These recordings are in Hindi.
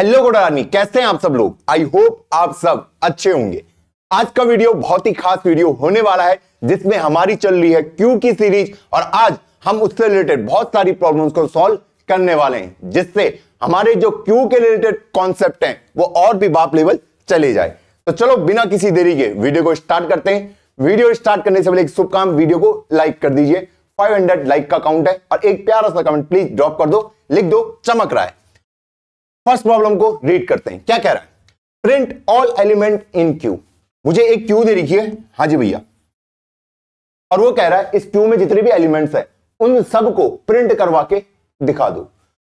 हेलो आर्मी कैसे हैं आप सब लोग आई होप आप सब अच्छे होंगे आज का वीडियो बहुत ही खास वीडियो होने वाला है जिसमें हमारी चल रही है क्यू की सीरीज और आज हम उससे रिलेटेड बहुत सारी प्रॉब्लम्स को सॉल्व करने वाले हैं जिससे हमारे जो क्यू के रिलेटेड कॉन्सेप्ट हैं वो और भी बाप लेवल चले जाए तो चलो बिना किसी देरी के वीडियो को स्टार्ट करते हैं वीडियो स्टार्ट करने से पहले एक काम वीडियो को लाइक कर दीजिए 500 लाइक का काउंट है और एक प्यारा सा कमेंट प्लीज ड्रॉप कर दो लिख दो चमक रहा है फर्स्ट प्रॉब्लम को रीड करते हैं क्या कह रहा है print all element in queue मुझे एक क्यू दे रखी है हाँ जी भैया और वो कह रहा है इस क्यू में जितने भी एलिमेंट्स है उन सब को प्रिंट करवा के दिखा दो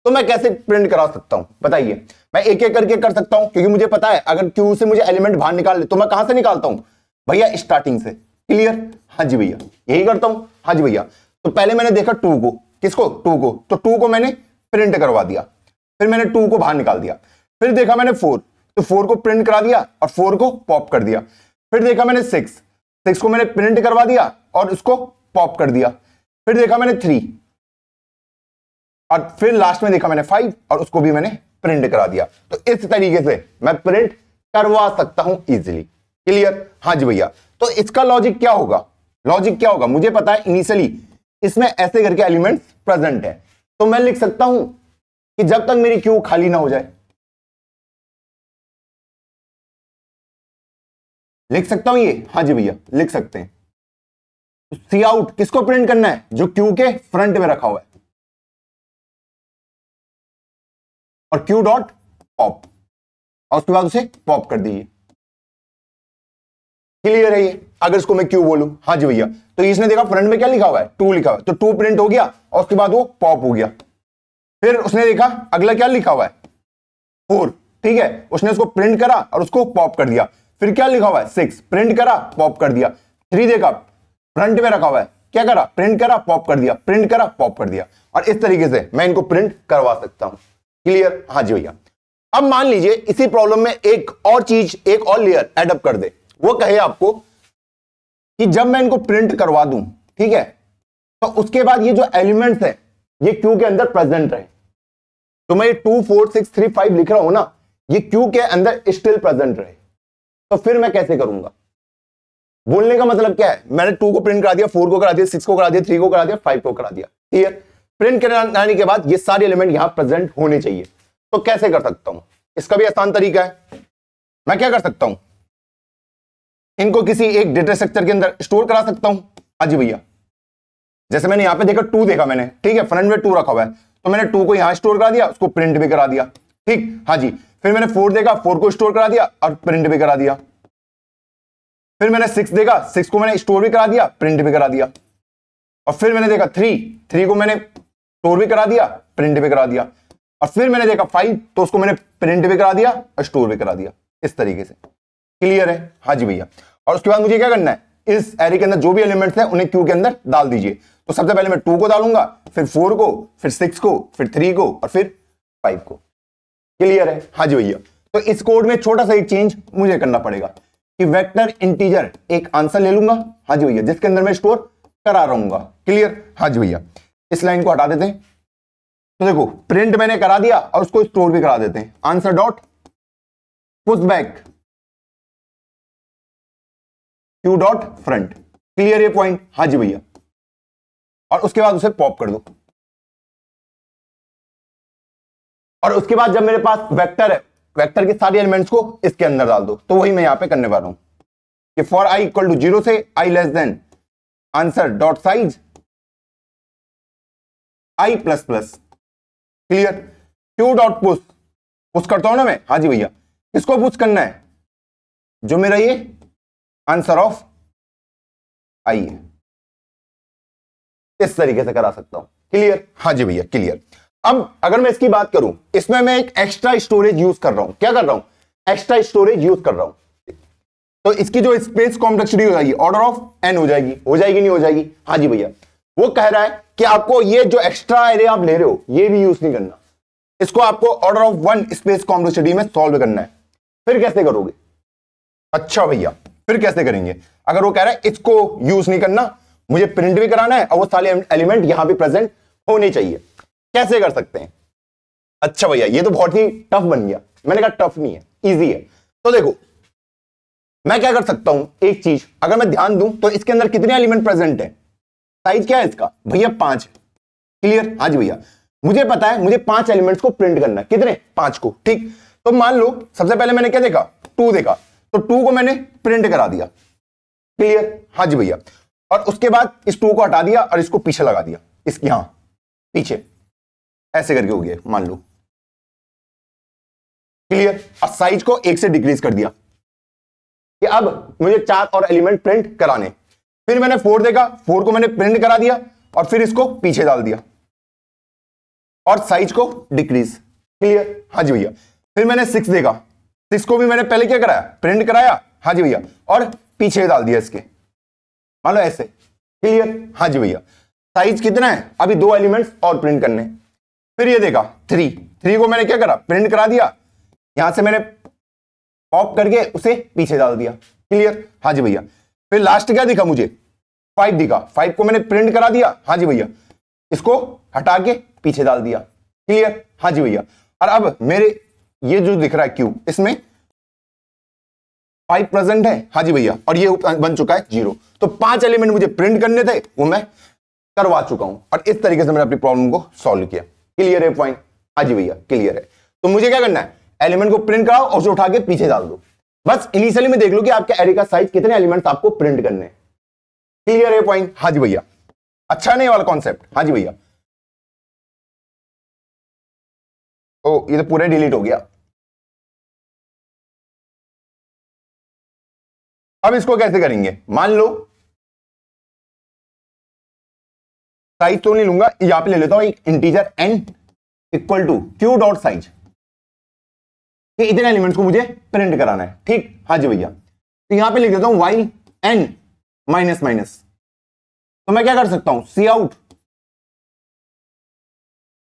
तो मैं कैसे प्रिंट करा सकता हूं बताइए मैं एक एक करके कर सकता हूं क्योंकि मुझे पता है अगर क्यू से मुझे एलिमेंट बाहर निकाल ले तो मैं कहां से निकालता हूं भैया स्टार्टिंग से क्लियर हाँ जी भैया यही करता हूं हाँ जी भैया तो पहले मैंने देखा टू को किसको टू को तो टू को मैंने प्रिंट करवा दिया फिर मैंने टू को बाहर निकाल दिया फिर देखा मैंने फोर तो फोर को प्रिंट करा दिया और फोर को पॉप कर दिया फिर देखा मैंने सिक्स सिक्स को मैंने प्रिंट करवा दिया और उसको पॉप कर दिया फिर देखा मैंने थ्री और फिर लास्ट में देखा मैंने फाइव और उसको भी मैंने प्रिंट करा दिया तो इस तरीके से मैं प्रिंट करवा सकता हूं इजिली क्लियर हाँ जी भैया तो इसका लॉजिक क्या होगा लॉजिक क्या होगा मुझे पता है इनिशियली इसमें ऐसे करके एलिमेंट्स प्रेजेंट है तो मैं लिख सकता हूं कि जब तक मेरी क्यू खाली ना हो जाए लिख सकता हूं ये हाँ जी भैया लिख सकते हैं सी आउट किसको प्रिंट करना है जो क्यू के फ्रंट में रखा हुआ है और क्यू डॉट पॉप और उसके बाद उसे पॉप कर दीजिए क्लियर है ये अगर इसको मैं क्यू बोलू हाँ जी भैया तो इसने देखा फ्रंट में क्या लिखा हुआ है टू लिखा हुआ है तो टू प्रिंट हो गया और उसके बाद वो पॉप हो गया फिर उसने देखा अगला क्या लिखा हुआ है फोर ठीक है उसने उसको प्रिंट करा और उसको पॉप कर दिया फिर क्या लिखा हुआ है सिक्स प्रिंट करा पॉप कर दिया थ्री देखा फ्रंट में रखा हुआ है क्या करा प्रिंट करा पॉप कर दिया प्रिंट करा पॉप कर दिया और इस तरीके से मैं इनको प्रिंट करवा सकता हूं क्लियर हाँ जी भैया अब मान लीजिए इसी प्रॉब्लम में एक और चीज एक और लेयर एडअप कर दे वो कहे आपको कि जब मैं इनको प्रिंट करवा दूं ठीक है तो उसके बाद ये जो एलिमेंट्स हैं ये क्यू के अंदर प्रेजेंट रहे तो मैं ये two four six three five लिख रहा हूं ना ये क्यू के अंदर स्टिल प्रेजेंट रहे तो फिर मैं कैसे करूंगा बोलने का मतलब क्या है मैंने टू को प्रिंट करा दिया फोर को करा दिया सिक्स को करा दिया थ्री को करा दिया फाइव को करा दिया क्लियर प्रिंट कराने के बाद ये सारे एलिमेंट यहां प्रेजेंट होने चाहिए तो कैसे कर सकता हूं इसका भी आसान तरीका है मैं क्या कर सकता हूं इनको किसी एक डेटा स्ट्रक्चर के अंदर स्टोर करा सकता हूं हाँ जी भैया जैसे मैंने यहां पे देखा टू देखा मैंने ठीक है फ्रंट में टू रखा हुआ है तो मैंने टू को यहां स्टोर करा दिया उसको प्रिंट भी करा दिया ठीक हाँ जी फिर मैंने फोर देखा फोर को स्टोर करा दिया और प्रिंट भी करा दिया फिर मैंने सिक्स देखा सिक्स को मैंने स्टोर भी करा दिया प्रिंट भी करा दिया और फिर मैंने देखा थ्री थ्री को मैंने स्टोर भी करा दिया प्रिंट भी करा दिया और फिर मैंने देखा फाइव तो उसको मैंने प्रिंट भी करा दिया और स्टोर भी करा दिया इस तरीके से क्लियर है हाँ जी भैया और उसके बाद मुझे क्या करना है इस एरे के अंदर जो भी एलिमेंट्स हैं उन्हें क्यू के अंदर डाल दीजिए तो सबसे पहले मैं टू को डालूंगा फिर फोर को फिर सिक्स को फिर थ्री को और फिर फाइव को क्लियर है हाँ जी भैया तो इस कोड में छोटा सा एक चेंज मुझे करना पड़ेगा कि वेक्टर इंटीजर एक आंसर ले लूंगा हाँ जी भैया जिसके अंदर मैं स्टोर करा रहूंगा क्लियर हाँ जी भैया इस लाइन को हटा देते हैं तो देखो प्रिंट मैंने करा दिया और उसको स्टोर भी करा देते हैं answer dot push back q dot front clear ये पॉइंट हाँ जी भैया और उसके बाद उसे पॉप कर दो और उसके बाद जब मेरे पास वेक्टर है वेक्टर के सारे एलिमेंट्स को इसके अंदर डाल दो तो वही मैं यहां पे करने वाला हूं कि for i equal to zero से i less than answer dot size i plus plus clear q dot push push करता हूं ना मैं हाँ जी भैया इसको पुश करना है जो मेरा ये आंसर ऑफ आई है इस तरीके से करा सकता हूं क्लियर हाँ जी भैया क्लियर अब अगर मैं इसकी बात करूं इसमें मैं एक एक्स्ट्रा स्टोरेज यूज कर रहा हूं क्या कर रहा हूं एक्स्ट्रा स्टोरेज यूज कर रहा हूं तो इसकी जो स्पेस कॉम्प्लेक्सिटी हो जाएगी ऑर्डर ऑफ एन हो जाएगी हो जाएगी नहीं हो जाएगी हाँ जी भैया वो कह रहा है कि आपको ये जो एक्स्ट्रा एरिया आप ले रहे हो ये भी यूज नहीं करना इसको आपको order of one space complexity में सॉल्व करना है फिर कैसे करोगे अच्छा भैया फिर कैसे करेंगे अगर वो कह रहा है इसको यूज नहीं करना मुझे प्रिंट भी कराना है और वो सारे एलिमेंट यहां पे प्रेजेंट होने चाहिए कैसे कर सकते हैं अच्छा भैया ये तो बहुत ही टफ बन गया मैंने कहा टफ नहीं है इजी है तो देखो मैं क्या कर सकता हूं एक चीज अगर मैं ध्यान दूं तो इसके अंदर कितने एलिमेंट प्रेजेंट है साइज क्या है इसका भैया पांच क्लियर हाँ जी भैया मुझे पता है मुझे पांच एलिमेंट्स को प्रिंट करना है कितने पांच को ठीक तो मान लो सबसे पहले मैंने क्या देखा टू देखा तो टू को मैंने प्रिंट करा दिया क्लियर हाँ जी भैया और उसके बाद इस टू को हटा दिया और इसको पीछे लगा दिया इसकी हाँ पीछे ऐसे करके हो गया मान लो क्लियर और साइज को एक से डिक्रीज कर दिया कि अब मुझे चार और एलिमेंट प्रिंट कराने फिर मैंने फोर देखा फोर को मैंने प्रिंट करा दिया और फिर इसको पीछे डाल दिया और साइज को डिक्रीज क्लियर हाँ जी भैया फिर मैंने सिक्स देखा सिक्स को भी मैंने पहले क्या कराया प्रिंट कराया हाँ जी भैया और पीछे डाल दिया इसके मान लो ऐसे क्लियर हाँ जी भैया साइज कितना है अभी दो एलिमेंट्स और प्रिंट करने फिर ये देखा थ्री थ्री को मैंने क्या करा प्रिंट करा दिया यहां से मैंने पॉप करके उसे पीछे डाल दिया क्लियर हाँ जी भैया फिर लास्ट क्या दिखा मुझे फाइव दिखा फाइव को मैंने प्रिंट करा दिया हाँ जी भैया इसको हटा के पीछे डाल दिया क्लियर हाँ जी भैया और अब मेरे ये जो दिख रहा है क्यू इसमें फाइव प्रेजेंट है हाँ जी भैया और ये बन चुका है जीरो तो पांच एलिमेंट मुझे प्रिंट करने थे वो मैं करवा चुका हूं और इस तरीके से मैंने अपनी प्रॉब्लम को सॉल्व किया क्लियर है पॉइंट हाँ जी भैया क्लियर है तो मुझे क्या करना है एलिमेंट को प्रिंट कराओ और उसे उठा के पीछे डाल दो बस इनिशियली में देख लो कि आपके एरे का साइज कितने एलिमेंट आपको प्रिंट करने क्लियर है पॉइंट हाँ जी भैया अच्छा नहीं वाला कॉन्सेप्ट हाँ जी भैया ओ ये तो पूरा डिलीट हो गया अब इसको कैसे करेंगे मान लो साइज तो नहीं लूंगा यहां पे ले लेता हूं एक integer n equal to q dot size इतने एलिमेंट्स को मुझे प्रिंट कराना है ठीक हाँ जी भैया तो यहां पे लिख देता हूं वाई एन माइनस माइनस तो मैं क्या कर सकता हूं सी आउट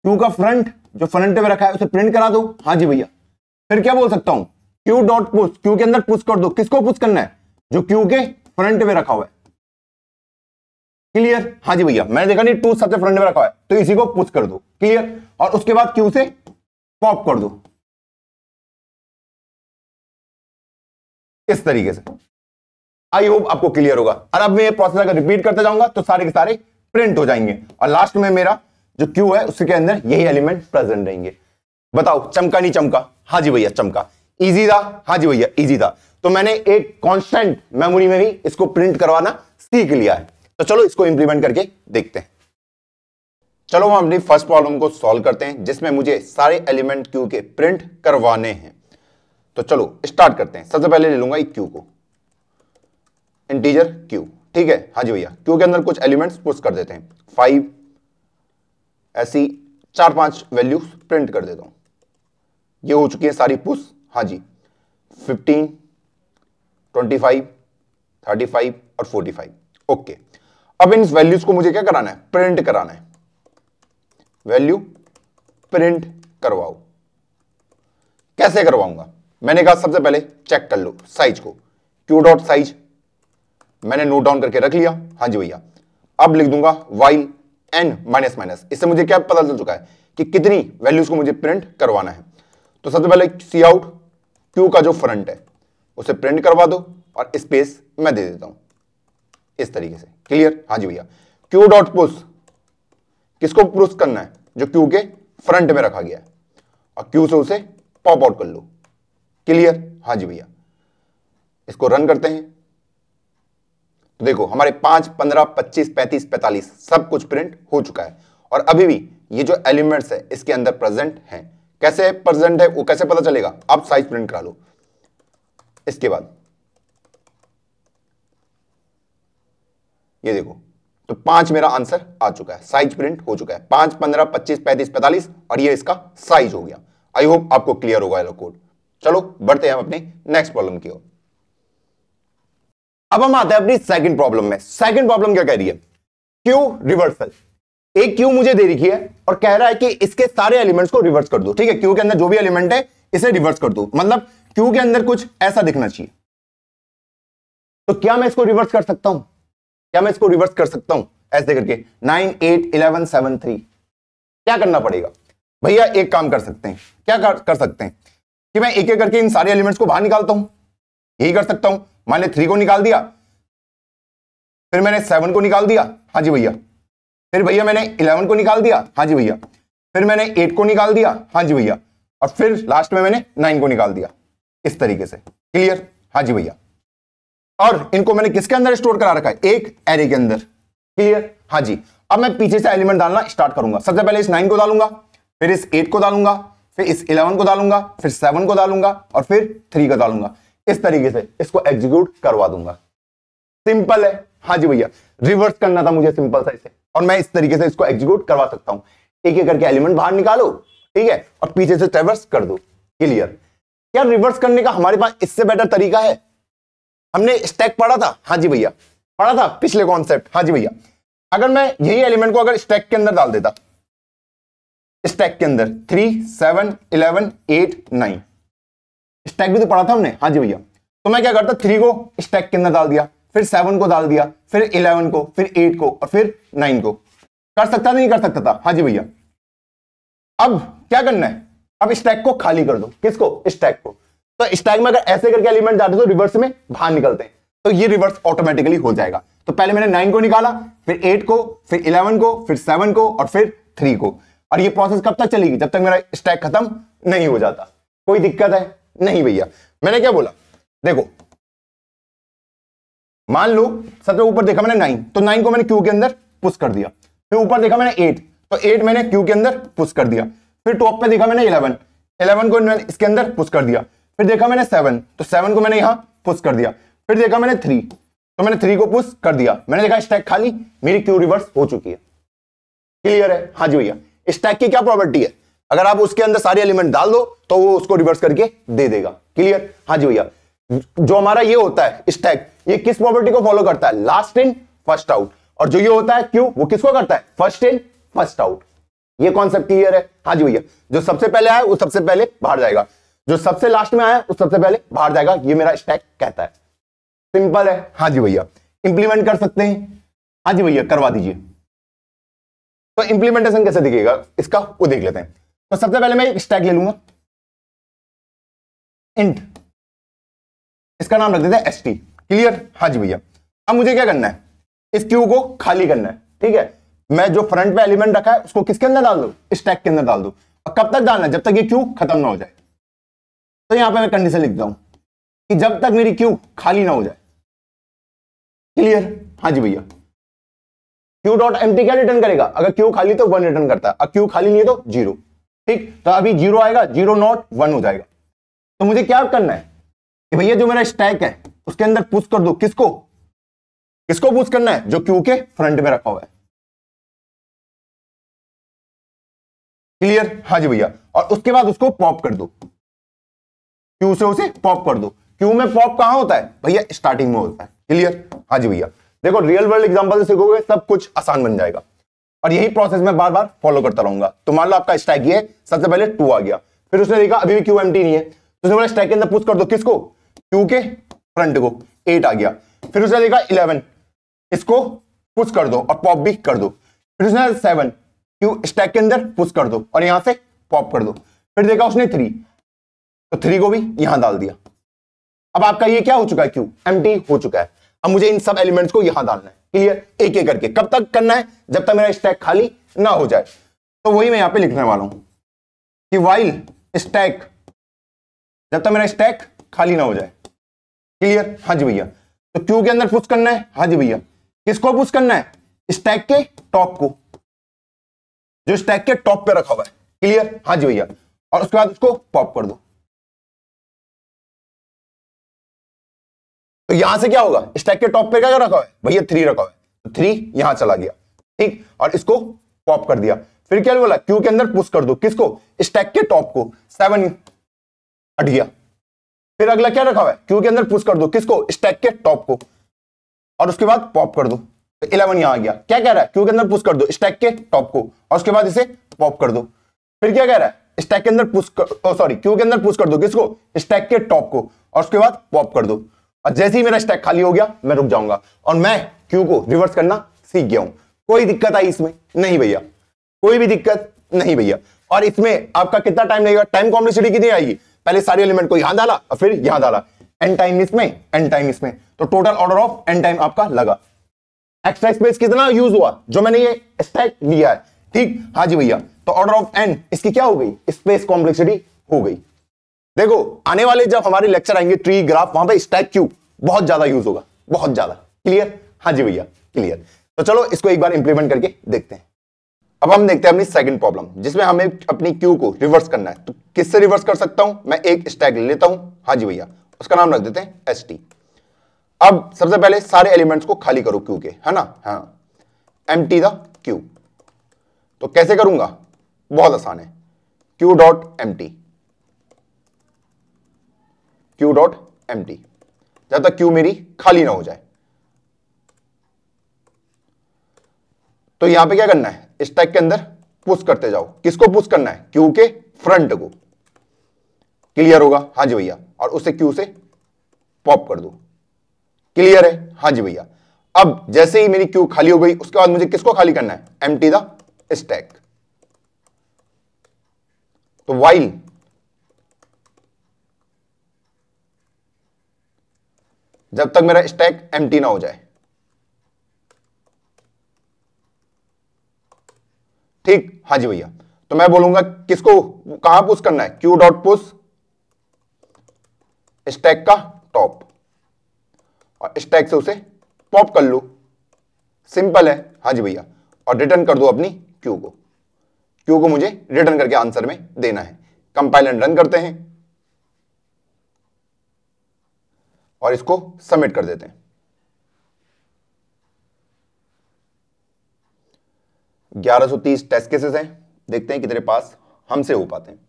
क्यू का फ्रंट जो फ्रंट में रखा है उसे प्रिंट करा दो हाँ जी भैया फिर क्या बोल सकता हूं क्यू डॉट पुश क्यू के अंदर पुश कर दो किसको पुश करना है जो क्यू के फ्रंट में रखा हुआ है क्लियर हाँ जी भैया मैंने देखा नहीं टू सबसे फ्रंट में रखा हुआ है तो इसी को पुश कर दो क्लियर और उसके बाद क्यू से पॉप कर दो इस तरीके से आई होप आपको क्लियर होगा और अब मैं प्रोसेस अगर रिपीट करता जाऊंगा तो सारे के सारे प्रिंट हो जाएंगे और लास्ट में मेरा जो क्यू है उसके अंदर यही एलिमेंट प्रेजेंट रहेंगे बताओ चमका नहीं चमका हाँ जी भैया चमका इजी था हाँ जी भैया इजी था तो मैंने एक कॉन्स्टेंट मेमोरी में भी इसको प्रिंट करवाना सीख लिया है तो चलो इसको इंप्लीमेंट करके देखते हैं चलो हम अपनी फर्स्ट प्रॉब्लम को सॉल्व करते हैं जिसमें मुझे सारे एलिमेंट क्यू के प्रिंट करवाने हैं तो चलो स्टार्ट करते हैं सबसे पहले ले लूंगा क्यू को इंटीजर क्यू ठीक है हाँ जी भैया क्यू के अंदर कुछ एलिमेंट्स पुस्ट कर देते हैं फाइव ऐसी चार पांच वैल्यूज प्रिंट कर देता हूं ये हो चुकी है सारी पुस्ट हाँ जी fifteen twenty five thirty five और फोर्टी फाइव ओके अब इन वैल्यूज को मुझे क्या कराना है प्रिंट कराना है वैल्यू प्रिंट करवाओ कैसे करवाऊंगा मैंने कहा सबसे पहले चेक कर लो साइज को क्यू डॉट साइज मैंने नोट डाउन करके रख लिया हाँ जी भैया अब लिख दूंगा वाइल एन माइनस माइनस इससे मुझे क्या पता चल चुका है कि कितनी वैल्यूज को मुझे प्रिंट करवाना है तो सबसे पहले सी आउट क्यू का जो फ्रंट है उसे प्रिंट करवा दो और स्पेस मैं दे देता हूं इस तरीके से क्लियर हाँ जी भैया क्यू डॉट पुश किसको पुश करना है जो क्यू के फ्रंट में रखा गया है और क्यू से उसे पॉप आउट कर लो क्लियर हाँ जी भैया इसको रन करते हैं तो देखो हमारे पांच पंद्रह पच्चीस पैंतीस पैंतालीस सब कुछ प्रिंट हो चुका है और अभी भी ये जो एलिमेंट्स है इसके अंदर प्रेजेंट हैं कैसे प्रेजेंट है वो कैसे पता चलेगा आप साइज प्रिंट करा लो इसके बाद ये देखो तो पांच मेरा आंसर आ चुका है साइज प्रिंट हो चुका है पांच पंद्रह पच्चीस पैंतीस पैंतालीस और ये इसका साइज हो गया आई होप आपको क्लियर होगा एलो कोड चलो बढ़ते हैं हम अपने नेक्स्ट प्रॉब्लम की ओर अब हम आते हैं अपनी सेकंड प्रॉब्लम में सेकंड प्रॉब्लम क्या कह रही है क्यू रिवर्सल एक क्यू मुझे दे रखी है और कह रहा है कि इसके सारे एलिमेंट्स को रिवर्स कर दो ठीक है क्यू के अंदर जो भी एलिमेंट है इसे रिवर्स कर दो मतलब क्यू के अंदर कुछ ऐसा दिखना चाहिए तो क्या मैं इसको रिवर्स कर सकता हूं क्या मैं इसको रिवर्स कर सकता हूं ऐसे करके nine eight eleven seven three क्या करना पड़ेगा भैया एक काम कर सकते हैं क्या कर, कर सकते हैं कि मैं एक एक करके इन सारे एलिमेंट्स को बाहर निकालता हूं यही कर सकता हूं मैंने थ्री को निकाल दिया फिर मैंने सेवन को निकाल दिया हाँ जी भैया फिर भैया मैंने इलेवन को निकाल दिया हाँ जी भैया फिर मैंने एट को निकाल दिया हाँ जी भैया और फिर लास्ट में मैंने नाइन को निकाल दिया इस तरीके से क्लियर हाँ जी भैया और इनको मैंने किसके अंदर स्टोर करा रखा है एक एरे के अंदर क्लियर हाँ जी अब मैं पीछे से एलिमेंट डालना स्टार्ट करूंगा सबसे पहले इस नाइन को डालूंगा फिर इस एट को डालूंगा फिर इस इलेवन को डालूंगा फिर सेवन को डालूंगा और फिर थ्री को डालूंगा इस तरीके से इसको एग्जीक्यूट करवा दूंगा सिंपल है हाँ जी भैया रिवर्स करना था मुझे सिंपल सा इसे और मैं इस तरीके से इसको एग्जीक्यूट करवा सकता हूं एक एक करके एलिमेंट बाहर निकालो ठीक है और पीछे से ट्रेवर्स कर दो क्लियर क्या रिवर्स करने का हमारे पास इससे बेटर तरीका है हमने स्टैक पढ़ा था हाँ जी भैया पढ़ा था पिछले कॉन्सेप्ट हाँ जी भैया अगर मैं यही एलिमेंट को अगर स्टैक के अंदर डाल देता स्टैक के अंदर three seven eleven eight nine stack भी तो पढ़ा था हमने हाँ जी भैया तो मैं क्या करता थ्री को स्टैक के अंदर डाल दिया फिर सेवन को डाल दिया फिर इलेवन को फिर एट को और फिर नाइन को कर सकता नहीं कर सकता था हाँ जी भैया अब क्या करना है अब स्टैक को खाली कर दो किसको स्टैक को तो स्टैक में अगर ऐसे करके एलिमेंट जाते तो रिवर्स में बाहर निकलते हैं तो ये रिवर्स ऑटोमेटिकली हो जाएगा तो पहले मैंने नाइन को निकाला फिर एट को फिर इलेवन को फिर सेवन को और फिर थ्री को और ये प्रोसेस कब तक चलेगी जब तक मेरा स्टैक खत्म नहीं हो जाता कोई दिक्कत है नहीं भैया मैंने क्या बोला देखो मान लो सबसे ऊपर देखा मैंने नाइन तो नाइन को मैंने क्यू के अंदर पुश कर दिया फिर ऊपर देखा मैंने एट तो एट मैंने क्यू के अंदर पुश कर दिया फिर टॉप पे देखा मैंने इलेवन इलेवन को इसके अंदर पुश कर दिया फिर देखा मैंने सेवन तो सेवन को मैंने यहां पुश कर दिया फिर देखा मैंने थ्री तो मैंने थ्री को पुश कर दिया मैंने देखा स्टैक खाली मेरी क्यू रिवर्स हो चुकी है क्लियर है हाँ जी भैया स्टैक की क्या प्रॉपर्टी है अगर आप उसके अंदर सारे एलिमेंट डाल दो तो वो उसको रिवर्स करके दे देगा क्लियर हाँ जी भैया जो हमारा ये होता है स्टैक ये किस प्रॉपर्टी को फॉलो करता है लास्ट इन फर्स्ट आउट और जो ये होता है क्यों वो किसको करता है फर्स्ट इन फर्स्ट आउट ये कॉन्सेप्ट क्लियर है हाँ जी भैया जो सबसे पहले आया वो सबसे पहले बाहर जाएगा जो सबसे लास्ट में आया वो सबसे पहले बाहर जाएगा ये मेरा स्टैक कहता है सिंपल है हाँ जी भैया इंप्लीमेंट कर सकते हैं हाँ जी भैया करवा दीजिए तो इंप्लीमेंटेशन कैसे दिखेगा इसका वो देख लेते हैं तो सबसे पहले मैं एक स्टैक ले लूंगा इंट इसका नाम रख देते हैं एस क्लियर हाँ जी भैया अब मुझे क्या करना है इस क्यू को खाली करना है ठीक है मैं जो फ्रंट पे एलिमेंट रखा है उसको किसके अंदर डाल दू इस टैग के अंदर डाल दू और कब तक डालना जब तक ये क्यू खत्म ना हो जाए तो यहां पे मैं कंडीशन लिख दू कि जब तक मेरी क्यू खाली ना हो जाए क्लियर हाँ जी भैया क्यू डॉट एम क्या रिटर्न करेगा अगर क्यू खाली तो वन रिटर्न करता है अब क्यू खाली नहीं है तो जीरो ठीक तो अभी जीरो आएगा जीरो नॉट वन हो जाएगा तो मुझे क्या करना है कि भैया जो मेरा स्टैक है उसके अंदर पुश कर दो किसको किसको पुश करना है जो क्यू के फ्रंट में रखा हुआ है क्लियर हाँ जी भैया और उसके बाद उसको पॉप कर दो क्यू से उसे पॉप कर दो क्यू में पॉप कहां होता है भैया स्टार्टिंग में होता है क्लियर हाँ जी भैया देखो रियल वर्ल्ड एग्जाम्पल से सीखोगे सब कुछ आसान बन जाएगा और यही प्रोसेस मैं बार बार फॉलो करता रहूंगा तो मान लो आपका स्टैक ये सबसे पहले टू आ गया फिर उसने देखा अभी भी क्यू एम नहीं है तो उसने बोला स्टैक के अंदर पुश कर दो किसको क्यू के फ्रंट को एट आ गया फिर उसने देखा इलेवन इसको पुश कर दो और पॉप भी कर दो फिर उसने सेवन क्यू स्टैक के अंदर पुश कर दो और यहां से पॉप कर दो फिर देखा उसने थ्री तो थ्री को भी यहां डाल दिया अब आपका ये क्या हो चुका है क्यू एम हो चुका है अब मुझे इन सब एलिमेंट्स को यहां डालना है क्लियर एक एक करके कब तक करना है जब तक मेरा स्टैक खाली ना हो जाए तो वही मैं यहां पे लिखने वाला हूं कि वाइल स्टैक जब तक मेरा स्टैक खाली ना हो जाए क्लियर हाँ जी भैया तो क्यू के अंदर पुश करना है हाँ जी भैया किसको पुश करना है स्टैक के टॉप को जो स्टैक के टॉप पे रखा हुआ है क्लियर हाँ जी भैया और उसके बाद उसको पॉप कर दो तो यहां से क्या होगा स्टैक के टॉप पे क्या रखा हुआ है भैया थ्री रखा हुआ है तो थ्री यहां चला गया ठीक और इसको पॉप कर दिया फिर क्या बोला क्यू के अंदर पुश कर दो किसको स्टैक के टॉप को सेवन हट गया फिर अगला क्या रखा हुआ है क्यू के अंदर पुश कर दो किसको स्टैक के टॉप को और उसके बाद पॉप कर दो तो इलेवन यहां आ गया क्या कह रहा है क्यू के अंदर पुश कर दो स्टैक के टॉप को और उसके बाद इसे पॉप कर दो फिर क्या कह रहा है स्टैक के अंदर पुश कर सॉरी oh, क्यू के अंदर पुश कर दो किसको स्टैक के टॉप को और उसके बाद पॉप कर दो और जैसे ही मेरा स्टैक खाली हो गया मैं रुक जाऊंगा और मैं क्यू को रिवर्स करना सीख गया हूं कोई दिक्कत आई इसमें नहीं भैया कोई भी दिक्कत नहीं भैया और इसमें आपका कितना टाइम लगेगा टाइम कॉम्प्लेक्सिटी कितनी आएगी पहले सारे एलिमेंट को यहां डाला और फिर यहां डाला एन टाइम इसमें एन टाइम इसमें तो total order of n time आपका लगा एक्स्ट्रा स्पेस कितना यूज हुआ जो मैंने ये स्टैक लिया है ठीक हाँ जी भैया तो ऑर्डर ऑफ एन इसकी क्या हो गई स्पेस कॉम्प्लेक्सिटी हो गई देखो आने वाले जब हमारे लेक्चर आएंगे ट्री ग्राफ वहां पे स्टैक क्यू बहुत ज्यादा यूज होगा बहुत ज्यादा क्लियर हाँ जी भैया क्लियर तो चलो इसको एक बार इंप्लीमेंट करके देखते हैं अब हम देखते हैं अपनी सेकंड प्रॉब्लम जिसमें हमें अपनी क्यू को रिवर्स करना है तो किससे रिवर्स कर सकता हूं मैं एक स्टैक ले लेता हूं हाँ जी भैया उसका नाम रख देते हैं एस टी अब सबसे पहले सारे एलिमेंट्स को खाली करो क्यू के है ना हाँ एम टी द क्यू तो कैसे करूंगा बहुत आसान है q dot empty q dot empty जब तक क्यू मेरी खाली ना हो जाए तो यहां पे क्या करना है स्टैक के अंदर पुश करते जाओ किसको पुश करना है क्यू के फ्रंट को क्लियर होगा हाँ जी भैया और उसे क्यू से पॉप कर दो क्लियर है हाँ जी भैया अब जैसे ही मेरी क्यू खाली हो गई उसके बाद मुझे किसको खाली करना है एम टी द स्टैक तो वाइल जब तक मेरा स्टैक एम ना हो जाए ठीक हाँ जी भैया तो मैं बोलूंगा किसको कहां पुश करना है क्यू डॉट पुश स्टैक का टॉप और स्टैक से उसे पॉप कर लो सिंपल है हाँ जी भैया और रिटर्न कर दो अपनी क्यू को क्यू को मुझे रिटर्न करके आंसर में देना है कंपाइल एंड रन करते हैं और इसको सबमिट कर देते हैं ग्यारह सौ तीस टेस्ट केसेस हैं देखते हैं कितने पास हमसे हो पाते हैं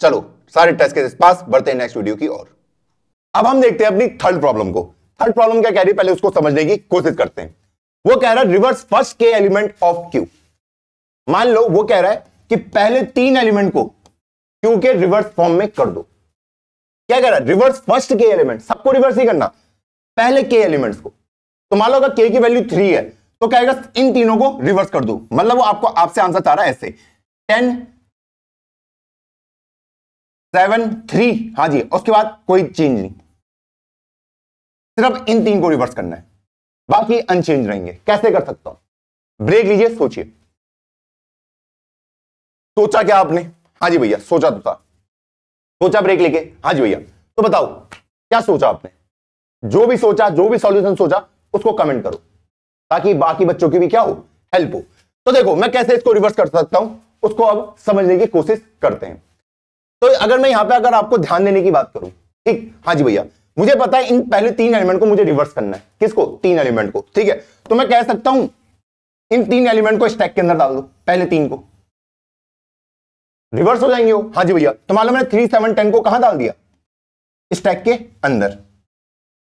चलो सारे टेस्ट केसेस पास बढ़ते हैं नेक्स्ट वीडियो की ओर अब हम देखते हैं अपनी थर्ड प्रॉब्लम को थर्ड प्रॉब्लम क्या कह रही है पहले उसको समझने की कोशिश करते हैं वो कह रहा है reverse first k element of queue मान लो वो कह रहा है कि पहले तीन एलिमेंट को क्यू के रिवर्स फॉर्म में कर दो क्या कह रहा है रिवर्स फर्स्ट के एलिमेंट सबको रिवर्स ही करना पहले के एलिमेंट को तो मान लो अगर के की वैल्यू थ्री है तो कहेगा इन तीनों को रिवर्स कर दो मतलब वो आपको आपसे आंसर चाह रहा है ऐसे टेन सेवन थ्री हाँ जी उसके बाद कोई चेंज नहीं सिर्फ इन तीन को रिवर्स करना है बाकी अनचेंज रहेंगे कैसे कर सकता हूं ब्रेक लीजिए सोचिए सोचा क्या आपने हाँ जी भैया सोचा तो था सोचा ब्रेक लेके हाँ जी भैया तो बताओ क्या सोचा आपने जो भी सोचा जो भी सॉल्यूशन सोचा उसको कमेंट करो ताकि बाकी बच्चों की भी क्या हो हेल्प हो तो देखो मैं कैसे इसको रिवर्स कर सकता हूं उसको अब समझने की कोशिश करते हैं तो अगर मैं यहां पे अगर आपको ध्यान देने की बात करूं ठीक हाँ जी भैया मुझे पता है इन पहले तीन एलिमेंट को मुझे रिवर्स करना है किसको तीन एलिमेंट को ठीक है तो मैं कह सकता हूं इन तीन एलिमेंट को स्टैक के अंदर डाल दो पहले तीन को रिवर्स हो जाएंगे वो हाँ जी भैया तो मान लो मैंने थ्री सेवन टेन को कहा डाल दिया स्टैक के अंदर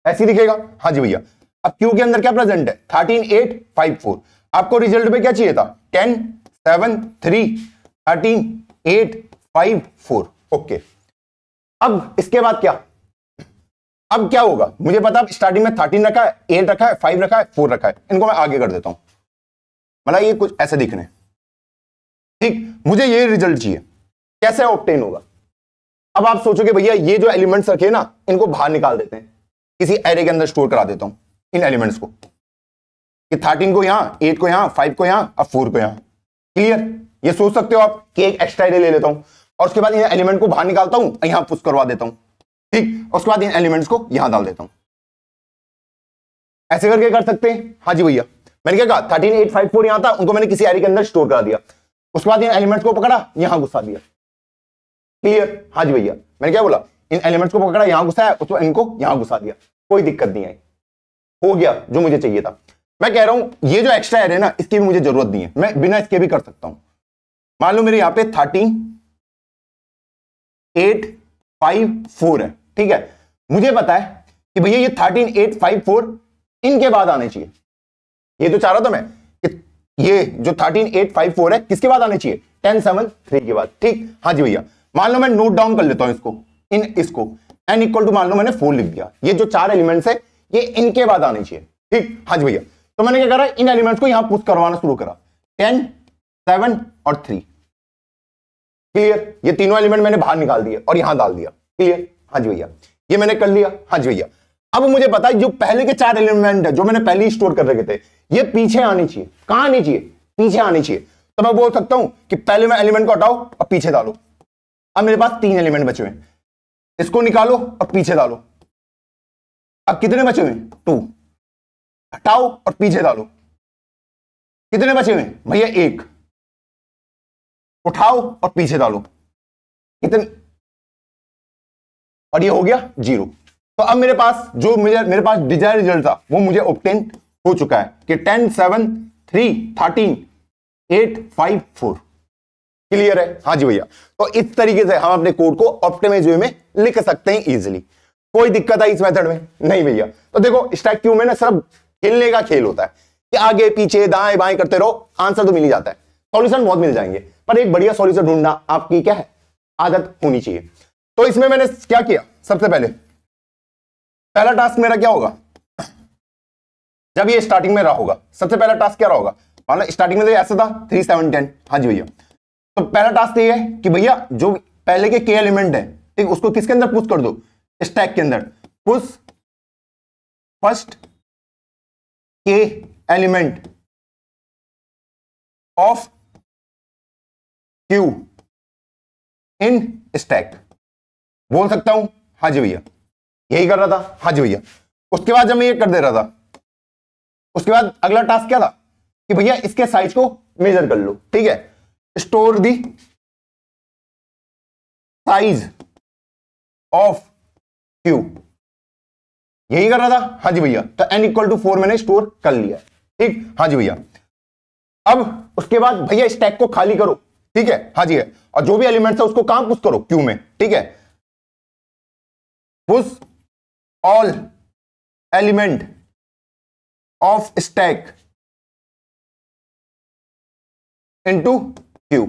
ऐसे ही दिखेगा हाँ जी भैया अब क्यू के अंदर क्या प्रेजेंट है थर्टीन एट फाइव फोर आपको रिजल्ट में क्या चाहिए था ten seven three thirteen eight five four okay अब इसके बाद क्या अब क्या होगा मुझे पता स्टार्टिंग में थर्टीन रखा है एट रखा है फाइव रखा है फोर रखा है इनको मैं आगे कर देता हूं मतलब ये कुछ ऐसे दिख रहे ठीक मुझे ये रिजल्ट चाहिए कैसे ऑप्टेन होगा अब आप सोचोगे भैया ये जो एलिमेंट्स रखे ना इनको बाहर निकाल देते हैं किसी एरे के अंदर स्टोर करा देता हूं इन एलिमेंट्स को कि थर्टीन को यहां एट को यहां फाइव को यहां और फोर को यहां क्लियर ये सोच सकते हो आप कि एक एक्स्ट्रा एरे ले लेता हूं और उसके बाद इन एलिमेंट को बाहर निकालता हूं यहां पुश करवा देता हूं ठीक उसके बाद इन एलिमेंट्स को यहां डाल देता हूं ऐसे करके कर सकते हैं हाँ जी भैया मैंने क्या कहा थर्टीन एट फाइव फोर यहां था उनको मैंने किसी एरे के अंदर स्टोर करा दिया उसके बाद इन एलिमेंट्स को पकड़ा यहां घुसा दिया क्लियर हाँ जी भैया मैंने क्या बोला इन एलिमेंट्स को पकड़ा यहां घुसाया उसको इनको यहां घुसा दिया कोई दिक्कत नहीं आई हो गया जो मुझे चाहिए था मैं कह रहा हूं ये जो एक्स्ट्रा एरे ना इसकी भी मुझे जरूरत नहीं है मैं बिना इसके भी कर सकता हूं मान लो मेरे यहां पे थर्टीन एट फाइव फोर है ठीक है मुझे पता है कि भैया ये थर्टीन एट फाइव फोर इनके बाद आने चाहिए ये तो चाह रहा था मैं कि ये जो थर्टीन एट फाइव फोर है किसके बाद आने चाहिए टेन सेवन थ्री के बाद ठीक हाँ जी भैया मान लो मैं नोट डाउन कर लेता हूं इसको इन इसको एन इक्वल टू मान लो मैंने फोर लिख दिया ये जो चार एलिमेंट्स है ये इनके बाद आने चाहिए ठीक हाँ जी भैया तो मैंने क्या करा इन एलिमेंट्स को यहां पुश करवाना शुरू करा टेन सेवन और थ्री क्लियर ये तीनों एलिमेंट मैंने बाहर निकाल दिए और यहां डाल दिया क्लियर हाँ जी भैया ये मैंने कर लिया हाँ जी भैया अब मुझे पता है जो पहले के चार एलिमेंट है जो मैंने पहले स्टोर कर रखे थे ये पीछे आने चाहिए कहा आने चाहिए पीछे आने चाहिए तो मैं बोल सकता हूं कि पहले मैं एलिमेंट को हटाओ और पीछे डालो अब मेरे पास तीन एलिमेंट बचे हुए इसको निकालो और पीछे डालो अब कितने बचे हुए टू हटाओ और पीछे डालो कितने बचे हुए भैया एक उठाओ और पीछे डालो इतने और ये हो गया जीरो तो अब मेरे पास जो मुझे मेरे पास डिजायर रिजल्ट था वो मुझे ऑप्टेन हो चुका है कि ten seven three thirteen eight five four clear है हाँ जी भैया तो इस तरीके से हम अपने कोड को ऑप्टिमाइज वे में लिख सकते हैं इजिली कोई दिक्कत है इस मेथड में नहीं भैया तो देखो स्टैक क्यू में ना सिर्फ खेलने का खेल होता है कि आगे पीछे दाएं बाएं करते रहो आंसर तो मिल ही जाता है सॉल्यूशन बहुत मिल जाएंगे पर एक बढ़िया सॉल्यूशन ढूंढना आपकी क्या है आदत होनी चाहिए तो इसमें मैंने क्या किया सबसे पहले पहला टास्क मेरा क्या होगा जब ये स्टार्टिंग में रहा होगा सबसे पहला टास्क क्या रहा होगा स्टार्टिंग में तो ऐसा था थ्री सेवन टेन हाँ जी भैया तो पहला टास्क ये है कि भैया जो पहले के के एलिमेंट है ठीक उसको किसके अंदर पुश कर दो स्टैक के अंदर push first k element of queue in stack बोल सकता हूं हाँ जी भैया यही कर रहा था हाँ जी भैया उसके बाद जब मैं ये कर दे रहा था उसके बाद अगला टास्क क्या था कि भैया इसके साइज को मेजर कर लो ठीक है store the size of queue यही कर रहा था हाँ जी भैया तो एन इक्वल टू फोर मैंने स्टोर कर लिया ठीक हाँ जी भैया अब उसके बाद भैया स्टैक को खाली करो ठीक है हाँ जी है और जो भी एलिमेंट है उसको कहां पुश करो क्यू में ठीक है push all element of stack into queue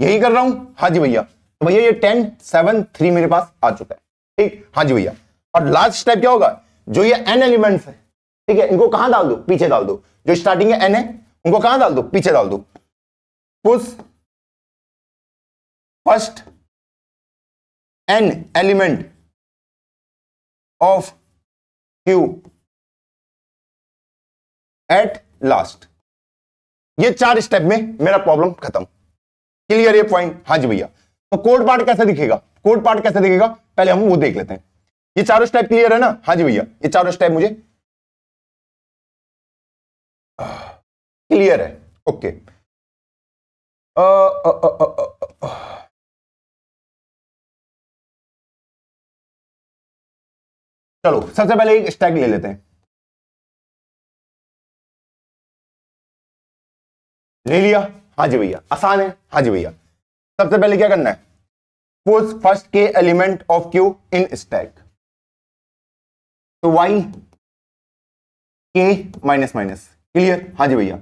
यही कर रहा हूं हाँ जी भैया तो भैया ये टेन सेवन थ्री मेरे पास आ चुका है ठीक हाँ जी भैया और लास्ट स्टेप क्या होगा जो ये एन एलिमेंट्स है ठीक है इनको कहां डाल दो पीछे डाल दो जो स्टार्टिंग है एन है उनको कहां डाल दो पीछे डाल दो push first n element of queue at last ये चार स्टेप में मेरा प्रॉब्लम खत्म क्लियर ये पॉइंट हाँ जी भैया तो कोड पार्ट कैसे दिखेगा कोड पार्ट कैसे दिखेगा पहले हम वो देख लेते हैं ये चारों स्टेप क्लियर है ना हाँ जी भैया ये चारों स्टेप मुझे क्लियर ah, है okay okay. Uh, uh, uh, चलो सबसे पहले एक स्टैग ले लेते हैं ले लिया हाँ जी भैया आसान है हाँ जी भैया सबसे पहले क्या करना है put first k element of queue in stack तो while k minus minus clear हाँ जी भैया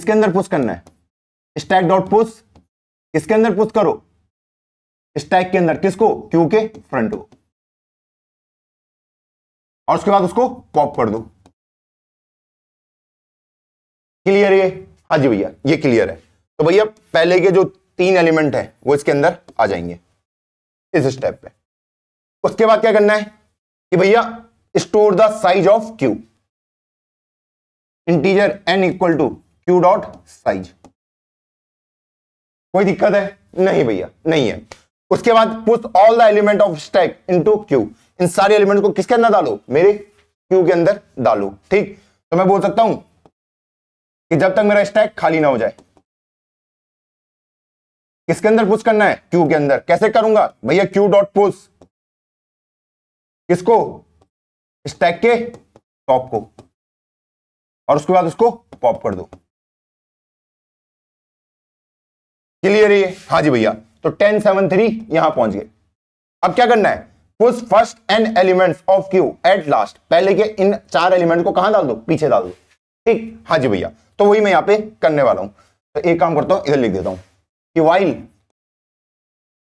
इसके अंदर पुश करना है स्टैक डॉट पुश इसके अंदर पुश करो स्टैक के अंदर किसको क्यू के फ्रंट को और उसके बाद उसको पॉप कर दो क्लियर ये हाँ जी भैया ये क्लियर है तो भैया पहले के जो तीन एलिमेंट है वो इसके अंदर आ जाएंगे इस स्टेप पे उसके बाद क्या करना है कि भैया store the size of queue integer n equal to q dot size कोई दिक्कत है नहीं भैया नहीं है उसके बाद push all the element of stack into queue इन सारे एलिमेंट को किसके अंदर डालो मेरे क्यू के अंदर डालो ठीक तो मैं बोल सकता हूं कि जब तक मेरा स्टैक खाली ना हो जाए किसके अंदर पुश करना है क्यू के अंदर कैसे करूंगा भैया क्यू डॉट पुश किसको स्टैक के टॉप को और उसके बाद उसको पॉप कर दो क्लियर है ये हाँ जी भैया तो टेन सेवन थ्री यहां पहुंच गए अब क्या करना है कुछ first n elements of queue at last पहले के इन चार एलिमेंट को कहा डाल दो पीछे डाल दो ठीक हाँ जी भैया तो वही मैं यहां पे करने वाला हूं तो एक काम करता हूं इधर लिख देता हूं कि वाइल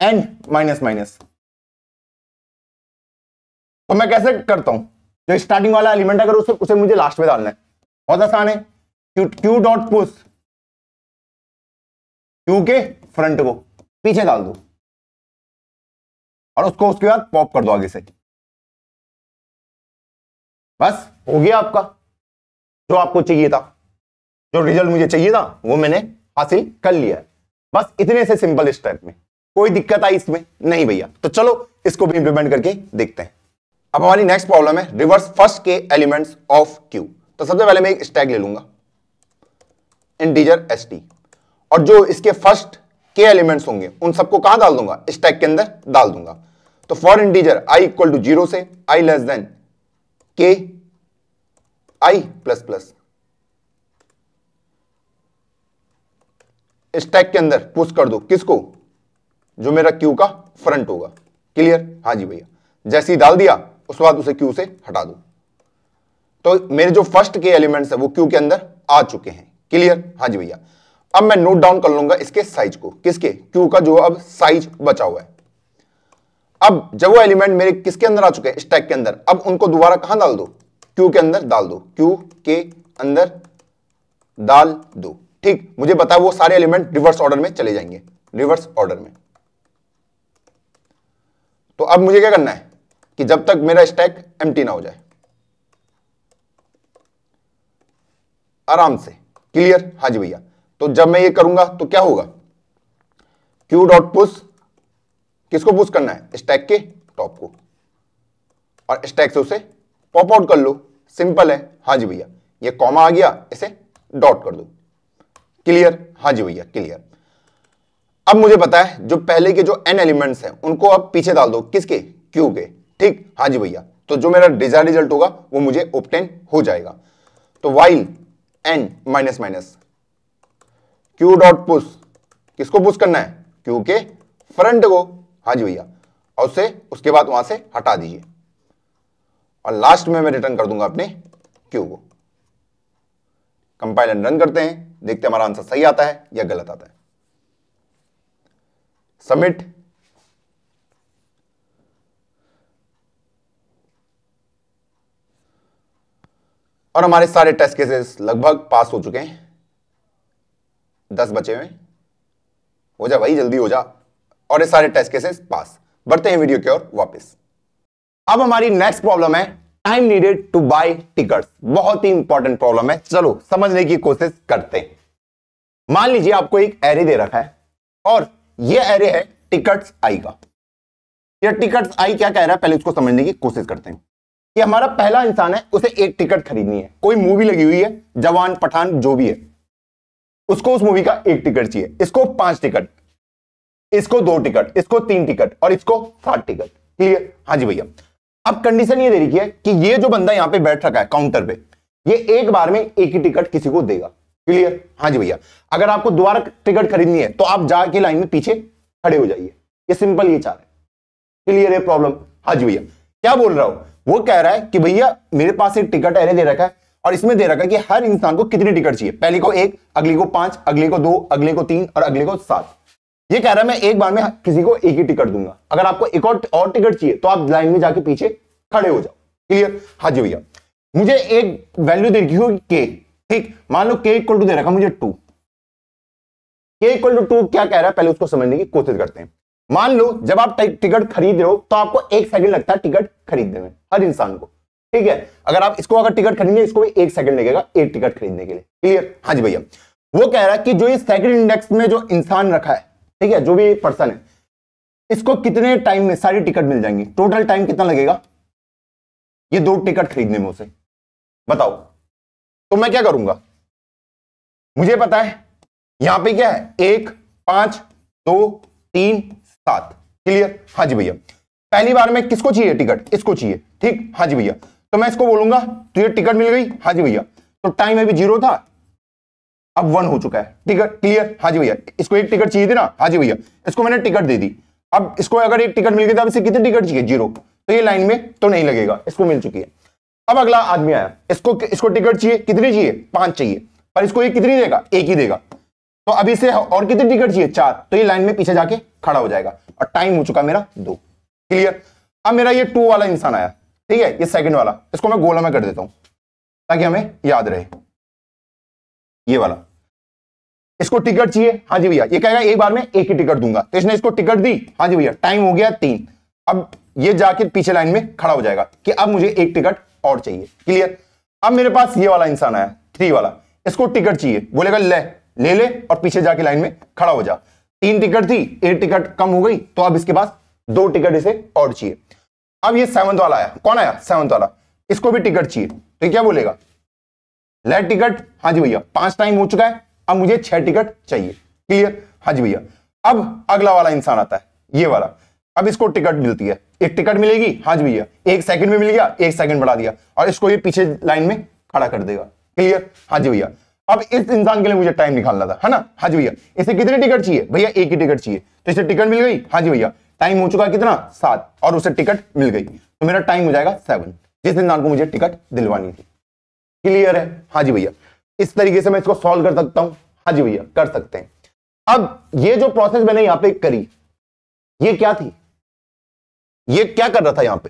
एन माइनस माइनस तो मैं कैसे करता हूं जो स्टार्टिंग वाला एलिमेंट अगर उसे उसे मुझे लास्ट में डालना है बहुत आसान है क्यू डॉट पुस्ट क्यू के फ्रंट को पीछे डाल दो और उसको उसके बाद पॉप कर दो आगे से बस हो गया आपका जो आपको चाहिए था जो रिजल्ट मुझे चाहिए था वो मैंने हासिल कर लिया बस इतने से सिंपल स्टेप में कोई दिक्कत आई इसमें नहीं भैया तो चलो इसको भी इंप्लीमेंट करके देखते हैं अब हमारी नेक्स्ट प्रॉब्लम है reverse first k elements of queue तो सबसे पहले मैं एक स्टैग ले लूंगा इंटीजर एस टी और जो इसके फर्स्ट के एलिमेंट्स होंगे उन सबको कहां डाल दूंगा स्टैक के अंदर डाल दूंगा तो for integer i equal to zero से आई लेस देन के आई प्लस प्लस स्टैक के अंदर पुश कर दो किसको जो मेरा क्यू का फ्रंट होगा क्लियर हाँ जी भैया जैसे ही डाल दिया उसके बाद उसे क्यू से हटा दो तो मेरे जो फर्स्ट के एलिमेंट्स है वो क्यू के अंदर आ चुके हैं क्लियर हाँ जी भैया अब मैं नोट डाउन कर लूंगा इसके साइज को किसके क्यू का जो अब साइज बचा हुआ है अब जब वो एलिमेंट मेरे किसके अंदर आ चुके हैं स्टैक के अंदर अब उनको दोबारा कहां डाल दो क्यू के अंदर डाल दो क्यू के अंदर डाल दो ठीक मुझे बता वो सारे एलिमेंट रिवर्स ऑर्डर में चले जाएंगे रिवर्स ऑर्डर में तो अब मुझे क्या करना है कि जब तक मेरा स्टैक एम ना हो जाए आराम से क्लियर हाजी भैया तो जब मैं ये करूंगा तो क्या होगा क्यू डॉट पुश किसको पुश करना है स्टैक के टॉप को और स्टैक से उसे पॉप आउट कर लो सिंपल है हाँ जी भैया ये कॉमा आ गया इसे डॉट कर दो क्लियर हाँ जी भैया क्लियर अब मुझे पता है जो पहले के जो एन एलिमेंट्स हैं उनको अब पीछे डाल दो किसके क्यू के ठीक हाँ जी भैया तो जो मेरा डिजायर रिजल्ट होगा वो मुझे ओपटेन हो जाएगा तो while n minus minus q dot push किसको पुश करना है क्यू के फ्रंट को हाँ जी भैया और उसे उसके बाद वहां से हटा दीजिए और लास्ट में मैं रिटर्न कर दूंगा अपने क्यू को कंपाइल एंड रन करते हैं देखते हमारा आंसर सही आता है या गलत आता है सबमिट और हमारे सारे टेस्ट केसेस लगभग पास हो चुके हैं दस बचे हुए हो जा भाई जल्दी हो जा और ये सारे टेस्ट केसेस पास बढ़ते हैं वीडियो की ओर वापस अब हमारी नेक्स्ट प्रॉब्लम है time needed to buy tickets बहुत ही इंपॉर्टेंट प्रॉब्लम है चलो समझने की कोशिश करते हैं मान लीजिए आपको एक एरे दे रखा है और यह एरे है टिकट्स आई का ये टिकट्स आई क्या कह रहा है पहले उसको समझने की कोशिश करते हैं कि हमारा पहला इंसान है उसे एक टिकट खरीदनी है कोई मूवी लगी हुई है जवान पठान जो भी है उसको उस मूवी का एक टिकट चाहिए इसको पांच टिकट इसको दो टिकट इसको तीन टिकट और इसको सात टिकट क्लियर हाँ जी भैया अब कंडीशन ये दे रही है कि ये जो बंदा यहां पे बैठ रखा है काउंटर पे ये एक बार में एक ही टिकट किसी को देगा क्लियर हाँ जी भैया अगर आपको दोबारा टिकट खरीदनी है तो आप जाके लाइन में पीछे खड़े हो जाइए ये सिंपल ये चार है क्लियर है प्रॉब्लम हाँ जी भैया क्या बोल रहा हूं वो कह रहा है कि भैया मेरे पास एक टिकट ऐसे दे रखा है और इसमें दे रखा है कि हर इंसान को कितनी टिकट चाहिए पहले को एक अगले को पांच अगले को दो अगले को तीन और अगले को सात ये कह रहा है मैं एक बार में किसी को एक ही टिकट दूंगा अगर आपको एक और और टिकट चाहिए तो आप लाइन में जाके पीछे खड़े हो जाओ क्लियर हाँ जी भैया मुझे एक वैल्यू दे रखी होगी के ठीक मान लो के इक्वल टू दे रखा मुझे टू के इक्वल टू टू क्या कह रहा है पहले उसको समझने की कोशिश करते हैं मान लो जब आप टिकट खरीद रहे हो तो आपको एक सेकंड लगता है टिकट खरीदने में हर इंसान को ठीक है अगर आप इसको अगर टिकट खरीदेंगे इसको भी एक सेकंड लगेगा एक टिकट खरीदने के लिए क्लियर हाँ जी भैया वो कह रहा है कि जो ये सेकंड इंडेक्स में जो इंसान रखा है ठीक है जो भी पर्सन है इसको कितने टाइम में सारी टिकट मिल जाएंगी टोटल टाइम कितना लगेगा ये दो टिकट खरीदने में उसे बताओ तो मैं क्या करूंगा मुझे पता है यहां पे क्या है एक पांच दो तीन सात क्लियर हाँ जी भैया पहली बार में किसको चाहिए टिकट इसको चाहिए ठीक हाँ जी भैया तो मैं इसको बोलूंगा तो ये टिकट मिल गई हाँ जी भैया तो टाइम अभी जीरो था अब वन हो चुका है टिकट क्लियर हाँ जी भैया इसको एक टिकट चाहिए थी ना हाँ जी भैया इसको मैंने टिकट दे दी अब इसको अगर एक टिकट मिल गई तो अब इसे कितनी टिकट चाहिए जीरो तो ये लाइन में तो नहीं लगेगा इसको मिल चुकी है अब अगला आदमी आया इसको इसको टिकट चाहिए कितनी चाहिए पांच चाहिए पर इसको ये कितनी देगा एक ही देगा तो अभी से और कितनी टिकट चाहिए चार तो ये लाइन में पीछे जाके खड़ा हो जाएगा और टाइम हो चुका मेरा दो क्लियर अब मेरा ये टू वाला इंसान आया ठीक है ये सेकंड वाला इसको मैं गोला में कर देता हूं ताकि हमें याद रहे ये वाला इसको टिकट चाहिए हाँ जी भैया ये कहेगा एक बार में एक ही टिकट दूंगा तो इसने इसको टिकट दी हाँ जी भैया टाइम हो गया तीन अब ये जाके पीछे लाइन में खड़ा हो जाएगा कि अब मुझे एक टिकट और चाहिए क्लियर अब मेरे पास ये वाला इंसान आया थ्री वाला इसको टिकट चाहिए बोलेगा ले ले ले और पीछे जाके लाइन में खड़ा हो जा तीन टिकट थी एक टिकट कम हो गई तो अब इसके पास दो टिकट इसे और चाहिए अब ये सेवंथ वाला आया कौन आया सेवंथ वाला इसको भी टिकट चाहिए तो क्या बोलेगा ले टिकट हाँ जी भैया पांच टाइम हो चुका है अब मुझे छह टिकट चाहिए क्लियर हाँ जी भैया अब अगला वाला इंसान आता है ये वाला अब इसको टिकट मिलती है एक टिकट मिलेगी हाँ जी भैया एक सेकंड में मिल गया एक सेकंड बढ़ा दिया और इसको ये पीछे लाइन में खड़ा कर देगा क्लियर हाँ जी भैया अब इस इंसान के लिए मुझे टाइम निकालना था है ना हाँ जी भैया इसे कितने टिकट चाहिए भैया एक ही टिकट चाहिए तो इसे टिकट मिल गई हाँ जी भैया टाइम हो चुका कितना सात और उसे टिकट मिल गई तो मेरा टाइम हो जाएगा सेवन जिस दिन को मुझे टिकट दिलवानी थी क्लियर है हाँ जी भैया इस तरीके से मैं इसको सॉल्व कर सकता हूं हाँ जी भैया कर सकते हैं अब ये जो प्रोसेस मैंने यहां पे करी ये क्या थी ये क्या कर रहा था यहां पे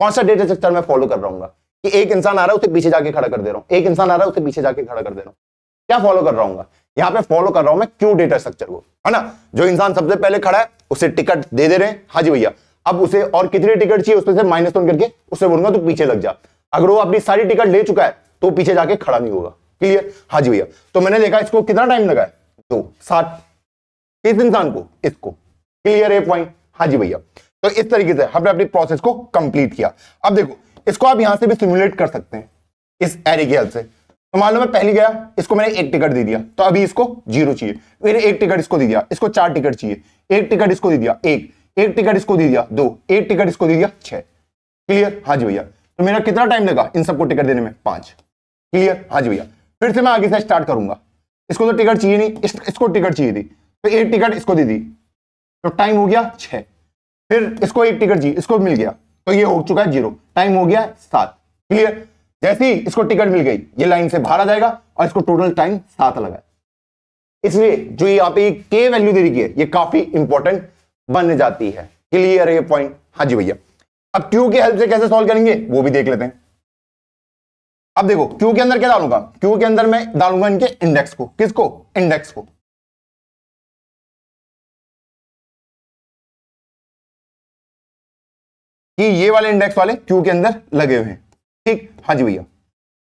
कौन सा डेटा स्ट्रक्चर मैं फॉलो कर रहा हूँ कि एक इंसान आ रहा है उसे पीछे जाके खड़ा कर दे रहा हूं एक इंसान आ रहा है उसे पीछे जाके खड़ा कर दे रहा हूं क्या फॉलो कर रहा हूँ यहां पे फॉलो कर रहा हूं मैं क्यू डेटा स्ट्रक्चर को है ना जो इंसान सबसे पहले खड़ा है उसे टिकट दे दे रहे हैं हाँ जी भैया अब उसे और कितनी टिकट चाहिए उसमें से माइनस वन करके उसे बोलूंगा तो पीछे लग जा अगर वो अपनी सारी टिकट ले चुका है तो पीछे जाके खड़ा नहीं होगा क्लियर हाँ जी भैया तो मैंने देखा इसको कितना टाइम लगा है दो सात किस इंसान को इसको क्लियर है पॉइंट हाँ जी भैया तो इस तरीके से हमने अपनी प्रोसेस को कंप्लीट किया अब देखो इसको आप यहां से भी सिमुलेट कर सकते हैं इस एरे से तो मान लो मैं पहली गया इसको मैंने एक टिकट दे दिया तो अभी इसको जीरो चाहिए फिर एक टिकट इसको दे दिया इसको चार टिकट चाहिए एक टिकट इसको दे दिया एक एक टिकट इसको दे दिया दो एक टिकट इसको दे दिया छह क्लियर हाँ जी भैया तो मेरा कितना टाइम लगा इन सबको टिकट देने में पांच क्लियर हाँ जी भैया फिर से मैं आगे से स्टार्ट करूंगा इसको तो टिकट चाहिए नहीं इस, इसको टिकट चाहिए थी तो एक टिकट इसको दे दी तो टाइम हो गया छः फिर इसको एक टिकट चाहिए इसको मिल गया तो ये हो चुका है जीरो टाइम हो गया सात क्लियर जैसे ही इसको टिकट मिल गई ये लाइन से बाहर आ जाएगा और इसको टोटल टाइम सात लगा इसलिए जो ये आप पे के वैल्यू दे रही है ये काफी इंपॉर्टेंट बन जाती है क्लियर है ये पॉइंट हाँ जी भैया अब क्यू की हेल्प से कैसे सॉल्व करेंगे वो भी देख लेते हैं अब देखो क्यू के अंदर क्या डालूंगा क्यू के अंदर मैं डालूंगा इनके इंडेक्स को किसको इंडेक्स को कि ये वाले इंडेक्स वाले क्यू के अंदर लगे हुए हैं ठीक हाँ जी भैया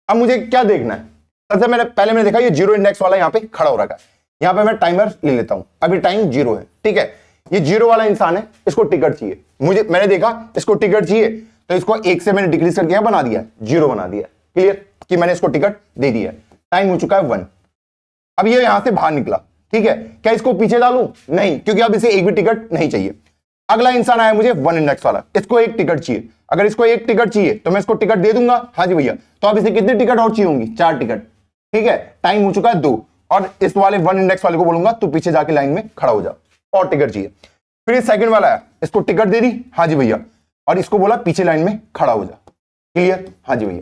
अब मुझे क्या देखना है सबसे मैंने पहले मैंने देखा ये जीरो इंडेक्स वाला यहाँ पे खड़ा हो रखा है यहाँ पे मैं टाइमर ले लेता हूँ अभी टाइम जीरो है ठीक है ये जीरो वाला इंसान है इसको टिकट चाहिए मुझे मैंने देखा इसको टिकट चाहिए तो इसको एक से मैंने डिक्रीज करके बना दिया जीरो बना दिया क्लियर कि मैंने इसको टिकट दे दिया टाइम हो चुका है वन अब ये यहां से बाहर निकला ठीक है क्या इसको पीछे डालू नहीं क्योंकि अब इसे एक भी टिकट नहीं चाहिए अगला इंसान आया मुझे वन इंडेक्स वाला इसको एक टिकट चाहिए अगर इसको एक टिकट चाहिए तो मैं इसको टिकट दे दूंगा हाँ जी भैया तो अब इसे कितनी टिकट और चाहिए होंगी चार टिकट ठीक है टाइम हो चुका है दो और इस वाले वन इंडेक्स वाले को बोलूंगा तू पीछे जाके लाइन में खड़ा हो जा और टिकट चाहिए फिर सेकंड वाला है इसको टिकट दे दी हाँ जी भैया और इसको बोला पीछे लाइन में खड़ा हो जा क्लियर हाँ जी भैया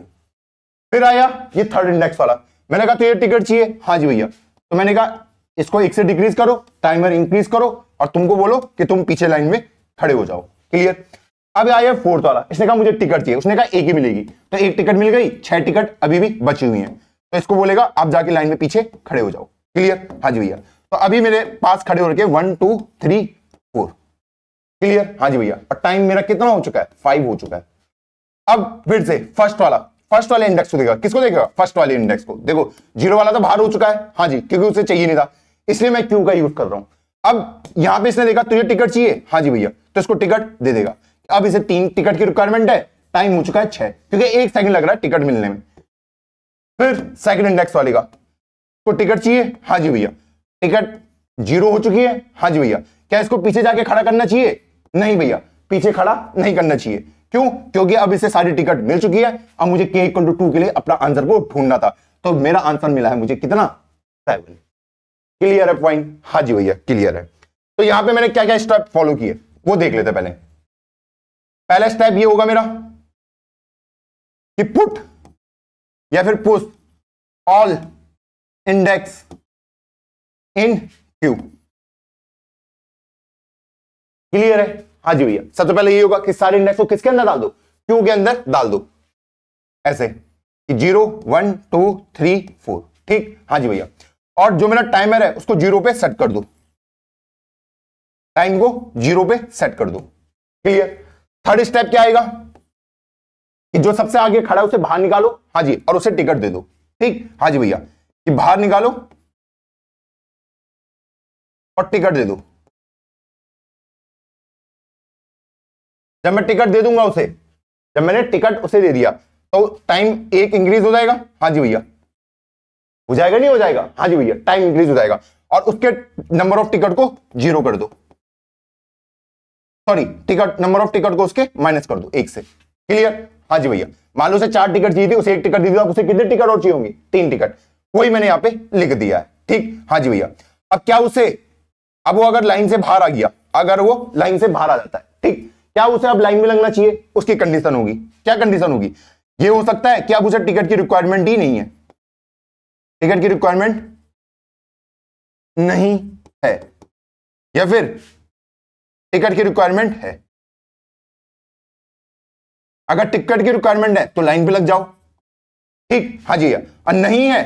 फिर आया ये थर्ड इंडेक्स वाला मैंने कहा तो ये टिकट चाहिए हाँ जी भैया तो मैंने कहा इसको एक से डिक्रीज करो टाइमर इंक्रीज करो और तुमको बोलो कि तुम पीछे लाइन में खड़े हो जाओ क्लियर अब आया फोर्थ वाला इसने कहा मुझे टिकट चाहिए उसने कहा एक ही मिलेगी तो एक टिकट मिल गई छह टिकट अभी भी बची हुई है तो इसको बोलेगा आप जाके लाइन में पीछे खड़े हो जाओ क्लियर हाजी भैया तो अभी मेरे पास खड़े हो रखे one two three four clear हाँ जी भैया और टाइम मेरा कितना हो चुका है फाइव हो चुका है अब फिर से फर्स्ट वाला फर्स्ट वाले इंडेक्स को देखेगा किसको देखेगा फर्स्ट वाले इंडेक्स को देखो जीरो वाला तो बाहर हो चुका है हाँ जी क्योंकि उसे चाहिए नहीं था इसलिए मैं क्यू का यूज कर रहा हूं अब यहां पे इसने देखा तुझे टिकट चाहिए हाँ जी भैया तो इसको टिकट दे देगा अब इसे तीन टिकट की रिक्वायरमेंट है टाइम हो चुका है छह क्योंकि एक सेकंड लग रहा है टिकट मिलने में फिर सेकंड इंडेक्स वाले का को टिकट चाहिए हाँ जी भैया टिकट जीरो हो चुकी है हाँ जी भैया क्या इसको पीछे जाके खड़ा करना चाहिए नहीं भैया पीछे खड़ा नहीं करना चाहिए क्यों क्योंकि अब इसे सारी टिकट मिल चुकी है अब मुझे के इक्वल टू टू के लिए अपना आंसर को ढूंढना था तो मेरा आंसर मिला है मुझे कितना सेवन क्लियर है पॉइंट हाँ जी भैया क्लियर है तो यहां पे मैंने क्या क्या स्टेप फॉलो किए वो देख लेते पहले पहला स्टेप ये होगा मेरा कि पुट या फिर push all index in queue clear है हाँ जी भैया सबसे पहले ये होगा कि सारे इंडेक्स को किसके अंदर डाल दो क्यू के अंदर डाल दो ऐसे zero one two three four ठीक हाँ जी भैया और जो मेरा टाइमर है उसको जीरो पे सेट कर दो टाइम को जीरो पे सेट कर दो क्लियर थर्ड स्टेप क्या आएगा कि जो सबसे आगे खड़ा है उसे बाहर निकालो हाँ जी और उसे टिकट दे दो ठीक हाँ जी भैया कि बाहर निकालो और टिकट दे दो जब मैं टिकट दे दूंगा उसे जब मैंने टिकट उसे दे दिया तो टाइम एक इंक्रीज हो जाएगा हाँ जी भैया हो जाएगा नहीं हो जाएगा हाँ जी भैया टाइम इंक्रीज हो जाएगा और उसके नंबर ऑफ टिकट को जीरो कर दो sorry ticket number of ticket को उसके माइनस कर दो एक से क्लियर हाँ जी भैया मान लो से चार टिकट चाहिए थी उसे एक टिकट दी थी आप उसे कितने टिकट और चाहिए होंगी तीन टिकट वही मैंने यहाँ पे लिख दिया है ठीक हाँ जी भैया अब क्या उसे अब वो अगर लाइन से बाहर आ गया अगर वो लाइन से बाहर आ जाता है ठीक क्या उसे अब लाइन में लगना चाहिए उसकी कंडीशन होगी क्या कंडीशन होगी ये हो सकता है कि अब उसे टिकट की रिक्वायरमेंट ही नहीं है टिकट की रिक्वायरमेंट नहीं है या फिर टिकट की रिक्वायरमेंट है अगर टिकट की रिक्वायरमेंट है तो लाइन पे लग जाओ ठीक हाँ जी हाँ। और नहीं है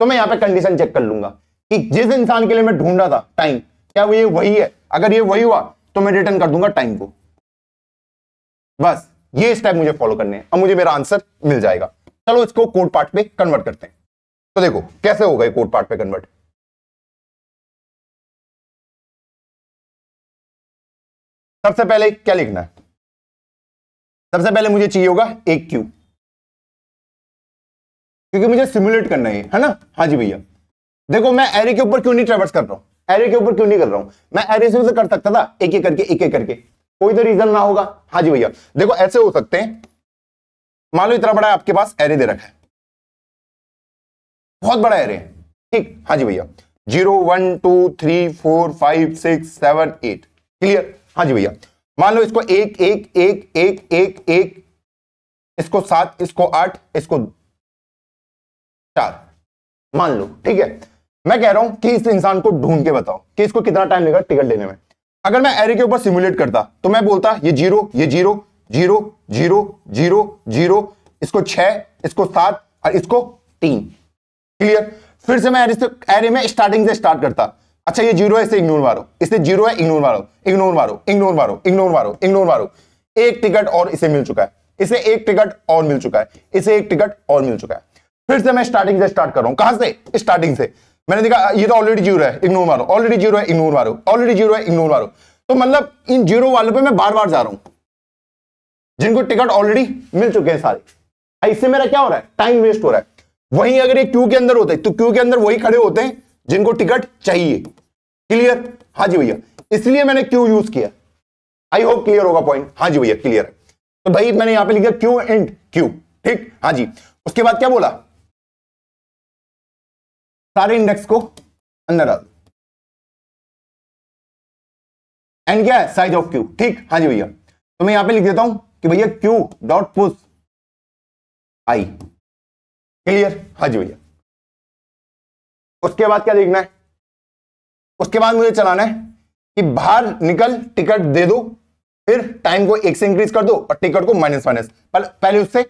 तो मैं यहां पे कंडीशन चेक कर लूंगा कि जिस इंसान के लिए मैं ढूंढ रहा था टाइम क्या वो ये वही है अगर ये वही हुआ तो मैं रिटर्न कर दूंगा टाइम को बस ये स्टेप मुझे फॉलो करने हैं और मुझे मेरा आंसर मिल जाएगा चलो इसको कोड पार्ट पे कन्वर्ट करते हैं तो देखो कैसे होगा ये कोड पार्ट पे कन्वर्ट सबसे पहले क्या लिखना है सबसे पहले मुझे चाहिए होगा एक क्यू क्योंकि मुझे सिमुलेट करना है है ना हाँ जी भैया देखो मैं एरे के ऊपर क्यों नहीं ट्रेवर्स कर रहा हूं एरे के ऊपर क्यों नहीं कर रहा हूं मैं एरे से कर सकता था एक एक करके एक एक करके कोई तो रीजन ना होगा हाँ जी भैया देखो ऐसे हो सकते हैं मान लो इतना बड़ा आपके पास एरे दे रखा है बहुत बड़ा एरे ठीक हाँ जी भैया zero one two three four five six seven eight clear हाँ जी भैया मान लो इसको एक एक एक एक एक एक इसको सात इसको आठ इसको चार मान लो ठीक है मैं कह रहा हूं कि इस इंसान को ढूंढ के बताओ कि इसको कितना टाइम लेगा टिकट लेने में अगर मैं एरे के ऊपर सिमुलेट करता तो मैं बोलता ये जीरो ये zero zero zero zero zero इसको छह इसको सात और इसको तीन क्लियर फिर से मैं एरे से एरे में स्टार्टिंग से स्टार्ट करता अच्छा ये जीरो है इसे इग्नोर मारो इसे जीरो है इग्नोर मारो इग्नोर मारो इग्नोर मारो इग्नोर मारो इग्नोर मारो एक टिकट और इसे मिल चुका है इसे एक टिकट और मिल चुका है इसे एक टिकट और मिल चुका है फिर से मैं स्टार्टिंग से स्टार्ट कर रहा हूं कहां से स्टार्टिंग से मैंने देखा ये तो ऑलरेडी जीरो है इग्नोर मारो ऑलरेडी जीरो है इग्नोर मारो ऑलरेडी जीरो है इग्नोर मारो तो मतलब इन जीरो वालों पे मैं बार बार जा रहा हूं जिनको टिकट ऑलरेडी मिल चुके हैं सारे इससे मेरा क्या हो रहा है टाइम वेस्ट हो रहा है वहीं अगर ये क्यू के अंदर होते तो क्यू के अंदर वही खड़े होते हैं जिनको टिकट चाहिए क्लियर हाँ जी भैया इसलिए मैंने क्यू यूज किया आई होप क्लियर होगा पॉइंट हाँ जी भैया क्लियर है तो भाई मैंने यहां पे लिखा क्यू एंड क्यू ठीक हाँ जी उसके बाद क्या बोला सारे इंडेक्स को अंदर डाल एंड क्या है साइज ऑफ क्यू ठीक हाँ जी भैया तो मैं यहां पे लिख देता हूं कि भैया क्यू डॉट पुस आई क्लियर हाँ जी भैया उसके बाद क्या देखना है उसके बाद मुझे चलाना है कि बाहर निकल टिकट दे दो फिर टाइम को एक से इंक्रीज कर दो और टिकट को माइनस माइनस पहले उससे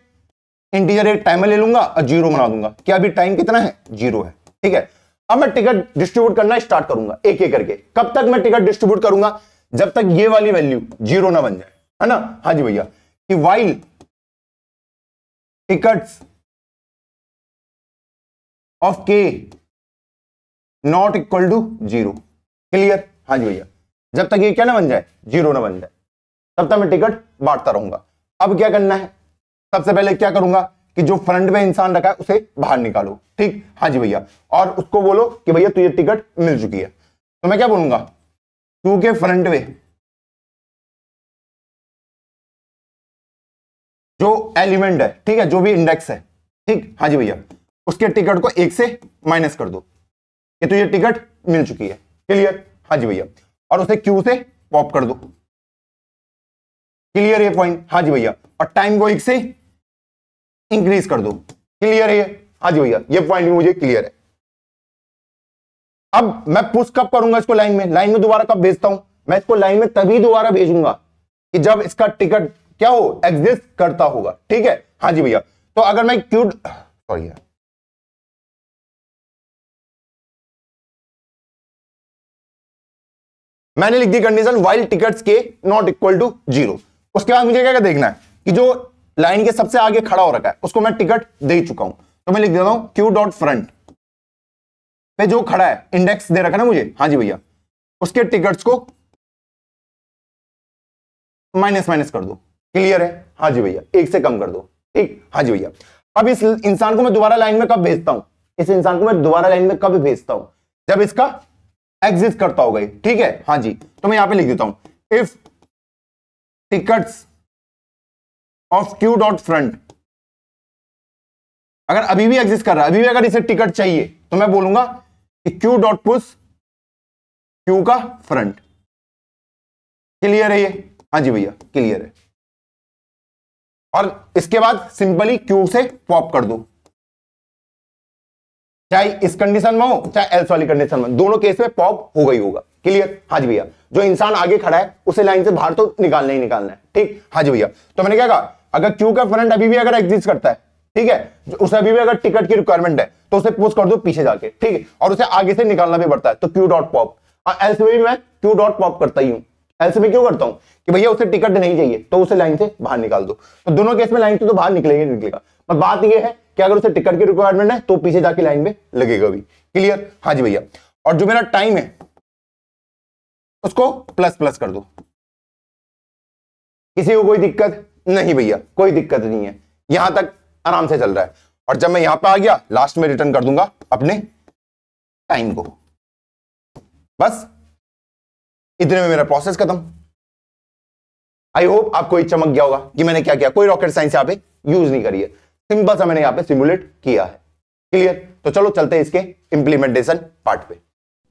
इंटीजर एक टाइम ले लूंगा और जीरो बना दूंगा क्या अभी टाइम कितना है जीरो है ठीक है अब मैं टिकट डिस्ट्रीब्यूट करना स्टार्ट करूंगा एक एक करके कब तक मैं टिकट डिस्ट्रीब्यूट करूंगा जब तक ये वाली वैल्यू जीरो ना बन जाए है ना हाँ जी भैया कि while tickets of k not equal to zero clear हाँ जी भैया जब तक ये क्या ना बन जाए जीरो ना बन जाए तब तक मैं टिकट बांटता रहूंगा अब क्या करना है सबसे पहले क्या करूंगा कि जो फ्रंट में इंसान रखा है उसे बाहर निकालो ठीक हाँ जी भैया और उसको बोलो कि भैया तुझे टिकट मिल चुकी है तो मैं क्या बोलूंगा टू के फ्रंट में जो एलिमेंट है ठीक है जो भी इंडेक्स है ठीक हाँ जी भैया उसके टिकट को एक से माइनस कर दो कि तुझे टिकट मिल चुकी है क्लियर हाँ जी भैया और उसे क्यू से पॉप कर दो क्लियर है पॉइंट हाँ जी भैया और टाइम को एक से इंक्रीज कर दो क्लियर है हाँ जी भैया ये पॉइंट भी मुझे क्लियर है अब मैं पुश कब करूंगा इसको लाइन में लाइन में दोबारा कब भेजता हूं मैं इसको लाइन में तभी दोबारा भेजूंगा कि जब इसका टिकट क्या हो एग्जिस्ट करता होगा ठीक है हाँ जी भैया तो अगर मैं क्यूड सॉरी यार मैंने लिख दी condition while tickets k not equal to zero उसके बाद मुझे क्या क्या देखना है कि जो लाइन के सबसे आगे खड़ा हो रखा है उसको मैं टिकट दे चुका हूं तो मैं लिख देता हूं क्यू डॉट फ्रंट पे जो खड़ा है इंडेक्स दे रखा ना मुझे हाँ जी भैया उसके टिकट्स को माइनस माइनस कर दो क्लियर है हाँ जी भैया एक से कम कर दो ठीक हाँ जी भैया अब इस इंसान को मैं दोबारा लाइन में कब भेजता हूं इस इंसान को मैं दोबारा लाइन में कब भेजता हूं जब इसका एग्जिस्ट करता होगा ठीक है हाँ जी तो मैं यहां पे लिख देता हूं if tickets of q dot front अगर अभी भी एग्जिस्ट कर रहा है अभी भी अगर इसे टिकट चाहिए तो मैं बोलूंगा क्यू डॉट पुस क्यू का फ्रंट क्लियर है ये हाँ जी भैया क्लियर है और इसके बाद सिंपली क्यू से पॉप कर दो चाहे इस कंडीशन में हो चाहे एल्स वाली कंडीशन में दोनों केस में पॉप हो गई होगा क्लियर हाँ जी भैया जो इंसान आगे खड़ा है उसे लाइन से बाहर तो निकालना ही निकालना है ठीक हाँ जी भैया तो मैंने क्या कहा अगर क्यू का फ्रंट अभी भी अगर एग्जिस्ट करता है ठीक है उसे अभी भी अगर टिकट की रिक्वायरमेंट है तो उसे पोस्ट कर दो पीछे जाके ठीक है और उसे आगे से निकालना भी पड़ता है तो क्यू डॉट पॉप एल्स में भी मैं क्यू डॉट पॉप करता ही हूं ऐसे में क्यों करता हूं कि भैया उसे टिकट नहीं चाहिए तो उसे लाइन से बाहर निकाल दो तो दोनों केस में लाइन से तो बाहर निकलेगी निकलेगा पर बात यह है कि अगर उसे टिकट की रिक्वायरमेंट है तो पीछे जाके लाइन में लगेगा भी क्लियर हाँ जी भैया और जो मेरा टाइम है उसको प्लस प्लस कर दो किसी को कोई दिक्कत नहीं भैया कोई दिक्कत नहीं है यहां तक आराम से चल रहा है और जब मैं यहां पर आ गया लास्ट में रिटर्न कर दूंगा अपने टाइम को बस इतने में मेरा प्रोसेस खत्म आई होप आपको ये चमक गया होगा कि मैंने क्या किया कोई रॉकेट साइंस यहां पे यूज नहीं करी है सिंपल सा मैंने यहां पे सिमुलेट किया है क्लियर तो चलो चलते हैं इसके इंप्लीमेंटेशन पार्ट पे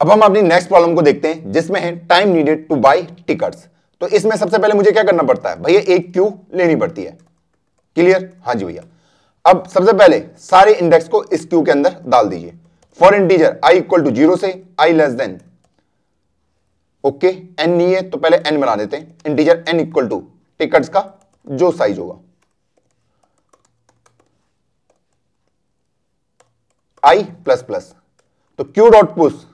अब हम अपनी नेक्स्ट प्रॉब्लम को देखते हैं जिसमें है time needed to buy tickets तो इसमें सबसे पहले मुझे क्या करना पड़ता है भैया एक क्यू लेनी पड़ती है क्लियर हाँ जी भैया अब सबसे पहले सारे इंडेक्स को इस क्यू के अंदर डाल दीजिए for integer i equal to zero से i less than okay n नहीं है तो पहले एन बना देते हैं integer n equal to ticket का जो साइज होगा आई प्लस प्लस तो क्यू डॉट पुस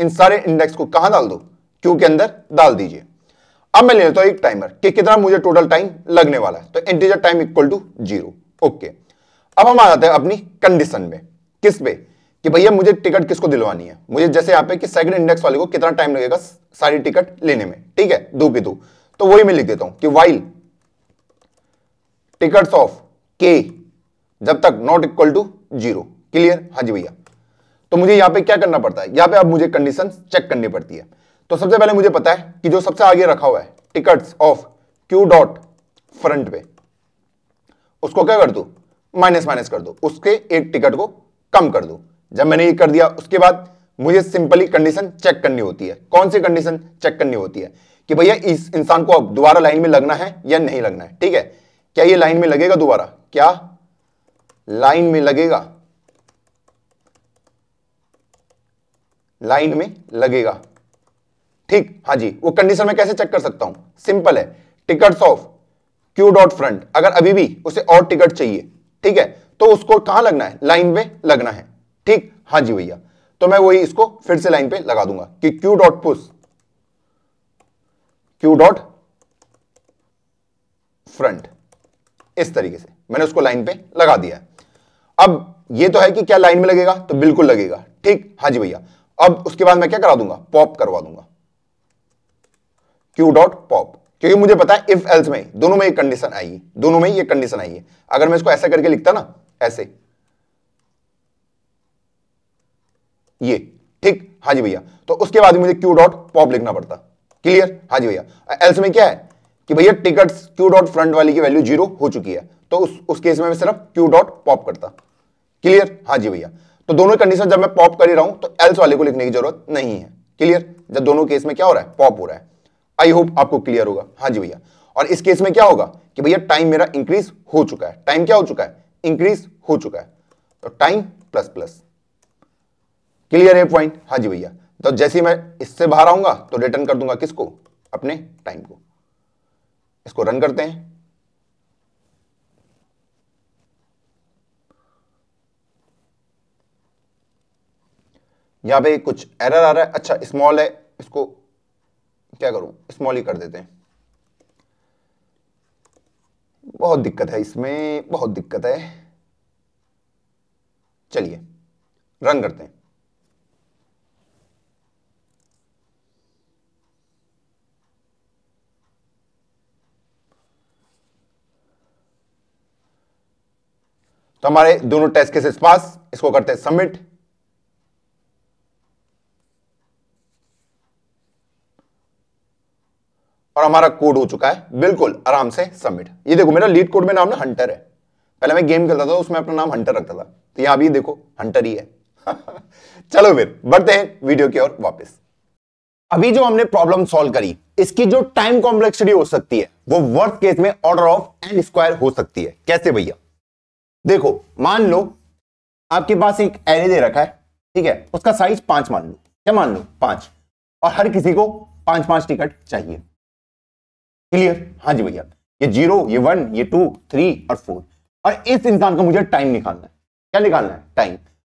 इन सारे इंडेक्स को कहां डाल दो क्यू के अंदर डाल दीजिए अब मैं ले लेता तो हूं एक टाइमर कि कितना मुझे टोटल टाइम लगने वाला है तो integer time equal to zero okay अब हम आ जाते हैं अपनी कंडीशन में किस पे कि भैया मुझे टिकट किसको दिलवानी है मुझे जैसे यहाँ पे कि सेकंड इंडेक्स वाले को कितना टाइम लगेगा सारी टिकट लेने में ठीक है दो की दो तो वही मैं लिख देता हूं कि वाइल टिकट्स ऑफ के जब तक not equal to zero clear हाँ जी भैया तो मुझे यहां पे क्या करना पड़ता है यहां पे अब मुझे कंडीशन चेक करनी पड़ती है तो सबसे पहले मुझे पता है कि जो सबसे आगे रखा हुआ है tickets of q dot front पे उसको क्या कर दो माइनस माइनस कर दो उसके एक टिकट को कम कर दो जब मैंने ये कर दिया उसके बाद मुझे सिंपली कंडीशन चेक करनी होती है कौन सी कंडीशन चेक करनी होती है कि भैया इस इंसान को अब दोबारा लाइन में लगना है या नहीं लगना है ठीक है क्या ये लाइन में लगेगा दोबारा क्या लाइन में लगेगा लाइन में लगेगा ठीक हाँ जी वो कंडीशन में कैसे चेक कर सकता हूं सिंपल है ticket of q dot front अगर अभी भी उसे और टिकट चाहिए ठीक है तो उसको कहां लगना है लाइन में लगना है ठीक हाँ जी भैया तो मैं वही इसको फिर से लाइन पे लगा दूंगा कि q dot push q dot front इस तरीके से मैंने उसको लाइन पे लगा दिया अब ये तो है कि क्या लाइन में लगेगा तो बिल्कुल लगेगा ठीक हाँ जी भैया अब उसके बाद मैं क्या करा दूंगा पॉप करवा दूंगा क्यू डॉट पॉप क्योंकि मुझे पता है इफ एल्स में दोनों में एक कंडीशन आएगी दोनों में ये कंडीशन आएगी अगर मैं इसको ऐसा करके लिखता ना ऐसे ये ठीक हाँ जी भैया तो उसके बाद मुझे क्यू डॉट पॉप लिखना पड़ता क्लियर हाँ जी भैया एल्स में क्या है कि भैया टिकट क्यू डॉट फ्रंट वाली की वैल्यू जीरो हो चुकी है तो उस उस केस में मैं सिर्फ क्यू डॉट पॉप करता क्लियर हाँ जी भैया तो दोनों कंडीशन जब मैं पॉप कर ही रहा हूं तो एल्स वाले को लिखने की जरूरत नहीं है क्लियर जब दोनों केस में क्या हो रहा है पॉप हो रहा है आई होप आपको क्लियर होगा हाँ जी भैया और इस केस में क्या होगा कि भैया टाइम मेरा इंक्रीज हो चुका है टाइम क्या हो चुका है इंक्रीज हो चुका है तो टाइम प्लस प्लस क्लियर है पॉइंट हाँ जी भैया तो जैसे ही मैं इससे बाहर आऊंगा तो रिटर्न कर दूंगा किसको अपने टाइम को इसको रन करते हैं यहां पे कुछ एरर आ रहा है अच्छा स्मॉल है इसको क्या करूं स्मॉल ही कर देते हैं बहुत दिक्कत है इसमें बहुत दिक्कत है चलिए रन करते हैं तो हमारे दोनों टेस्ट केसेस पास इसको करते हैं सबमिट और हमारा कोड हो चुका है बिल्कुल आराम से सबमिट ये देखो मेरा लीड कोड में नाम ना हंटर है पहले मैं गेम खेलता था उसमें अपना नाम हंटर रखता था तो यहां भी देखो हंटर ही है चलो फिर बढ़ते हैं वीडियो की ओर वापस अभी जो हमने प्रॉब्लम सॉल्व करी इसकी जो टाइम कॉम्प्लेक्सिटी हो सकती है वो वर्थ केस में ऑर्डर ऑफ एन स्क्वायर हो सकती है कैसे भैया देखो मान लो आपके पास एक एरे दे रखा है ठीक है उसका साइज पांच मान लो क्या मान लो पांच और हर किसी को पांच पांच टिकट चाहिए क्लियर हाँ जी भैया ये जीरो ये वन ये टू थ्री और फोर और इस इंसान का मुझे टाइम निकालना है क्या निकालना है टाइम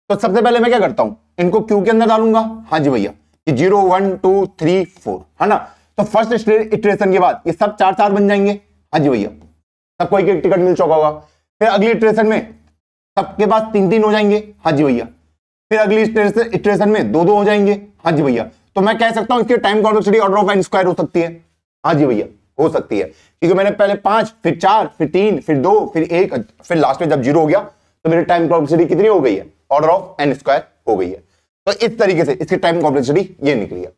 तो सबसे पहले मैं क्या करता हूं इनको क्यू के अंदर डालूंगा हाँ जी भैया ये zero one two three four है ना तो फर्स्ट इटरेशन के बाद ये सब चार चार बन जाएंगे हाँ जी भैया सबको एक एक टिकट मिल चुका होगा फिर अगली इटरेशन में सबके पास तीन तीन हो जाएंगे हाँ जी भैया फिर अगली इटरेशन में दो दो हो जाएंगे हाँ जी भैया तो मैं कह सकता हूं इसके time complexity order of n square हो सकती है हाँ जी भैया हो सकती है क्योंकि मैंने पहले पांच फिर चार फिर तीन फिर दो फिर एक फिर लास्ट में जब जीरो हो गया तो मेरी टाइम कॉम्प्लेक्सिटी कितनी हो गई है ऑर्डर ऑफ एन स्क्वायर हो गई है तो इस तरीके से इसकी टाइम कॉम्प्लेक्सिटी ये निकली है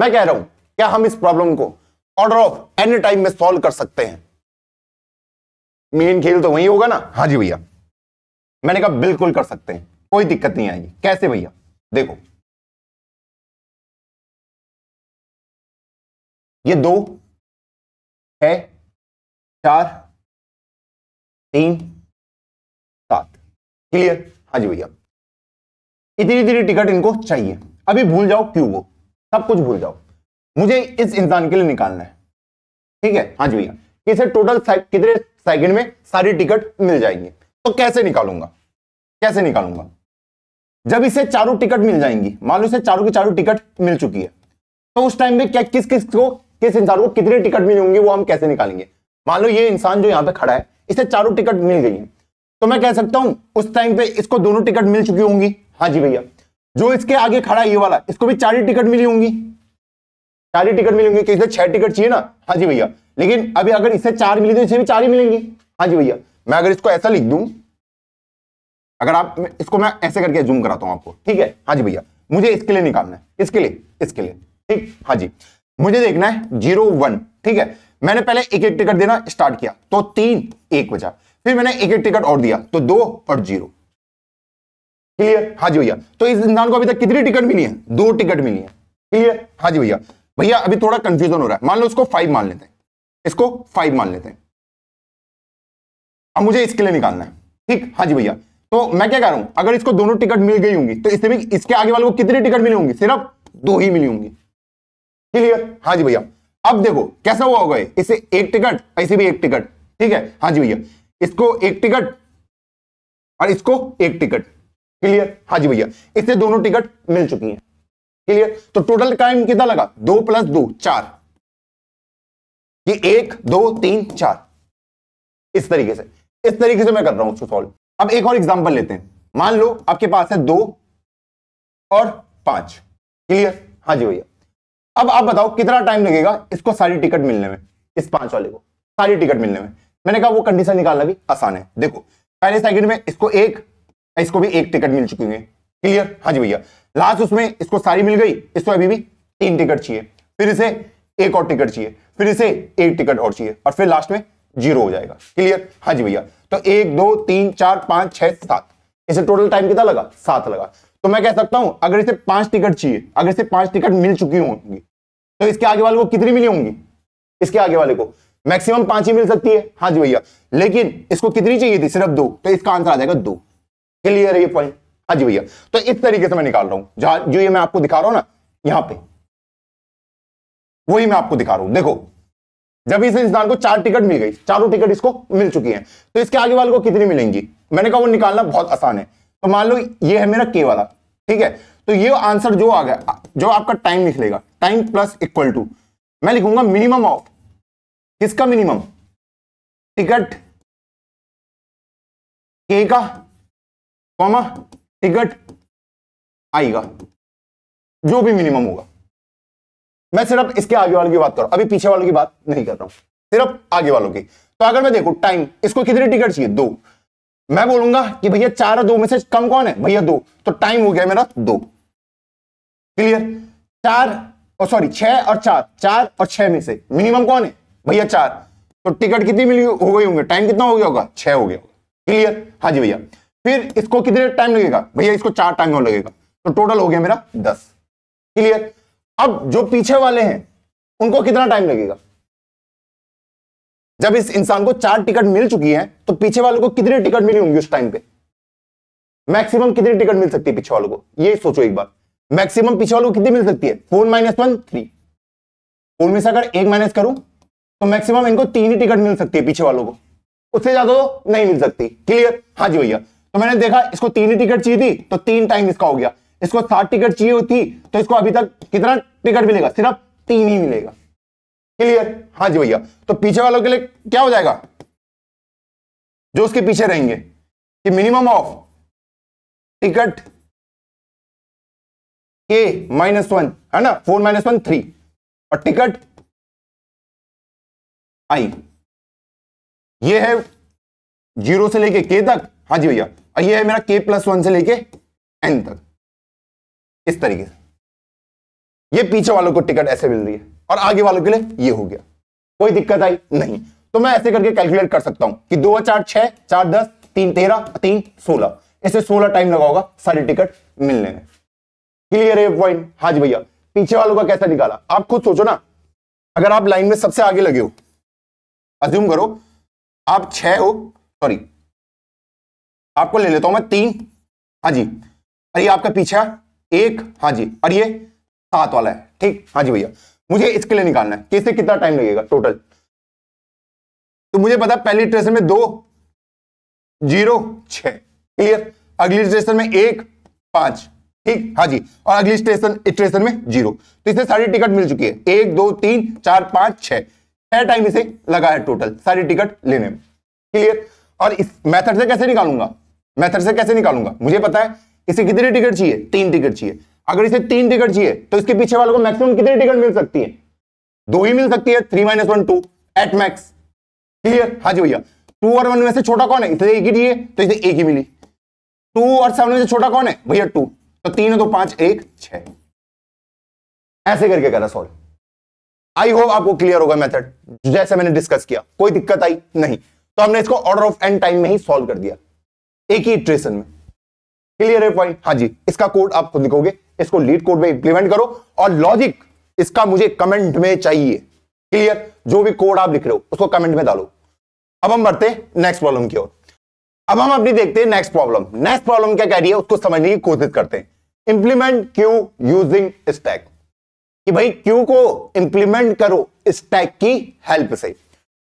मैं कह रहा हूं क्या हम इस प्रॉब्लम को ऑर्डर ऑफ एन टाइम में सॉल्व कर सकते हैं मेन खेल तो वही होगा ना हाँ जी भैया मैंने कहा बिल्कुल कर सकते हैं कोई दिक्कत नहीं आएगी कैसे भैया देखो ये दो है चार तीन सात क्लियर हाँ जी भैया इतनी इतनी टिकट इनको चाहिए अभी भूल जाओ क्यों वो सब कुछ भूल जाओ मुझे इस इंसान के लिए निकालना है ठीक है हाँ जी भैया इसे टोटल कितने सेकंड में सारी टिकट मिल जाएंगी तो कैसे निकालूंगा कैसे निकालूंगा जब इसे चारों टिकट मिल जाएंगी मान लो इसे चारों की चारों टिकट मिल चुकी है तो उस टाइम में क्या किस किस को किस इंसान को कितनी टिकट मिली होंगी वो हम कैसे निकालेंगे मान लो ये इंसान जो यहाँ पे खड़ा है इसे चारों टिकट मिल गई है तो मैं कह सकता हूं उस टाइम पे इसको दोनों टिकट मिल चुकी होंगी हाँ जी भैया जो इसके आगे खड़ा है ये वाला इसको भी चार ही टिकट मिली होंगी सारी टिकट मिलेंगी किसी छह टिकट चाहिए ना हाँ जी भैया लेकिन अभी अगर इसे चार मिली तो इसे भी चार ही मिलेंगी हाँ जी भैया मैं अगर इसको ऐसा लिख दूं अगर आप इसको मैं ऐसे करके जूम कराता हूं आपको ठीक है हाँ जी भैया मुझे इसके लिए निकालना है इसके लिए इसके लिए ठीक हाँ जी मुझे देखना है जीरो वन ठीक है मैंने पहले एक एक टिकट देना स्टार्ट किया तो तीन एक बचा फिर मैंने एक एक टिकट और दिया तो दो और जीरो क्लियर हाँ जी भैया तो इस इंसान को अभी तक कितनी टिकट मिली है दो टिकट मिली है क्लियर हाँ जी भैया भैया अभी थोड़ा कंफ्यूजन हो रहा है मान लो इसको फाइव मान लेते हैं इसको फाइव मान लेते हैं अब मुझे इसके लिए निकालना है ठीक हाँ जी भैया तो मैं क्या कह रहा हूं अगर इसको दोनों टिकट मिल गई होंगी तो इससे भी इसके आगे वाले को कितनी टिकट मिली होंगी सिर्फ दो ही मिली होंगी क्लियर हाँ जी भैया अब देखो कैसा हुआ होगा इसे एक टिकट ऐसे भी एक टिकट ठीक है हाँ जी भैया इसको एक टिकट और इसको एक टिकट क्लियर हाँ जी भैया इससे दोनों टिकट मिल चुकी है क्लियर तो टोटल टाइम कितना लगा दो प्लस दो चार ये एक दो तीन चार इस तरीके से इस तरीके से मैं कर रहा हूं उसको सॉल्व अब एक और एग्जांपल लेते हैं मान लो आपके पास है दो और पांच क्लियर हाँ जी भैया अब आप बताओ कितना टाइम लगेगा इसको सारी टिकट मिलने में इस पांच वाले को सारी टिकट मिलने में मैंने कहा वो कंडीशन निकालना भी आसान है देखो पहले सेकंड में इसको एक इसको भी एक टिकट मिल चुकी है क्लियर हाँ जी भैया लास्ट उसमें इसको सारी मिल गई इसको अभी भी तीन टिकट चाहिए फिर इसे एक और टिकट चाहिए फिर इसे एक टिकट और चाहिए और फिर लास्ट में जीरो हो जाएगा क्लियर हाँ जी भैया तो एक दो तीन चार पांच छह सात इसे टोटल टाइम कितना लगा सात लगा तो मैं कह सकता हूं अगर इसे पांच टिकट चाहिए अगर इसे पांच टिकट मिल चुकी होंगी तो इसके आगे वाले को कितनी मिली होंगी इसके आगे वाले को मैक्सिमम पांच ही मिल सकती है हाँ जी भैया लेकिन इसको कितनी चाहिए थी सिर्फ दो तो इसका आंसर आ जाएगा दो क्लियर है ये पॉइंट हाँ जी भैया तो इस तरीके से मैं निकाल रहा हूं जहां जो ये मैं आपको दिखा रहा हूं ना यहां पे वही मैं आपको दिखा रहा हूं देखो जब इस इंसान को चार टिकट मिल गई चारों टिकट इसको मिल चुकी हैं तो इसके आगे वाले को कितनी मिलेंगी मैंने कहा वो निकालना बहुत आसान है तो मान लो ये है मेरा के वाला ठीक है तो ये आंसर जो आ गया जो आपका टाइम लिख लेगा टाइम प्लस इक्वल टू मैं लिखूंगा मिनिमम ऑफ किसका मिनिमम टिकट के का कॉमा टिकट आएगा जो भी मिनिमम होगा मैं सिर्फ इसके आगे वालों की बात कर रहा हूं अभी पीछे वालों की बात नहीं कर रहा हूं सिर्फ आगे वालों की तो अगर मैं देखू टाइम इसको कितनी टिकट चाहिए दो मैं बोलूंगा कि भैया चार दो में से कम कौन है भैया दो तो टाइम हो गया मेरा दो क्लियर चार और oh, सॉरी छह और चार चार और छह में से मिनिमम कौन है भैया चार तो टिकट कितनी मिली हो गई होंगे टाइम कितना हो गया होगा छह हो गया होगा क्लियर हाँ जी भैया फिर इसको कितने टाइम लगेगा भैया इसको चार टाइम और लगेगा तो टोटल हो गया मेरा दस क्लियर अब जो पीछे वाले हैं उनको कितना टाइम लगेगा जब इस इंसान को चार टिकट मिल चुकी है तो पीछे वालों को कितनी टिकट मिली होंगी उस टाइम पे मैक्सिमम कितनी टिकट मिल सकती है पीछे वालों को ये सोचो एक बार मैक्सिमम पीछे वालों को कितनी मिल सकती है four minus one three four में से अगर एक माइनस करूं तो मैक्सिमम इनको तीन ही टिकट मिल सकती है पीछे वालों को उससे ज्यादा तो नहीं मिल सकती क्लियर हाँ जी भैया तो मैंने देखा इसको तीन ही टिकट चाहिए थी तो तीन टाइम इसका हो गया इसको सात टिकट चाहिए होती तो इसको अभी तक कितना टिकट मिलेगा सिर्फ तीन ही मिलेगा क्लियर हाँ जी भैया तो पीछे वालों के लिए क्या हो जाएगा जो उसके पीछे रहेंगे कि मिनिमम ऑफ टिकट के माइनस वन है ना फोर माइनस वन थ्री और टिकट आई ये है जीरो से लेके के तक हाँ जी भैया और ये है मेरा के प्लस वन से लेके एन तक इस तरीके से ये पीछे वालों को टिकट ऐसे मिल रही है और आगे वालों के लिए ये हो गया कोई दिक्कत आई नहीं तो मैं ऐसे करके कैलकुलेट कर सकता हूं कि दो चार छह चार दस तीन तेरह तीन सोलह इससे सोलह टाइम लगा होगा सारी टिकट मिलने में क्लियर है पॉइंट हाजी भैया पीछे वालों का कैसा निकाला आप खुद सोचो ना अगर आप लाइन में सबसे आगे लगे हो अज्यूम करो आप छह हो सॉरी आपको ले लेता हूं मैं तीन हाँ जी अरे आपका पीछे एक हाँ जी और ये सात वाला है ठीक हाँ जी भैया मुझे इसके लिए निकालना है किससे कितना टाइम लगेगा टोटल तो मुझे पता पहली ट्रेसर में दो जीरो छ क्लियर अगली स्टेशन में एक पांच ठीक हाँ जी और अगली स्टेशन स्टेशन में जीरो तो इसे सारी टिकट मिल चुकी है एक दो तीन चार पांच छह टाइम इसे लगा है टोटल सारी टिकट लेने में क्लियर और इस मेथड से कैसे निकालूंगा मेथड से कैसे निकालूंगा मुझे पता है इसे कितनी टिकट चाहिए तीन टिकट चाहिए अगर इसे तीन टिकट चाहिए तो इसके पीछे वालों को मैक्सिमम कितनी टिकट मिल सकती है दो ही मिल सकती है three minus one two eight max clear हाँ जी भैया टू और वन में से छोटा कौन है इसे एक ही चाहिए तो इसे एक ही मिली टू और सेवन में से छोटा कौन है भैया टू तो तीन दो पांच एक छ ऐसे करके करा सॉल्व आई होप आपको क्लियर होगा मेथड जैसे मैंने डिस्कस किया कोई दिक्कत आई नहीं तो हमने इसको ऑर्डर ऑफ एंड टाइम में ही सॉल्व कर दिया एक ही इटरेशन में क्लियर है पॉइंट हाँ जी इसका कोड आप खुद लिखोगे इसको लीड कोड में इंप्लीमेंट करो और लॉजिक इसका मुझे कमेंट में चाहिए क्लियर जो भी कोड आप लिख रहे हो उसको कमेंट में डालो अब हम बढ़ते नेक्स्ट प्रॉब्लम की ओर अब हम अपनी देखते हैं नेक्स्ट प्रॉब्लम नेक्स्ट प्रॉब्लम क्या कह रही है उसको समझने की कोशिश करते हैं इंप्लीमेंट क्यू यूजिंग स्टैक कि भाई क्यू को इंप्लीमेंट करो स्टैक की हेल्प से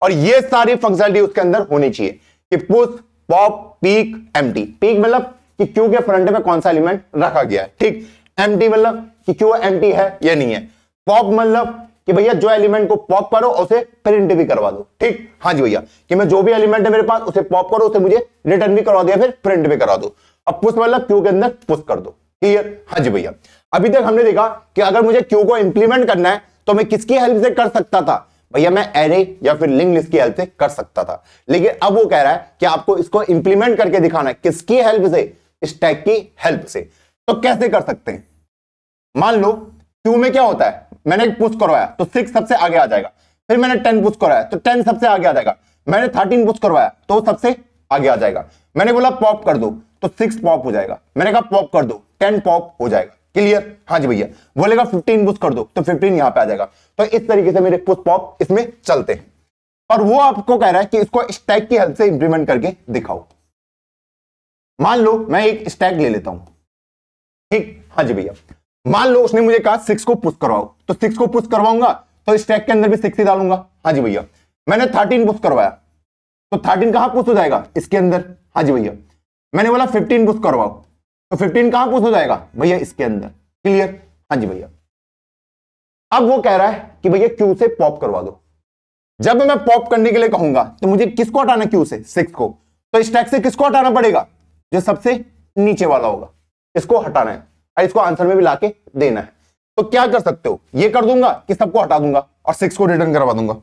और ये सारी फंक्शनलिटी उसके अंदर होनी चाहिए कि push pop peek empty peek मतलब कि क्यू के फ्रंट में कौन सा एलिमेंट रखा गया है ठीक एम्प्टी मतलब कि क्यू एम्प्टी है या नहीं है पॉप मतलब कि भैया जो एलिमेंट को पॉप करो उसे प्रिंट भी करवा दो ठीक हाँ जी भैया कि मैं जो भी एलिमेंट है मेरे पास उसे पॉप करो उसे मुझे रिटर्न भी करवा दिया फिर प्रिंट भी करा दो अब पुश मतलब क्यू के अंदर पुश कर दो क्लियर हाँ जी भैया अभी तक हमने देखा कि अगर मुझे क्यू को इंप्लीमेंट करना है तो मैं किसकी हेल्प से कर सकता था भैया मैं एरे या फिर लिंक लिस्ट की हेल्प से कर सकता था लेकिन अब वो कह रहा है कि आपको इसको इंप्लीमेंट करके दिखाना है किसकी हेल्प से स्टैक की हेल्प से तो कैसे कर सकते हैं मान लो क्यू में क्या होता है मैंने पुश करवाया तो सिक्स सबसे आगे आ जाएगा फिर मैंने टेन पुश करवाया तो टेन सबसे आगे आ जाएगा मैंने थर्टीन पुश करवाया तो सबसे आगे आ जाएगा मैंने बोला पॉप कर दो तो सिक्स पॉप हो जाएगा मैंने कहा पॉप कर दो टेन पॉप हो जाएगा क्लियर हाँ जी भैया बोलेगा फिफ्टीन पुश कर दो तो फिफ्टीन यहाँ पे आ जाएगा तो इस तरीके से मेरे पुष्प पॉप इसमें चलते हैं और वो आपको कह रहा है कि इसको स्टैक की हेल्प से इंप्लीमेंट करके दिखाओ मान लो मैं एक स्टैक ले लेता हूं ठीक हाँ जी भैया मान लो उसने मुझे कहा सिक्स को पुष्ट करवाओ तो सिक्स को पुष्ट करवाऊंगा तो स्टैक के अंदर भी सिक्स ही डालूंगा हाँ जी भैया मैंने थर्टीन पुष्ट करवाया तो थर्टीन कहां पुष्ट हो जाएगा इसके अंदर हाँ जी भैया मैंने बोला फिफ्टीन पुष्ट करवाओ तो फिफ्टीन कहां पुष्ट हो जाएगा भैया इसके अंदर क्लियर हाँ जी भैया अब वो कह रहा है कि भैया क्यू से पॉप करवा दो जब मैं पॉप करने के लिए कहूंगा तो मुझे किसको हटाना क्यू से सिक्स को तो स्टैक से किसको हटाना पड़ेगा जो सबसे नीचे वाला होगा इसको हटाना है और इसको आंसर में भी लाके देना है तो क्या कर सकते हो ये कर दूंगा कि सबको हटा दूंगा और सिक्स को रिटर्न करवा दूंगा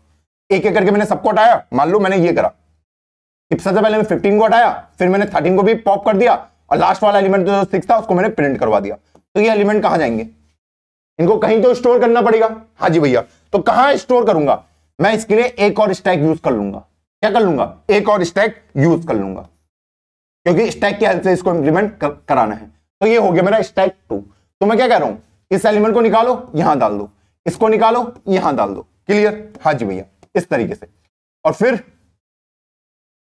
एक एक करके मैंने सबको हटाया मान लो मैंने ये करा सबसे पहले मैं 15 को हटाया फिर मैंने 13 को भी पॉप कर दिया और लास्ट वाला एलिमेंट जो सिक्स था उसको मैंने प्रिंट करवा दिया तो ये एलिमेंट कहां जाएंगे इनको कहीं तो स्टोर करना पड़ेगा हाँ जी भैया तो कहां स्टोर करूंगा मैं इसके लिए एक और स्टैक यूज कर लूंगा क्या कर लूंगा एक और स्टैक यूज कर लूंगा क्योंकि स्टैक की हेल्प से इसको इंप्लीमेंट कर, कराना है तो ये हो गया मेरा स्टैक टू तो मैं क्या कह रहा हूं इस एलिमेंट को निकालो यहां डाल दो इसको निकालो यहां डाल दो क्लियर हाँ जी भैया इस तरीके से और फिर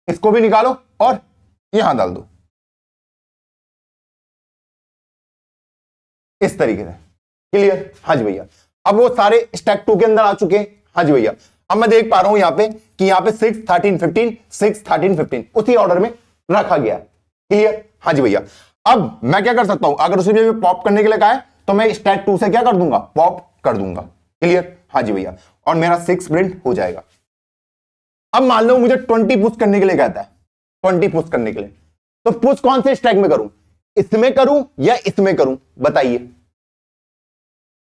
इसको भी निकालो और यहां डाल दो इस तरीके से क्लियर हाँ जी भैया अब वो सारे स्टेक टू के अंदर आ चुके हैं हाँ जी भैया अब मैं देख पा रहा हूं यहाँ पे कि यहाँ पे six thirteen fifteen six thirteen fifteen उसी ऑर्डर में रखा गया क्लियर हाँ जी भैया अब मैं क्या कर सकता हूं अगर उसे भी पॉप करने के लिए कहा है तो मैं स्टेक टू से क्या कर दूंगा पॉप कर दूंगा क्लियर हाँ जी भैया और मेरा सिक्स प्रिंट हो जाएगा अब मान लो मुझे ट्वेंटी पुश करने के लिए कहता है ट्वेंटी पुश करने के लिए तो पुश कौन से स्टैक में करूं इसमें करूं या इसमें करूं बताइए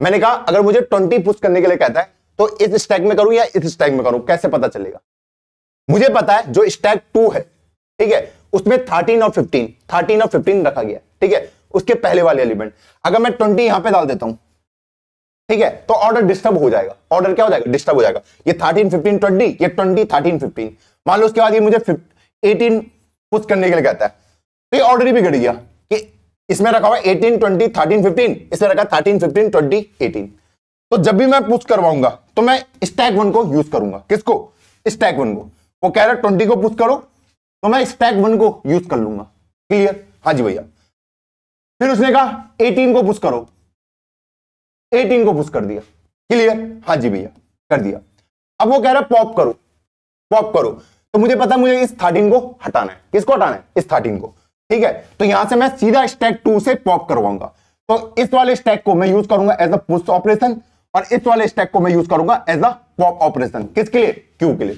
मैंने कहा अगर मुझे ट्वेंटी पुश करने के लिए कहता है तो इस स्टैक में करूं या इस स्टैक में करूं कैसे पता चलेगा मुझे पता है जो स्टैक टू है ठीक है उसमें थर्टीन और फिफ्टीन थर्टीन और फिफ्टीन रखा गया ठीक है उसके पहले वाले एलिमेंट अगर मैं ट्वेंटी यहां पर डाल देता हूं ठीक है तो ऑर्डर डिस्टर्ब हो जाएगा ऑर्डर क्या हो जाएगा डिस्टर्ब हो जाएगा ये थर्टीन फिफ्टीन ट्वेंटी ये ट्वेंटी थर्टीन फिफ्टीन मान लो उसके बाद ये मुझे एटीन पुश करने के लिए कहता है तो ये ऑर्डर ही बिगड़ गया इसमें रखा हुआ एटीन ट्वेंटी थर्टीन फिफ्टीन इसमें रखा थर्टीन फिफ्टीन ट्वेंटी एटीन तो जब भी मैं पुश करवाऊंगा तो मैं स्टैक वन को यूज करूंगा किसको स्टैक वन को वो कह रहा ट्वेंटी को पुश करो तो मैं स्टैक वन को यूज कर लूंगा क्लियर हाँ जी भैया फिर उसने कहा एटीन को पुश करो एटीन को पुश कर दिया क्लियर हाँ जी भैया कर दिया अब वो कह रहा पॉप करो पॉप करो तो मुझे पता मुझे इस थर्टीन को हटाना है किसको हटाना है इस थर्टीन को ठीक है तो यहां से मैं सीधा स्टैक टू से पॉप करवाऊंगा तो इस वाले स्टैक को मैं यूज करूंगा एज अ पुस्ट ऑपरेशन और इस वाले स्टैक को मैं यूज करूंगा एज अ पॉप ऑपरेशन किसके लिए क्यू के लिए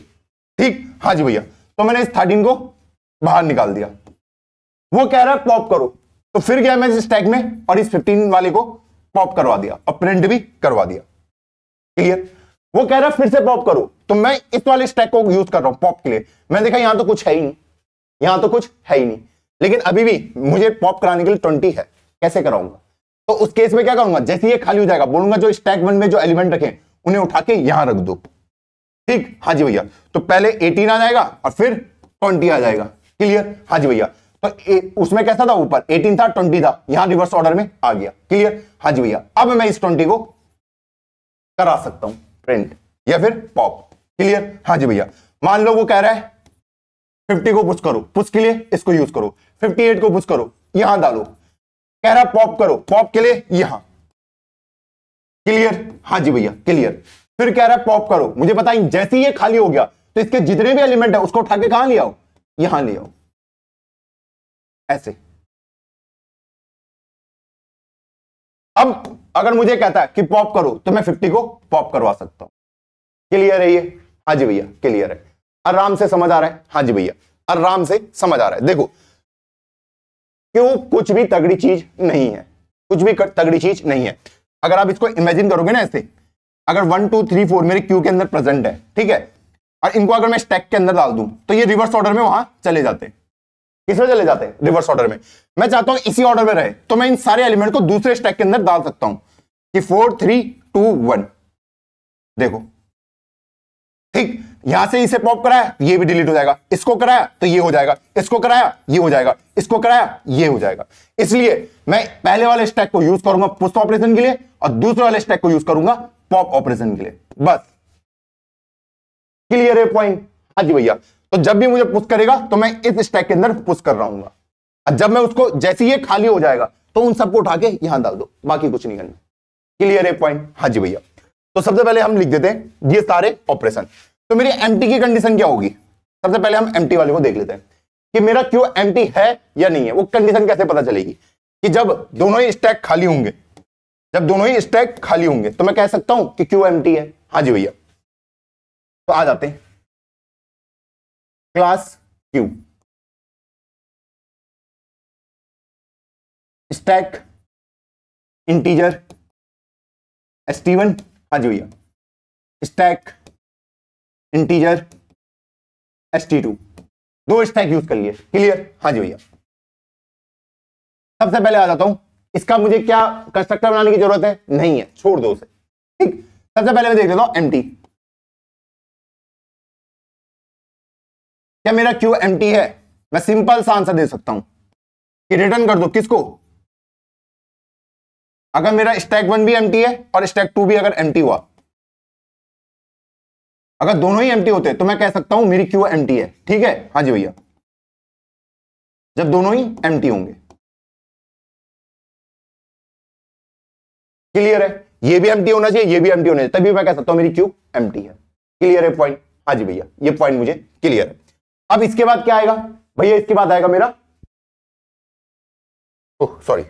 ठीक हाँ जी भैया तो मैंने इस थर्टीन को बाहर निकाल दिया वो कह रहा है पॉप करो तो फिर गया मैं इस स्टैक में और इस फिफ्टीन वाले को पॉप करवा दिया और प्रिंट भी करवा दिया क्लियर वो कह रहा है फिर से पॉप करो तो मैं इस वाले स्टैक को यूज कर रहा हूं पॉप के लिए मैंने देखा यहां तो कुछ है ही नहीं यहां तो कुछ है ही नहीं लेकिन अभी भी मुझे पॉप कराने के लिए ट्वेंटी है कैसे कराऊंगा तो उस केस में क्या करूंगा जैसे ये खाली हो जाएगा बोलूंगा जो स्टैक वन में जो एलिमेंट रखे उन्हें उठा के यहां रख दो ठीक हाँ जी भैया तो पहले एटीन आ जाएगा और फिर ट्वेंटी आ जाएगा क्लियर हाँ जी भैया तो ए, उसमें कैसा था ऊपर एटीन था ट्वेंटी था यहां रिवर्स ऑर्डर में आ गया क्लियर हाँ जी भैया अब मैं इस ट्वेंटी को करा सकता हूं प्रिंट या फिर पॉप क्लियर हाँ जी भैया मान लो वो कह रहा है फिफ्टी को पुश करो पुश के लिए इसको यूज करो 58 को पुश करो यहां डालो कह रहा पॉप करो पॉप के लिए यहां क्लियर हाँ जी भैया क्लियर फिर कह रहा पॉप करो मुझे बताइए जैसे ही ये खाली हो गया तो इसके जितने भी एलिमेंट है उसको उठा के कहां ले आओ यहां ले आओ ऐसे अब अगर मुझे कहता है कि पॉप करो तो मैं 50 को पॉप करवा सकता हूं क्लियर है ये हाँ जी भैया क्लियर है आराम से समझ आ रहा है हाँ जी भैया आराम से समझ आ रहा है देखो कि वो कुछ भी तगड़ी चीज नहीं है कुछ भी तगड़ी चीज नहीं है अगर आप इसको इमेजिन करोगे ना ऐसे अगर वन टू थ्री फोर मेरे क्यू के अंदर प्रेजेंट है ठीक है और इनको अगर मैं स्टैक के अंदर डाल दूं तो ये रिवर्स ऑर्डर में वहां चले जाते हैं किसमें चले जाते हैं रिवर्स ऑर्डर में मैं चाहता हूं इसी ऑर्डर में रहे तो मैं इन सारे एलिमेंट को दूसरे स्टैक के अंदर डाल सकता हूं कि फोर थ्री टू वन देखो ठीक यहां से इसे पॉप कराया ये भी डिलीट हो जाएगा इसको कराया तो ये हो जाएगा इसको कराया ये हो जाएगा इसको कराया ये हो जाएगा इसलिए मैं पहले वाले स्टैक को यूज करूंगा पुस्त ऑपरेशन के लिए और दूसरे वाले स्टैक को यूज करूंगा पॉप ऑपरेशन के लिए बस क्लियर है पॉइंट हाँ जी भैया तो जब भी मुझे पुस्त करेगा तो मैं इस स्टैक के अंदर पुस्त कर रहा हूँ जब मैं उसको जैसे ये खाली हो जाएगा तो उन सबको उठा के यहां डाल दो बाकी कुछ नहीं करना क्लियर है पॉइंट हाँ जी भैया तो सबसे पहले हम लिख देते हैं ये सारे ऑपरेशन तो मेरी एम की कंडीशन क्या होगी सबसे पहले हम एम वाले को देख लेते हैं कि मेरा क्यू एम है या नहीं है वो कंडीशन कैसे पता चलेगी कि जब दोनों ही स्टैक खाली होंगे जब दोनों ही स्टैक खाली होंगे तो मैं कह सकता हूं कि क्यू एम है हाँ जी भैया तो आ जाते हैं class queue stack integer S T one हाँ जी भैया stack integer S T two दो स्टैक यूज कर लिए क्लियर हाँ जी भैया सबसे पहले आ जाता हूं इसका मुझे क्या कंस्ट्रक्टर बनाने की जरूरत है नहीं है छोड़ दो उसे ठीक सबसे पहले मैं देख लेता हूं एम टी क्या मेरा क्यू एम टी है मैं सिंपल सा आंसर दे सकता हूं कि रिटर्न कर दो किसको अगर मेरा स्टैक वन भी एम है और स्टैक टू भी अगर एम हुआ अगर दोनों ही एम्प्टी होते तो मैं कह सकता हूं मेरी क्यू एम्प्टी है ठीक है हाँ जी भैया जब दोनों ही एम्प्टी होंगे क्लियर है ये भी एम्प्टी होना चाहिए ये भी एम्प्टी होना चाहिए तभी मैं कह सकता हूं मेरी क्यू एम्प्टी है क्लियर है पॉइंट हाँ जी भैया ये पॉइंट मुझे क्लियर है अब इसके बाद क्या आएगा भैया इसके बाद आएगा मेरा ओह सॉरी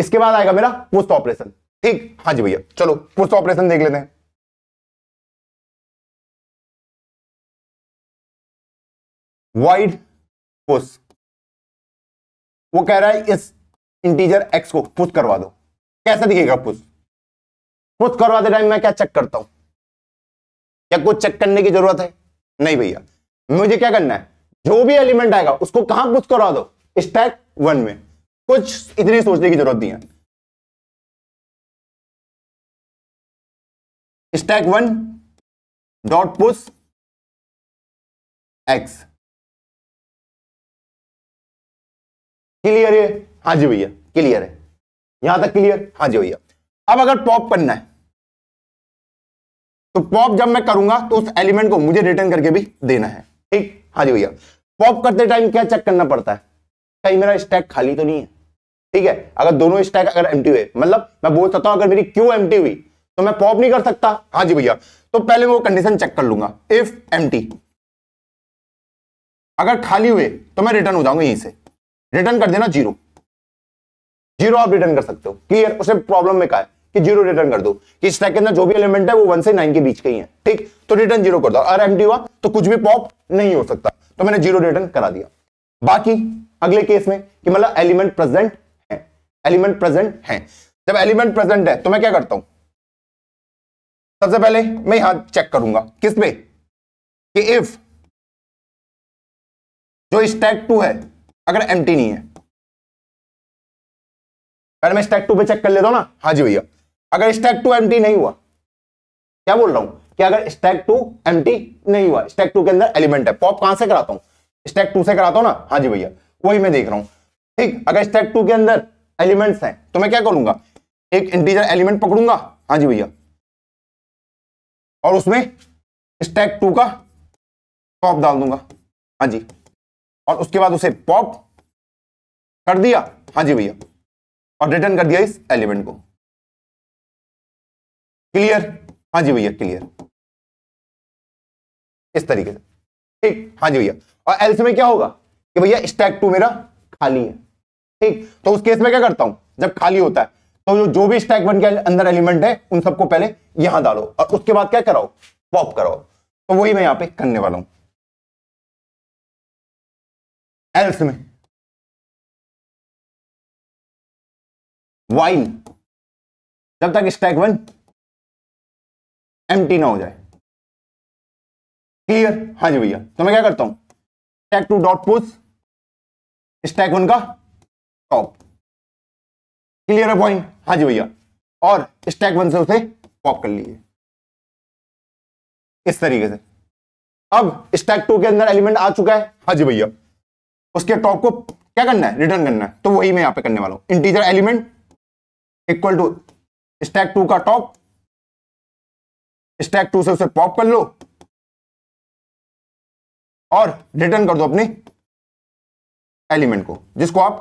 इसके बाद आएगा मेरा पोस्ट ऑपरेशन ठीक हाँ जी भैया चलो पोस्ट ऑपरेशन देख लेते हैं वाइड पुश वो कह रहा है इस इंटीजर एक्स को पुश करवा दो कैसे दिखेगा पुश पुश करवाते टाइम मैं क्या चेक करता हूं क्या कुछ चेक करने की जरूरत है नहीं भैया मुझे क्या करना है जो भी एलिमेंट आएगा उसको कहां पुश करवा दो स्टैक वन में कुछ इतनी सोचने की जरूरत नहीं है stack one dot push x clear है हाँ जी भैया क्लियर है यहां तक क्लियर हाँ जी भैया अब अगर पॉप करना है तो पॉप जब मैं करूंगा तो उस एलिमेंट को मुझे रिटर्न करके भी देना है ठीक हाँ जी भैया पॉप करते टाइम क्या चेक करना पड़ता है कहीं मेरा स्टैक खाली तो नहीं है ठीक है अगर दोनों स्टैक अगर एम हुए मतलब मैं बोल सकता हूं अगर मेरी क्यू एम हुई तो मैं पॉप नहीं कर सकता हाँ जी भैया तो पहले मैं वो कंडीशन चेक कर लूंगा इफ एम अगर खाली हुए तो मैं रिटर्न हो जाऊंगा यहीं से रिटर्न कर देना जीरो जीरो आप रिटर्न कर सकते हो क्लियर उसने प्रॉब्लम में कहा है कि जीरो रिटर्न कर दो कि स्टैक के अंदर जो भी एलिमेंट है वो वन से नाइन के बीच का ही है ठीक तो रिटर्न जीरो कर दो अगर एम हुआ तो कुछ भी पॉप नहीं हो सकता तो मैंने जीरो रिटर्न करा दिया बाकी अगले केस में कि मतलब एलिमेंट प्रेजेंट है एलिमेंट प्रेजेंट है जब एलिमेंट प्रेजेंट है तो मैं क्या करता हूं सबसे पहले मैं यहां चेक करूंगा किस पे कि इफ जो स्टैक टू है अगर एम नहीं है पहले मैं स्टैक टू पे चेक कर लेता हूं ना हाँ जी भैया अगर स्टैक टू एम नहीं हुआ क्या बोल रहा हूं कि अगर स्टैक टू एम नहीं हुआ स्टैक टू के अंदर एलिमेंट है पॉप तो कहां से कराता हूं स्टैक टू से कराता हूं ना हाँ जी भैया वही मैं देख रहा हूं ठीक अगर स्टैक टू के अंदर एलिमेंट्स हैं तो मैं क्या करूंगा एक इंटीजर एलिमेंट पकड़ूंगा हाँ जी भैया और उसमें स्टैक टू का पॉप डाल दूंगा हाँ जी और उसके बाद उसे पॉप कर दिया हाँ जी भैया और रिटर्न कर दिया इस एलिमेंट को क्लियर हाँ जी भैया क्लियर इस तरीके से ठीक हाँ जी भैया और एल्स में क्या होगा कि भैया स्टैक टू मेरा खाली है ठीक तो उस केस में क्या करता हूं जब खाली होता है तो जो, जो भी स्टैक वन के अंदर एलिमेंट है उन सबको पहले यहां डालो और उसके बाद क्या कराओ पॉप कराओ तो वही मैं यहां पे करने वाला हूं एल्स में वाइल जब तक स्टैक वन एम ना हो जाए क्लियर हाँ जी भैया तो मैं क्या करता हूं stack two dot push stack one का टॉप क्लियर है पॉइंट हाँ जी भैया और स्टैक वन से उसे पॉप कर लीजिए इस तरीके से अब स्टैक टू के अंदर एलिमेंट आ चुका है हाँ जी भैया उसके टॉप को क्या करना है रिटर्न करना है तो वही मैं यहां पे करने वाला हूं integer element equal to stack two का टॉप स्टैक टू से उसे पॉप कर लो और रिटर्न कर दो अपने एलिमेंट को जिसको आप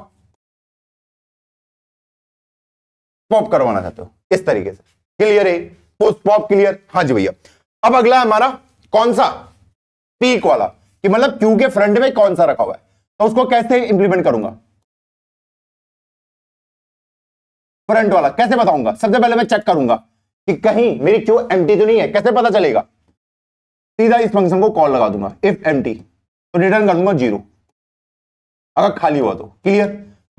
पॉप करवाना चाहते हो इस तरीके से क्लियर है पोस्ट पॉप क्लियर हाँ जी भैया अब अगला हमारा कौन सा पीक वाला कि मतलब क्यू के फ्रंट में कौन सा रखा हुआ है तो उसको कैसे इंप्लीमेंट करूंगा फ्रंट वाला कैसे बताऊंगा सबसे पहले मैं चेक करूंगा कि कहीं मेरी क्यू एम तो नहीं है कैसे पता चलेगा सीधा इस फंक्शन को कॉल लगा दूंगा इफ एम तो रिटर्न कर दूंगा जीरो अगर खाली हुआ तो क्लियर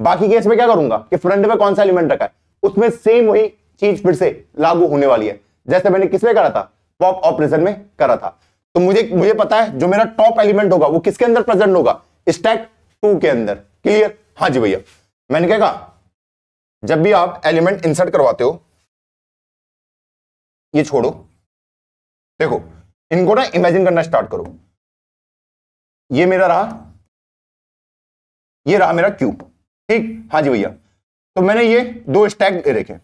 बाकी केस में क्या करूंगा कि फ्रंट में कौन सा एलिमेंट रखा है उसमें सेम वही चीज फिर से लागू होने वाली है जैसे मैंने किसमें करा था पॉप ऑपरेशन में करा था तो मुझे मुझे पता है जो मेरा टॉप एलिमेंट होगा वो किसके अंदर प्रेजेंट होगा स्टैक टू के अंदर क्लियर हाँ जी भैया मैंने क्या कहा जब भी आप एलिमेंट इंसर्ट करवाते हो ये छोड़ो देखो इनको ना इमेजिन करना स्टार्ट करो ये मेरा रहा ये रहा मेरा क्यूब ठीक हाँ जी भैया तो मैंने ये दो स्टैक रखे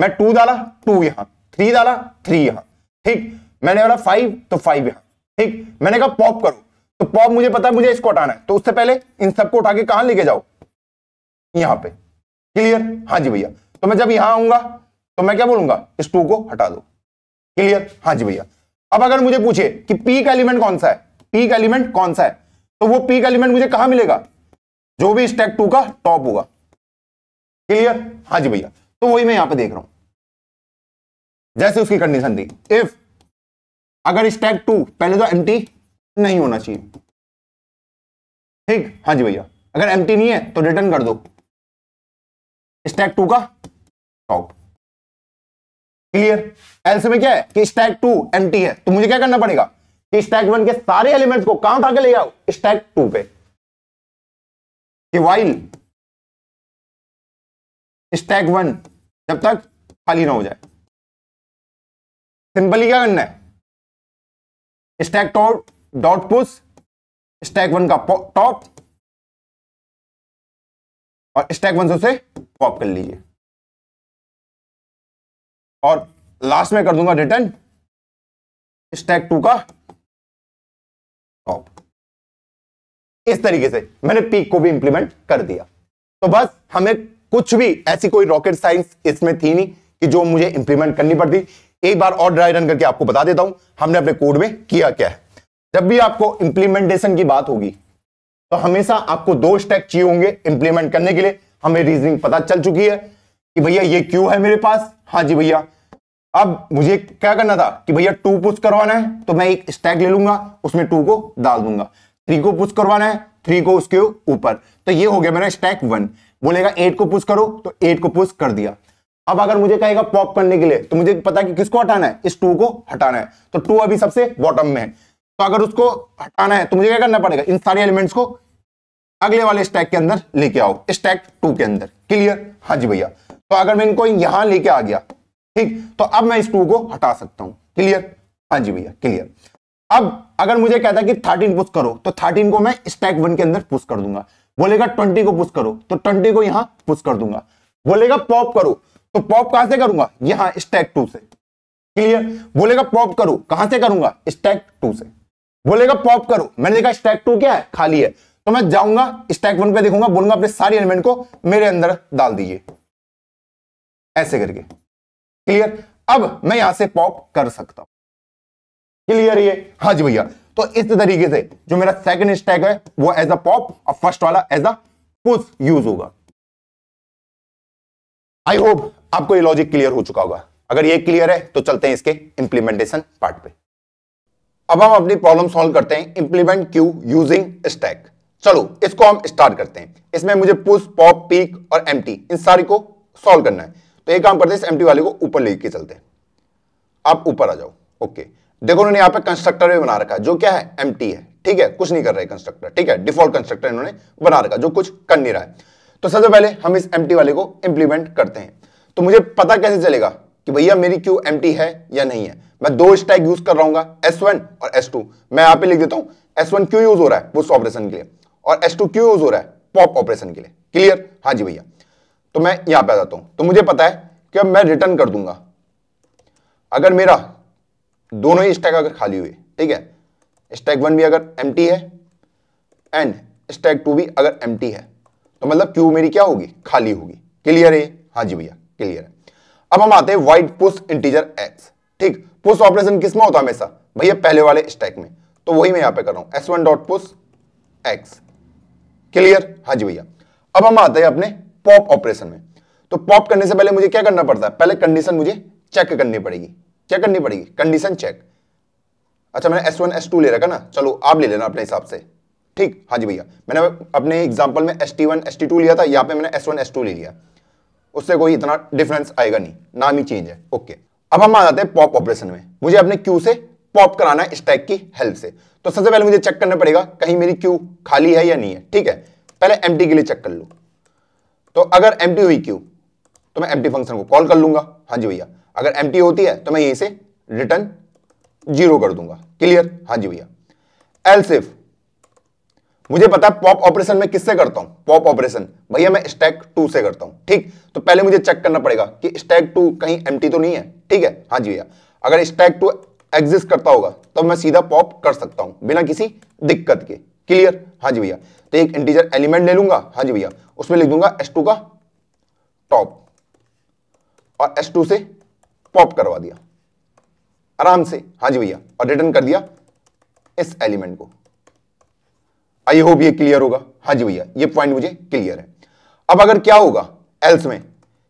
मैं टू डाला टू यहां थ्री डाला थ्री यहां ठीक मैंने वाला फाइव तो फाइव यहां ठीक मैंने कहा पॉप करो तो पॉप मुझे पता है मुझे इसको हटाना है तो उससे पहले इन सबको उठा के कहां लेके जाओ यहां पे क्लियर हाँ जी भैया तो मैं जब यहां आऊंगा तो मैं क्या बोलूंगा इस टू को हटा दो क्लियर हाँ जी भैया अब अगर मुझे पूछे कि पी का एलिमेंट कौन सा है पी का एलिमेंट कौन सा है तो वो पी का एलिमेंट मुझे कहां मिलेगा जो भी स्टेक टू का टॉप होगा क्लियर हाँ जी भैया तो वही मैं यहां पे देख रहा हूं जैसे उसकी कंडीशन थी इफ अगर स्टेक टू पहले तो एम नहीं होना चाहिए ठीक हाँ जी भैया अगर एम नहीं है तो रिटर्न कर दो स्टैक टू का टॉप क्लियर एल्स में क्या है कि स्टैक टू एम है तो मुझे क्या करना पड़ेगा कि स्टैक वन के सारे एलिमेंट्स को कहां उठा के ले जाओ स्टैक टू पे कि वाइल स्टैक वन जब तक खाली ना हो जाए सिंपली क्या करना है stack top dot push stack one का टॉप और स्टैक वन से उसे पॉप कर लीजिए और लास्ट में कर दूंगा रिटर्न स्टैक टू का टॉप इस तरीके से मैंने पीक को भी इंप्लीमेंट कर दिया तो बस हमें कुछ भी ऐसी कोई रॉकेट साइंस इसमें थी नहीं कि जो मुझे इंप्लीमेंट करनी पड़ती एक बार और ड्राई रन करके आपको बता देता हूं हमने अपने कोड में किया क्या है जब भी आपको इंप्लीमेंटेशन की बात होगी तो हमेशा आपको दो स्टेक चाहिए होंगे इंप्लीमेंट करने के लिए हमें रीजनिंग पता चल चुकी है कि भैया ये क्यों है मेरे पास हाँ जी भैया अब मुझे क्या करना था कि भैया टू पुश करवाना है तो मैं एक स्टैक ले लूंगा उसमें टू को डाल दूंगा थ्री को पुश करवाना है थ्री को उसके ऊपर तो ये हो गया मेरा स्टैक वन बोलेगा एट को पुश करो तो एट को पुश कर दिया अब अगर मुझे कहेगा पॉप करने के लिए तो मुझे पता कि किसको हटाना है इस टू को हटाना है तो टू अभी सबसे बॉटम में है तो अगर उसको हटाना है तो मुझे क्या करना पड़ेगा इन सारे एलिमेंट्स को अगले वाले स्टैक के अंदर लेके आओ स्टैक टू के अंदर क्लियर हाँ जी भैया तो अगर मैं इनको यहां लेके आ गया ठीक तो अब मैं इस टू को हटा सकता हूं क्लियर हाँ जी भैया क्लियर अब अगर मुझे कहता कि थर्टीन पुश करो तो थर्टीन को मैं स्टैक वन के अंदर पुश कर दूंगा बोलेगा ट्वेंटी को पुश करो तो ट्वेंटी को यहां पुश कर दूंगा बोलेगा पॉप करो तो पॉप कहां से करूंगा यहां स्टैक टू से क्लियर बोलेगा पॉप करो कहां से करूंगा स्टैक टू से बोलेगा पॉप करो मैंने देखा स्टैक टू क्या है खाली है तो मैं जाऊंगा स्टैक वन पे देखूंगा बोलूंगा अपने सारे एलिमेंट को मेरे अंदर डाल दीजिए ऐसे करके क्लियर अब मैं यहां से पॉप कर सकता हूं क्लियर ये हाँ जी भैया तो इस तरीके से जो मेरा सेकंड स्टैक है वो एज अ पॉप और फर्स्ट वाला एज अ पुश यूज होगा आई होप आपको ये लॉजिक क्लियर हो चुका होगा अगर ये क्लियर है तो चलते हैं इसके इंप्लीमेंटेशन पार्ट पे अब हम अपनी प्रॉब्लम सॉल्व करते हैं इंप्लीमेंट क्यू यूजिंग स्टैक चलो इसको हम स्टार्ट करते हैं इसमें मुझे पुश पॉप पीक और एम इन सारी को सॉल्व करना है तो एक काम करते हैं इस एम वाले को ऊपर लेके चलते हैं आप ऊपर आ जाओ ओके देखो उन्होंने यहां पे कंस्ट्रक्टर भी बना रखा है जो क्या है एम है ठीक है कुछ नहीं कर रहे कंस्ट्रक्टर ठीक है डिफॉल्ट कंस्ट्रक्टर इन्होंने बना रखा जो कुछ कर नहीं रहा है तो सबसे पहले हम इस एम वाले को इंप्लीमेंट करते हैं तो मुझे पता कैसे चलेगा कि भैया मेरी क्यू एम है या नहीं है मैं दो स्टैग यूज कर रहा एस एस और एस टू मैं यहां पे लिख देता हूं एस वन क्यों यूज हो रहा है पुश ऑपरेशन के लिए और एस टू क्यों यूज हो रहा है पॉप ऑपरेशन के लिए क्लियर हाँ जी भैया तो मैं यहां पे आ जाता हूं तो मुझे पता है कि अब मैं रिटर्न कर दूंगा अगर मेरा दोनों ही स्टैग अगर खाली हुए ठीक है स्टैग वन भी अगर एम है एंड स्टैग टू भी अगर एम है तो मतलब क्यू मेरी क्या होगी खाली होगी क्लियर है हाँ जी भैया क्लियर है अब हम आते हैं वाइट पुश इंटीजर एक्स ठीक पुश ऑपरेशन किस में होता है हमेशा भैया पहले वाले स्टैक में तो वही मैं यहां पे कर रहा हूं S one dot push x clear हाँ जी भैया अब हम आते हैं अपने पॉप ऑपरेशन में तो पॉप करने से पहले मुझे क्या करना पड़ता है पहले कंडीशन मुझे चेक करनी पड़ेगी क्या करनी पड़ेगी कंडीशन चेक अच्छा मैंने एस वन एस टू ले रखा ना चलो आप ले लेना अपने हिसाब से ठीक हाँ जी भैया मैंने अपने एग्जाम्पल में S T one S T two लिया था यहाँ पे मैंने एस वन एस टू ले लिया उससे कोई इतना डिफरेंस आएगा नहीं नाम ही चेंज है ओके अब हम आ जाते हैं पॉप ऑपरेशन में मुझे अपने क्यू से पॉप कराना है स्टैक की हेल्प से तो सबसे पहले मुझे चेक करना पड़ेगा कहीं मेरी क्यू खाली है या नहीं है ठीक है पहले एम के लिए चेक कर लू तो अगर एम हुई क्यू तो मैं एम फंक्शन को कॉल कर लूंगा हाँ जी भैया अगर एम होती है तो मैं यहीं से रिटर्न जीरो कर दूंगा क्लियर हाँ जी भैया एल्सिफ मुझे पता है पॉप ऑपरेशन में किससे करता हूं पॉप ऑपरेशन भैया मैं स्टैक टू से करता हूं ठीक तो पहले मुझे चेक करना पड़ेगा कि स्टैक टू कहीं एम तो नहीं है ठीक है हाँ जी भैया अगर स्टैक टू एग्जिस्ट करता होगा तो मैं सीधा पॉप कर सकता हूं बिना किसी दिक्कत के क्लियर हाँ जी भैया तो एक इंटीजर एलिमेंट ले लूंगा हाँ जी भैया उसमें लिख दूंगा एस का टॉप और एस से पॉप करवा दिया आराम से हाँ जी भैया और रिटर्न कर दिया इस एलिमेंट को आई होप ये क्लियर होगा हाँ जी भैया ये पॉइंट मुझे क्लियर है अब अगर क्या होगा एल्स में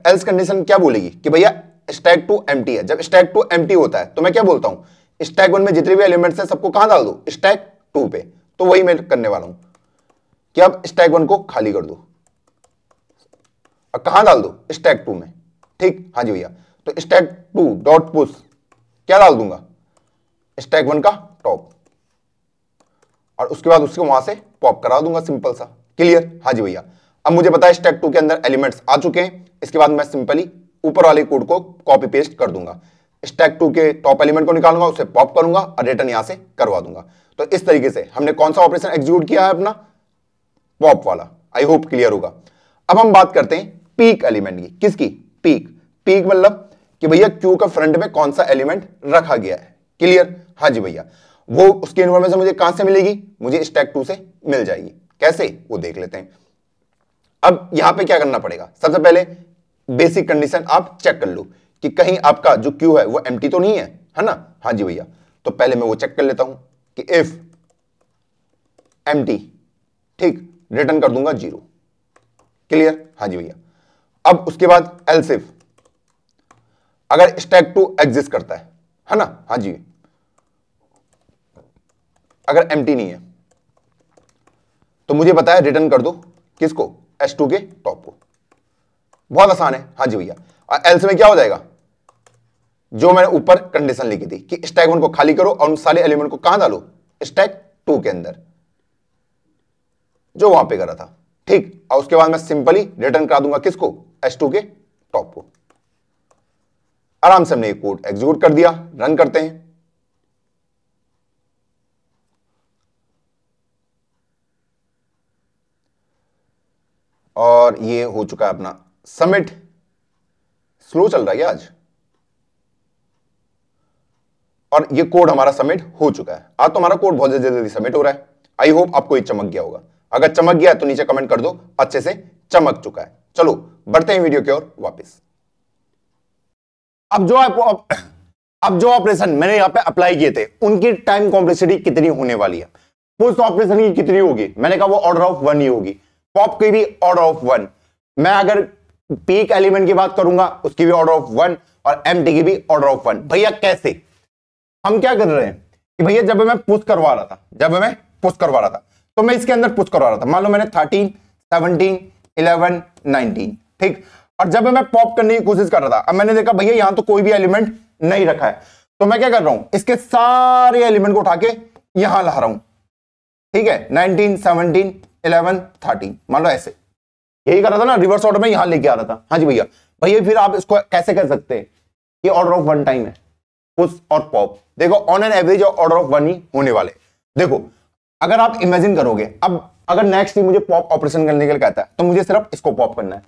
एल्स कंडीशन क्या बोलेगी कि भैया स्टैक टू एम है जब स्टैक टू एम होता है तो मैं क्या बोलता हूं स्टैक वन में जितने भी एलिमेंट्स हैं सबको कहां डाल दो स्टैक टू पे तो वही मैं करने वाला हूं कि अब स्टैक वन को खाली कर दो कहां डाल दो स्टैक टू में ठीक हाँ जी भैया तो स्टैक टू डॉट पुश क्या डाल दूंगा स्टैक वन का टॉप और उसके बाद उसको वहां से पॉप करा दूंगा सिंपल सा क्लियर हाँ जी भैया अब मुझे पता है स्टेप टू के अंदर एलिमेंट्स आ चुके हैं इसके बाद मैं सिंपली ऊपर वाले कोड को कॉपी पेस्ट कर दूंगा स्टैक टू के टॉप एलिमेंट को निकालूंगा उसे पॉप करूंगा और रिटर्न यहां से करवा दूंगा तो इस तरीके से हमने कौन सा ऑपरेशन एग्जीक्यूट किया है अपना पॉप वाला आई होप क्लियर होगा अब हम बात करते हैं पीक एलिमेंट की किसकी पीक पीक मतलब कि भैया क्यू का फ्रंट में कौन सा एलिमेंट रखा गया है क्लियर हाँ जी भैया वो उसकी इन्फॉर्मेशन मुझे कहां से मिलेगी मुझे स्टैक टू से मिल जाएगी कैसे वो देख लेते हैं अब यहां पे क्या करना पड़ेगा सबसे पहले बेसिक कंडीशन आप चेक कर लो कि कहीं आपका जो क्यू है वो एम तो नहीं है है ना हाँ जी भैया तो पहले मैं वो चेक कर लेता हूं कि इफ एम ठीक रिटर्न कर दूंगा जीरो क्लियर हाँ जी भैया अब उसके बाद एल्सिफ अगर स्टैक टू एग्जिस्ट करता है है ना हाँ जी अगर एम नहीं है तो मुझे बताया रिटर्न कर दो किसको एस के टॉप को बहुत आसान है हाँ जी भैया और एल्स में क्या हो जाएगा जो मैंने ऊपर कंडीशन लिखी थी कि स्टैक वन को खाली करो और उन सारे एलिमेंट को कहां डालो स्टैक टू के अंदर जो वहां पे करा था ठीक और उसके बाद मैं सिंपली रिटर्न करा दूंगा किसको टू के टॉप को आराम से हमने कोड एग्जीक्यूट कर दिया रन करते हैं और ये हो चुका है अपना समिट स्लो चल रहा है आज और ये कोड हमारा सबमिट हो चुका है आज तो हमारा कोड बहुत जल्दी जल्दी सबमिट हो रहा है आई होप आपको ये चमक गया होगा अगर चमक गया तो नीचे कमेंट कर दो अच्छे से चमक चुका है चलो बढ़ते हैं वीडियो की ओर वापस अब जो आपको अब, अब जो ऑपरेशन मैंने यहां पे अप्लाई किए थे उनकी टाइम कॉम्प्लेक्सिटी कितनी होने वाली है पोस्ट ऑपरेशन की कितनी होगी मैंने कहा वो ऑर्डर ऑफ वन ही होगी पॉप की भी ऑर्डर ऑफ वन मैं अगर पीक एलिमेंट की बात करूंगा उसकी भी ऑर्डर ऑफ वन और एम की भी ऑर्डर ऑफ वन भैया कैसे हम क्या कर रहे हैं कि भैया जब मैं पुश करवा रहा था जब मैं पुश करवा रहा था तो मैं इसके अंदर पुश करवा रहा था मान लो मैंने थर्टीन सेवनटीन इलेवन नाइनटीन ठीक और जब मैं पॉप करने की कोशिश कर रहा था अब मैंने देखा भैया यहां तो कोई भी एलिमेंट नहीं रखा है तो मैं क्या कर रहा हूं इसके सारे एलिमेंट को उठा के यहां ला रहा हूं ठीक है नाइनटीन सेवनटीन इलेवन थर्टी मान लो ऐसे यही कर रहा था ना रिवर्स ऑर्डर में यहां लेके आ रहा था हाँ जी भैया भैया फिर आप इसको कैसे कह सकते हैं ये ऑर्डर ऑफ वन टाइम है पुश और पॉप देखो on an average order of one ही होने वाले देखो अगर आप इमेजिन करोगे अब अगर नेक्स्ट ही मुझे पॉप ऑपरेशन करने के लिए कहता है तो मुझे सिर्फ इसको पॉप करना है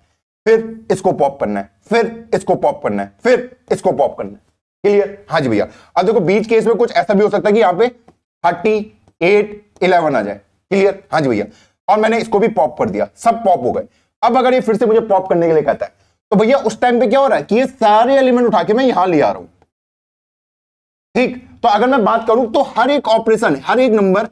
फिर इसको पॉप करना है फिर इसको पॉप करना है फिर इसको पॉप करना है क्लियर हाँ जी भैया अब देखो बीच केस में कुछ ऐसा भी हो सकता है कि यहाँ पे थर्टी एट इलेवन आ जाए क्लियर हाँ जी भैया और मैंने इसको भी पॉप कर दिया सब पॉप हो गए अब अगर ये फिर से मुझे पॉप करने के लिए कहता है तो भैया उस टाइम पे क्या हो रहा है कि ये सारे एलिमेंट उठा के मैं यहां ले आ रहा हूं ठीक तो अगर मैं बात करूं तो हर एक ऑपरेशन हर एक नंबर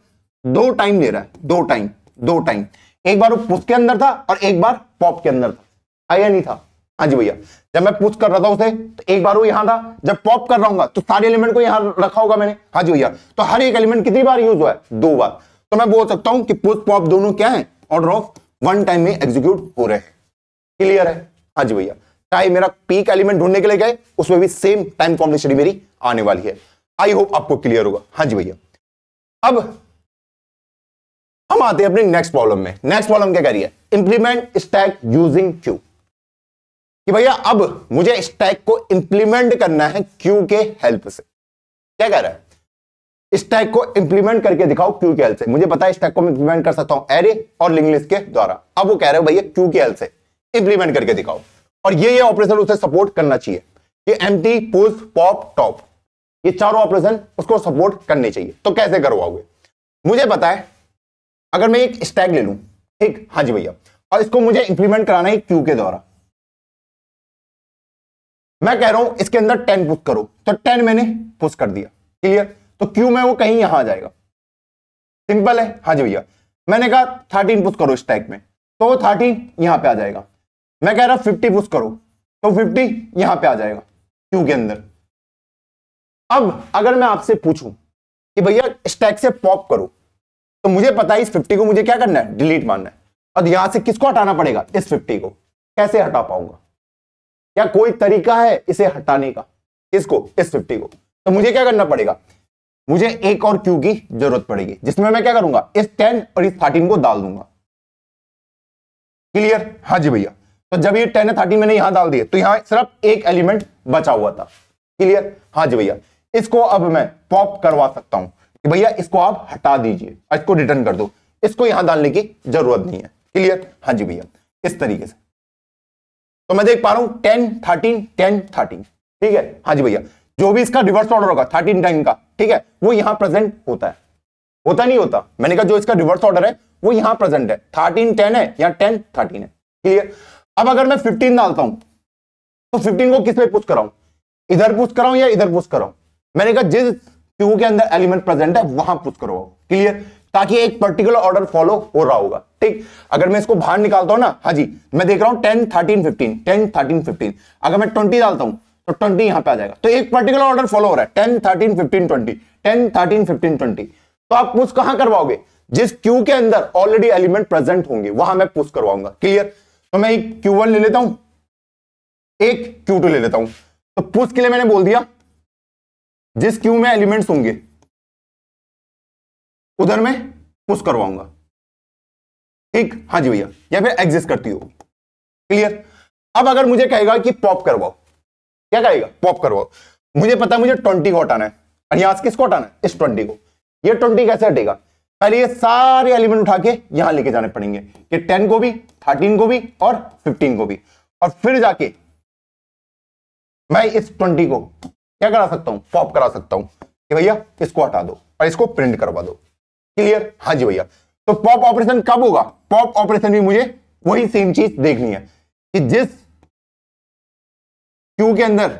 दो टाइम ले रहा है दो टाइम दो टाइम एक बार वो पुश के अंदर था और एक बार पॉप के अंदर था आया नहीं था हाँ जी भैया जब मैं पुश कर रहा था उसे तो एक बार वो यहां था जब पॉप कर रहा हूँ तो सारे एलिमेंट को यहां रखा होगा मैंने हाँ जी भैया तो हर एक एलिमेंट कितनी बार यूज हुआ है दो बार तो मैं बोल सकता हूं कि पुश पॉप दोनों क्या है ऑर्डर ऑफ वन टाइम में एग्जीक्यूट हो रहे हैं क्लियर है हाँ जी भैया चाहे मेरा पीक एलिमेंट ढूंढने के लिए गए उसमें भी सेम टाइम कॉम्बिनेशन मेरी आने वाली है आई होप आपको क्लियर होगा हाँ जी भैया अब हम आते हैं अपने नेक्स्ट प्रॉब्लम में नेक्स्ट प्रॉब्लम क्या कह रही है इंप्लीमेंट स्टैक यूजिंग क्यू कि भैया अब मुझे स्टैक को इंप्लीमेंट करना है क्यू के हेल्प से क्या कह रहा है स्टैक को इंप्लीमेंट करके दिखाओ क्यू के एल से मुझे पता है स्टैक को मैं इंप्लीमेंट कर सकता हूं एरे और लिंक के द्वारा अब वो कह रहे हो भैया क्यू के एल से इंप्लीमेंट करके दिखाओ और ये ये ऑपरेशन उसे सपोर्ट करना चाहिए ये empty push pop top ये चारों ऑपरेशन उसको सपोर्ट करने चाहिए तो कैसे करवाओगे मुझे पता है अगर मैं एक स्टैक ले लू ठीक हाँ जी भैया और इसको मुझे इंप्लीमेंट कराना है क्यू के द्वारा मैं कह रहा हूं इसके अंदर टेन पुश करो तो टेन मैंने पुश कर दिया क्लियर तो क्यू में वो कहीं यहां आ जाएगा सिंपल है हाँ जी भैया मैंने कहा थर्टीन पुश करो इस टैग में तो वो थर्टीन यहां पे आ जाएगा मैं कह रहा फिफ्टी पुश करो तो फिफ्टी यहां पे आ जाएगा क्यू के अंदर अब अगर मैं आपसे पूछूं कि भैया स्टैक से पॉप करो तो मुझे पता है इस फिफ्टी को मुझे क्या करना है डिलीट मारना है और यहां से किसको हटाना पड़ेगा इस फिफ्टी को कैसे हटा पाऊंगा क्या कोई तरीका है इसे हटाने का इसको इस फिफ्टी को तो मुझे क्या करना पड़ेगा मुझे एक और क्यू की जरूरत पड़ेगी जिसमें मैं क्या करूंगा इस टेन और इस थर्टीन को डाल दूंगा क्लियर हाँ जी भैया तो जब ये टेन थर्टीन मैंने यहां डाल दिए तो यहां सिर्फ एक एलिमेंट बचा हुआ था क्लियर हाँ जी भैया इसको अब मैं पॉप करवा सकता हूं कि भैया इसको आप हटा दीजिए इसको रिटर्न कर दो इसको यहां डालने की जरूरत नहीं है क्लियर हाँ जी भैया इस तरीके से तो मैं देख पा रहा हूं टेन थर्टीन टेन थर्टीन ठीक है हाँ जी भैया जो भी इसका रिवर्स ऑर्डर होगा थर्टीन टाइम का ठीक है वो यहां प्रेजेंट होता है होता नहीं होता मैंने कहा जो इसका रिवर्स ऑर्डर है वो यहां प्रेजेंट है थर्टीन टेन है या टेन थर्टीन है क्लियर अब अगर मैं फिफ्टीन डालता हूं तो फिफ्टीन को किस पे पुस्ट कराऊं इधर पुस्ट कराऊं या इधर पुस्ट कराऊं मैंने कहा जिस क्यू के अंदर एलिमेंट प्रेजेंट है वहां पुस्ट करो क्लियर ताकि एक पर्टिकुलर ऑर्डर फॉलो हो रहा होगा ठीक अगर मैं इसको बाहर निकालता हूं ना हाँ जी मैं देख रहा हूं ten thirteen fifteen ten thirteen fifteen अगर मैं ट्वेंटी डालता हूं तो ट्वेंटी यहां पर आ जाएगा तो एक पर्टिकुलर ऑर्डर फॉलो हो रहा है ten thirteen fifteen twenty ten thirteen fifteen twenty तो आप पुश कहां करवाओगे जिस क्यू के अंदर ऑलरेडी एलिमेंट प्रेजेंट होंगे वहां मैं पुश करवाऊंगा क्लियर तो मैं एक क्यू वन ले लेता हूं एक क्यू टू ले लेता हूं तो पुश के लिए मैंने बोल दिया जिस क्यू में एलिमेंट्स होंगे उधर में पुश करवाऊंगा ठीक हाँ जी भैया या फिर एग्जिस्ट करती हो क्लियर अब अगर मुझे कहेगा कि पॉप करवाओ क्या करेगा पॉप करवाओ मुझे पता है मुझे ट्वेंटी को हटाना है और यहां से किसको हटाना है इस ट्वेंटी को ये ट्वेंटी कैसे हटेगा पहले ये सारे एलिमेंट उठा के यहां लेके जाने पड़ेंगे कि टेन को भी थर्टीन को भी और फिफ्टीन को भी और फिर जाके मैं इस ट्वेंटी को क्या करा सकता हूं पॉप करा सकता हूं कि भैया इसको हटा दो और इसको प्रिंट करवा दो क्लियर हाँ जी भैया तो पॉप ऑपरेशन कब होगा पॉप ऑपरेशन भी मुझे वही सेम चीज देखनी है कि जिस क्यू के अंदर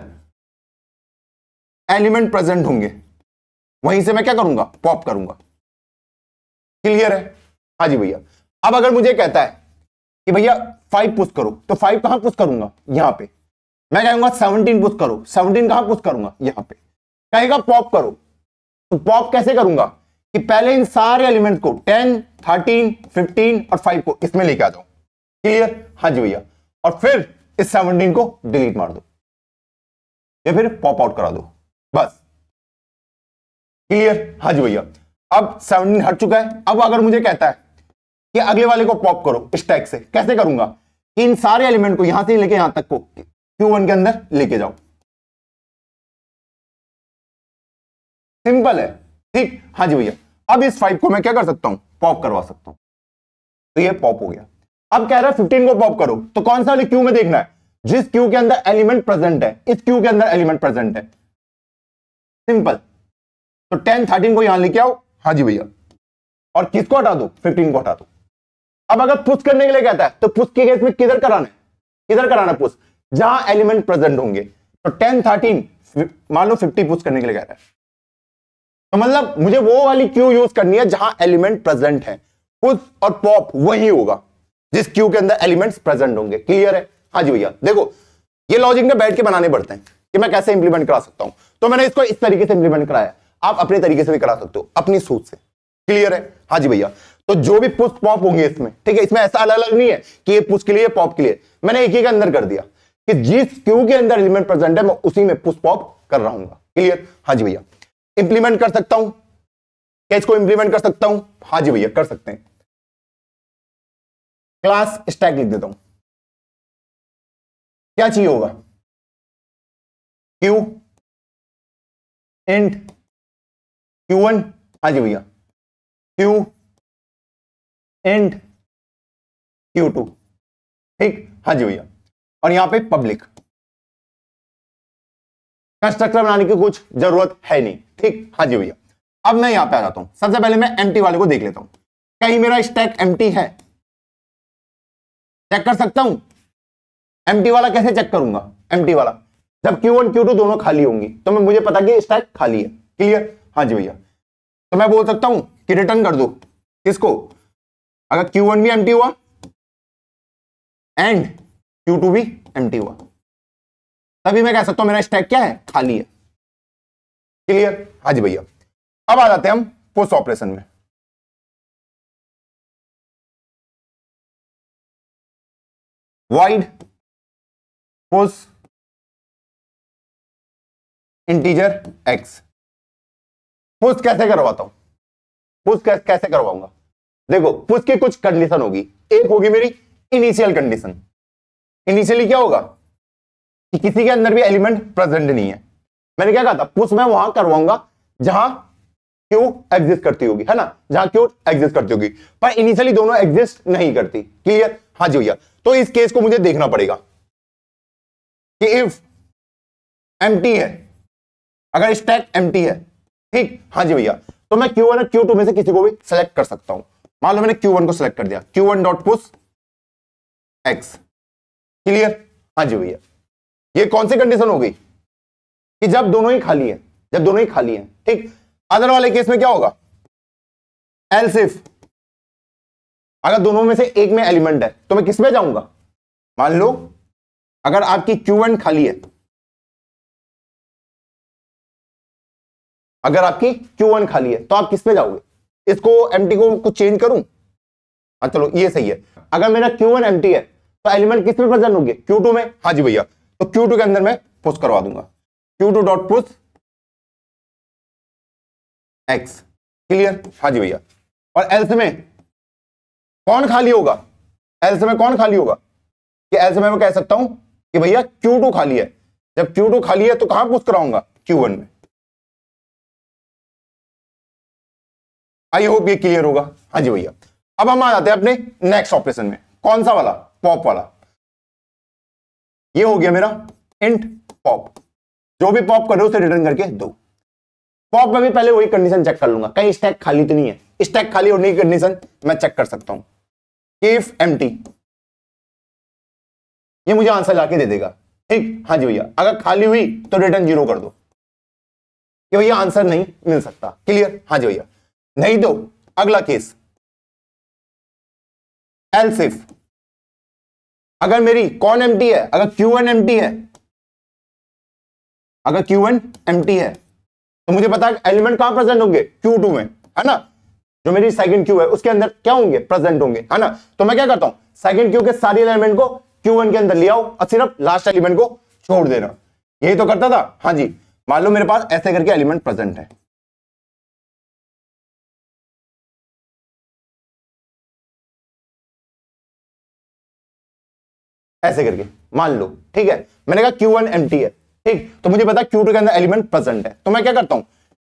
एलिमेंट प्रेजेंट होंगे वहीं से मैं क्या करूंगा पॉप करूंगा क्लियर है हाँ जी भैया अब अगर मुझे कहता है कि भैया फाइव पुश करो तो फाइव कहां पुश करूंगा यहां पे मैं कहूंगा सेवनटीन पुश करो सेवनटीन कहां पुश करूंगा यहां पे कहेगा पॉप करो तो पॉप कैसे करूंगा कि पहले इन सारे एलिमेंट को टेन थर्टीन फिफ्टीन और फाइव को इसमें लेके आ जाओ क्लियर हाँ जी भैया और फिर इस सेवनटीन को डिलीट मार दो या फिर पॉप आउट करा दो बस क्लियर हाँ जी भैया अब सेवनटीन हट चुका है अब अगर मुझे कहता है कि अगले वाले को पॉप करो स्टैक से कैसे करूंगा इन सारे एलिमेंट को यहां से लेके यहां तक को क्यू वन के अंदर लेके जाओ सिंपल है ठीक हाँ जी भैया अब इस फाइव को मैं क्या कर सकता हूं पॉप करवा सकता हूं तो ये पॉप हो गया अब कह रहा है फिफ्टीन को पॉप करो तो कौन सा वाले क्यू में देखना है जिस क्यू के अंदर एलिमेंट प्रेजेंट है इस क्यू के अंदर एलिमेंट प्रेजेंट है सिंपल तो टेन थर्टीन को यहां लेके आओ हाँ जी भैया और किसको हटा दो फिफ्टीन को हटा दो अब अगर पुश करने के लिए कहता है तो पुश के केस में किधर कराना है किधर कराना पुश जहां एलिमेंट प्रेजेंट होंगे तो टेन थर्टीन मान लो फिफ्टी पुश करने के लिए कहता है तो मतलब मुझे वो वाली क्यू यूज करनी है जहां एलिमेंट प्रेजेंट है पुश और पॉप वही होगा जिस क्यू के अंदर एलिमेंट्स प्रेजेंट होंगे क्लियर है हाँ जी भैया देखो ये लॉजिक में बैठ के बनाने पड़ते हैं कि मैं कैसे इंप्लीमेंट करा सकता हूं तो मैंने इसको इस तरीके से इंप्लीमेंट कराया आप अपने तरीके से भी करा सकते हो अपनी सोच से क्लियर है हाँ जी भैया तो जो भी पुस्ट पॉप होंगे इसमें ठीक है इसमें ऐसा अलग अलग नहीं है कि ये पुस्ट के लिए पॉप के लिए मैंने एक ही के अंदर कर दिया कि जिस क्यू के अंदर एलिमेंट प्रेजेंट है मैं उसी में पुस्ट पॉप कर रहा हूं क्लियर हाँ जी भैया इंप्लीमेंट कर सकता हूं क्या इसको इंप्लीमेंट कर सकता हूं हाँ जी भैया कर सकते हैं क्लास स्टैक लिख देता हूं क्या चाहिए होगा क्यू एंड क्यू वन हाँ जी भैया क्यू एंड क्यू टू ठीक हाँ जी भैया और यहां पे पब्लिक कंस्ट्रक्टर बनाने की कुछ जरूरत है नहीं ठीक हाँ जी भैया अब मैं यहां पे आ जाता हूं सबसे पहले मैं एम वाले को देख लेता हूं कहीं मेरा स्टैक एम है चेक कर सकता हूं एम वाला कैसे चेक करूंगा एम वाला जब क्यू वन क्यू टू दोनों खाली होंगी तो मैं मुझे पता कि स्टैक खाली है क्लियर हाँ जी भैया तो मैं बोल सकता हूं कि रिटर्न कर दो किसको अगर क्यू वन भी एम हुआ एंड क्यू टू भी एम हुआ तभी मैं कह सकता हूं मेरा स्टैक क्या है खाली है क्लियर हाँ जी भैया अब आ जाते हैं हम पोस्ट ऑपरेशन में void suppose integer x push कैसे करवाता हूं पुश कैसे करवाऊंगा देखो पुश की कुछ कंडीशन होगी एक होगी मेरी इनिशियल कंडीशन इनिशियली क्या होगा कि किसी के अंदर भी एलिमेंट प्रेजेंट नहीं है मैंने क्या कहा था पुश मैं वहां करवाऊंगा जहां क्यों एग्जिस्ट करती होगी है ना जहां क्यों एग्जिस्ट करती होगी पर इनिशियली दोनों एग्जिस्ट नहीं करती क्लियर हाँ जी भैया तो इस केस को मुझे देखना पड़ेगा कि इफ एम है अगर स्टैक एम है ठीक हाँ जी भैया तो मैं क्यू वन और टू में से किसी को भी सिलेक्ट कर सकता हूं मान लो मैंने क्यू वन को सिलेक्ट कर दिया q one dot push x clear हाँ जी भैया ये कौन सी कंडीशन हो गई कि जब दोनों ही खाली है जब दोनों ही खाली है ठीक अदर वाले केस में क्या होगा एल सिर्फ अगर दोनों में से एक में एलिमेंट है तो मैं किस में जाऊंगा मान लो अगर आपकी क्यू खाली है अगर आपकी क्यू खाली है तो आप किस पे जाओगे इसको एम को कुछ चेंज करूं हाँ चलो ये सही है अगर मेरा क्यू वन है तो एलिमेंट किस में प्रेजेंट होंगे क्यू टू में हाँ जी भैया तो क्यू टू के अंदर मैं पुश करवा दूंगा q two dot push x clear हाँ जी भैया और एल्स में कौन खाली होगा एल्स में कौन खाली होगा कि एल्स में मैं कह सकता हूं कि भैया Q2 खाली है जब Q2 खाली है तो कहां पुश कराऊंगा Q1 में आई होप ये क्लियर होगा हाँ जी भैया अब हम आ जाते हैं अपने नेक्स्ट ऑपरेशन में कौन सा वाला पॉप वाला ये हो गया मेरा इंट पॉप जो भी पॉप करो उसे रिटर्न करके दो पॉप में भी पहले वही कंडीशन चेक कर लूंगा कहीं स्टैक खाली तो नहीं है स्टैक खाली होने की कंडीशन मैं चेक कर सकता हूं इफ एम्प्टी ये मुझे आंसर लाके दे देगा ठीक हाँ जी भैया अगर खाली हुई तो रिटर्न जीरो कर दो कि भैया आंसर नहीं मिल सकता क्लियर हाँ जी भैया नहीं दो तो, अगला केस एलसिफ अगर मेरी कौन एम है अगर क्यू एन एम है अगर क्यू एन एम है तो मुझे पता है एलिमेंट कहां प्रेजेंट होंगे क्यू टू में है ना जो मेरी सेकंड क्यू है उसके अंदर क्या होंगे प्रेजेंट होंगे है ना तो मैं क्या करता हूं सेकंड क्यू के सारे एलिमेंट को Q1 के अंदर ले आओ और सिर्फ लास्ट एलिमेंट को छोड़ देना यही तो करता था हाँ जी मान लो मेरे पास ऐसे करके एलिमेंट प्रेजेंट है ऐसे करके मान लो ठीक है मैंने कहा Q1 टी है ठीक तो मुझे पता Q2 के अंदर एलिमेंट प्रेजेंट है तो मैं क्या करता हूं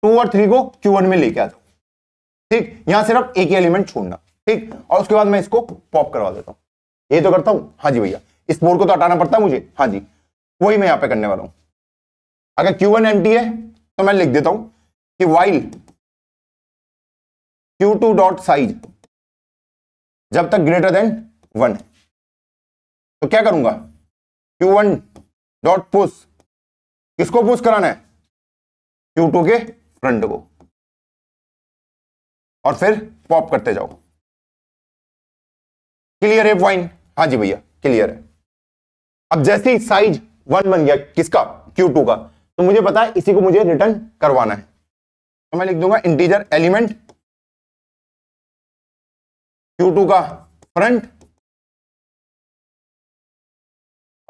टू और थ्री को Q1 में लेके आता हूं ठीक यहां सिर्फ एक ही एलिमेंट छोड़ना ठीक और उसके बाद मैं इसको पॉप करवा देता हूं ये तो करता हूं हाँ जी भैया इस बोर्ड को तो हटाना पड़ता है मुझे हाँ जी वही मैं यहां पे करने वाला हूं अगर क्यू वन एंटी है तो मैं लिख देता हूं कि while Q two dot size जब तक ग्रेटर देन वन तो क्या करूंगा क्यू वन डॉट पुश किसको पुश कराना है क्यू टू के फ्रंट को और फिर पॉप करते जाओ क्लियर है पॉइंट हाँ जी भैया क्लियर है अब जैसे ही साइज वन बन गया किसका क्यू टू का तो मुझे पता है इसी को मुझे रिटर्न करवाना है तो मैं लिख दूंगा इंटीजर एलिमेंट क्यू टू का फ्रंट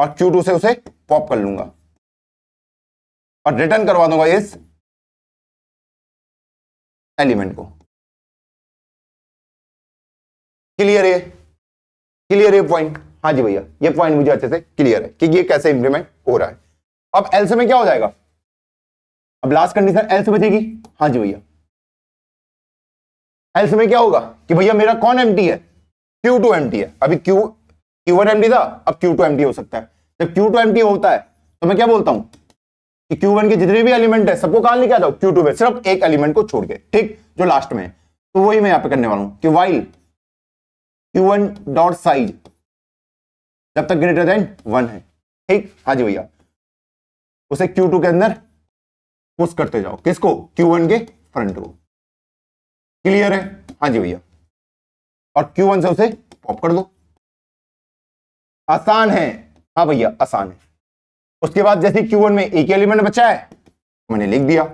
और क्यू टू से उसे पॉप कर लूंगा और रिटर्न करवा दूंगा इस एलिमेंट को क्लियर है क्लियर है पॉइंट हाँ जी भैया ये पॉइंट मुझे अच्छे से क्लियर है कि ये कैसे इंप्लीमेंट हो रहा है अब एल्स में क्या हो जाएगा अब लास्ट कंडीशन एल्स बचेगी हाँ जी भैया एल्स में क्या होगा कि भैया मेरा कौन एम है क्यू टू एम है अभी क्यू क्यू वन था अब क्यू टू हो सकता है जब क्यू टू होता है तो मैं क्या बोलता हूं कि Q1 के जितने भी एलिमेंट है सबको कहा लेके आ जाओ Q2 में सिर्फ एक एलिमेंट को छोड़ के ठीक जो लास्ट में है तो वही मैं यहां पे करने वाला हूं कि वाइल क्यू डॉट साइज जब तक ग्रेटर देन वन है ठीक हाँ जी भैया उसे क्यू टू के अंदर पुश करते जाओ किसको क्यू वन के फ्रंट को क्लियर है हाँ जी भैया और क्यू वन से उसे पॉप कर दो आसान है हाँ भैया आसान है उसके बाद जैसे क्यू वन में एक एलिमेंट बचा है मैंने लिख दिया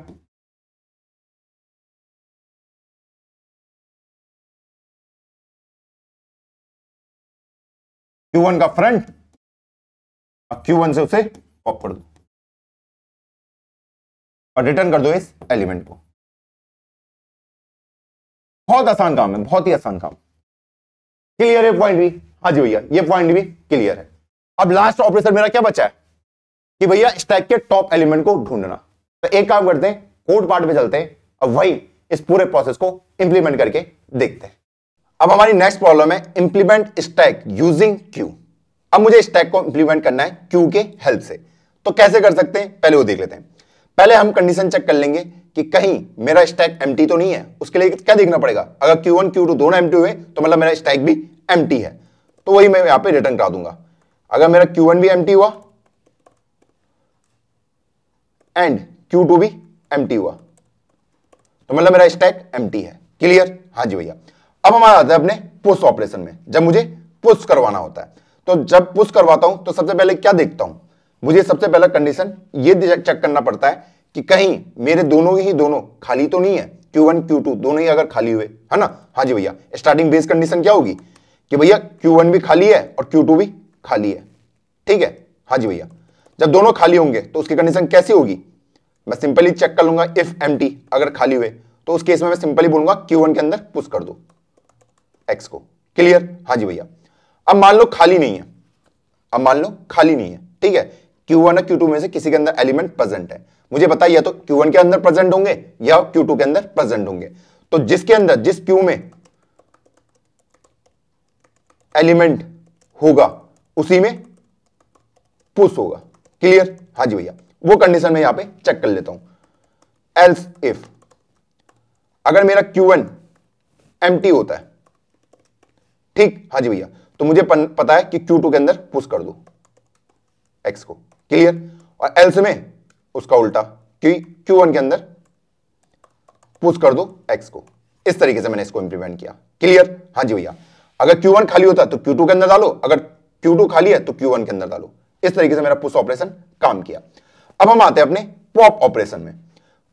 वन का फ्रंट और क्यू वन से उसे पॉप कर दो और रिटर्न कर दो इस एलिमेंट को बहुत आसान काम है बहुत ही आसान काम क्लियर है पॉइंट भी हाँ जी भैया ये पॉइंट भी क्लियर है अब लास्ट ऑपरेशन मेरा क्या बचा है कि भैया स्टैक के टॉप एलिमेंट को ढूंढना तो एक काम करते हैं कोड पार्ट पे चलते हैं अब वही इस पूरे प्रोसेस को इंप्लीमेंट करके देखते हैं अब हमारी नेक्स्ट प्रॉब्लम है इंप्लीमेंट स्टैक यूजिंग क्यू अब मुझे स्टैक को इंप्लीमेंट करना है क्यू के हेल्प से तो कैसे कर सकते हैं पहले वो देख लेते हैं पहले हम कंडीशन चेक कर लेंगे कि कहीं मेरा स्टैक एम तो नहीं है उसके लिए क्या देखना पड़ेगा अगर क्यू वन क्यू टू दोनों एम हुए तो मतलब मेरा स्टैक भी एम है तो वही मैं यहां पर रिटर्न करा दूंगा अगर मेरा क्यू वन भी एम हुआ एंड क्यू टू भी एम हुआ तो मतलब मेरा स्टैक एम है क्लियर हाँ जी भैया अब हमारा आता है अपने पुश ऑपरेशन में जब मुझे पुश करवाना होता है तो जब पुश करवाता हूं तो सबसे पहले क्या देखता हूं मुझे सबसे पहला कंडीशन ये चेक करना पड़ता है कि कहीं मेरे दोनों ही दोनों खाली तो नहीं है Q1, Q2 दोनों ही अगर खाली हुए है ना हाँ जी भैया स्टार्टिंग बेस कंडीशन क्या होगी कि भैया Q1 भी खाली है और Q2 भी खाली है ठीक है हाँ जी भैया जब दोनों खाली होंगे तो उसकी कंडीशन कैसी होगी मैं सिंपली चेक कर लूंगा इफ एम अगर खाली हुए तो उस केस में मैं सिंपली बोलूंगा क्यू के अंदर पुश कर दो एक्स को क्लियर हाँ जी भैया अब मान लो खाली नहीं है अब मान लो खाली नहीं है ठीक है क्यू वन और क्यू टू में से किसी के अंदर एलिमेंट प्रेजेंट है मुझे बताइए या तो Q1 के अंदर प्रेजेंट होंगे या क्यू टू के अंदर प्रेजेंट होंगे तो जिसके अंदर जिस क्यू में एलिमेंट होगा उसी में पुश होगा क्लियर हाँ जी भैया वो कंडीशन में यहां पे चेक कर लेता हूं एल्स इफ अगर मेरा क्यू वन एम होता है ठीक हाँ जी भैया तो मुझे पन, पता है कि Q2 के अंदर पुश कर दो X को क्लियर और एल्स में उसका उल्टा कि Q1 के अंदर पुश कर दो X को इस तरीके से मैंने इसको इंप्लीमेंट किया क्लियर हाँ जी भैया अगर Q1 खाली होता तो Q2 के अंदर डालो अगर Q2 खाली है तो Q1 के अंदर डालो इस तरीके से मेरा पुश ऑपरेशन काम किया अब हम आते हैं अपने पॉप ऑपरेशन में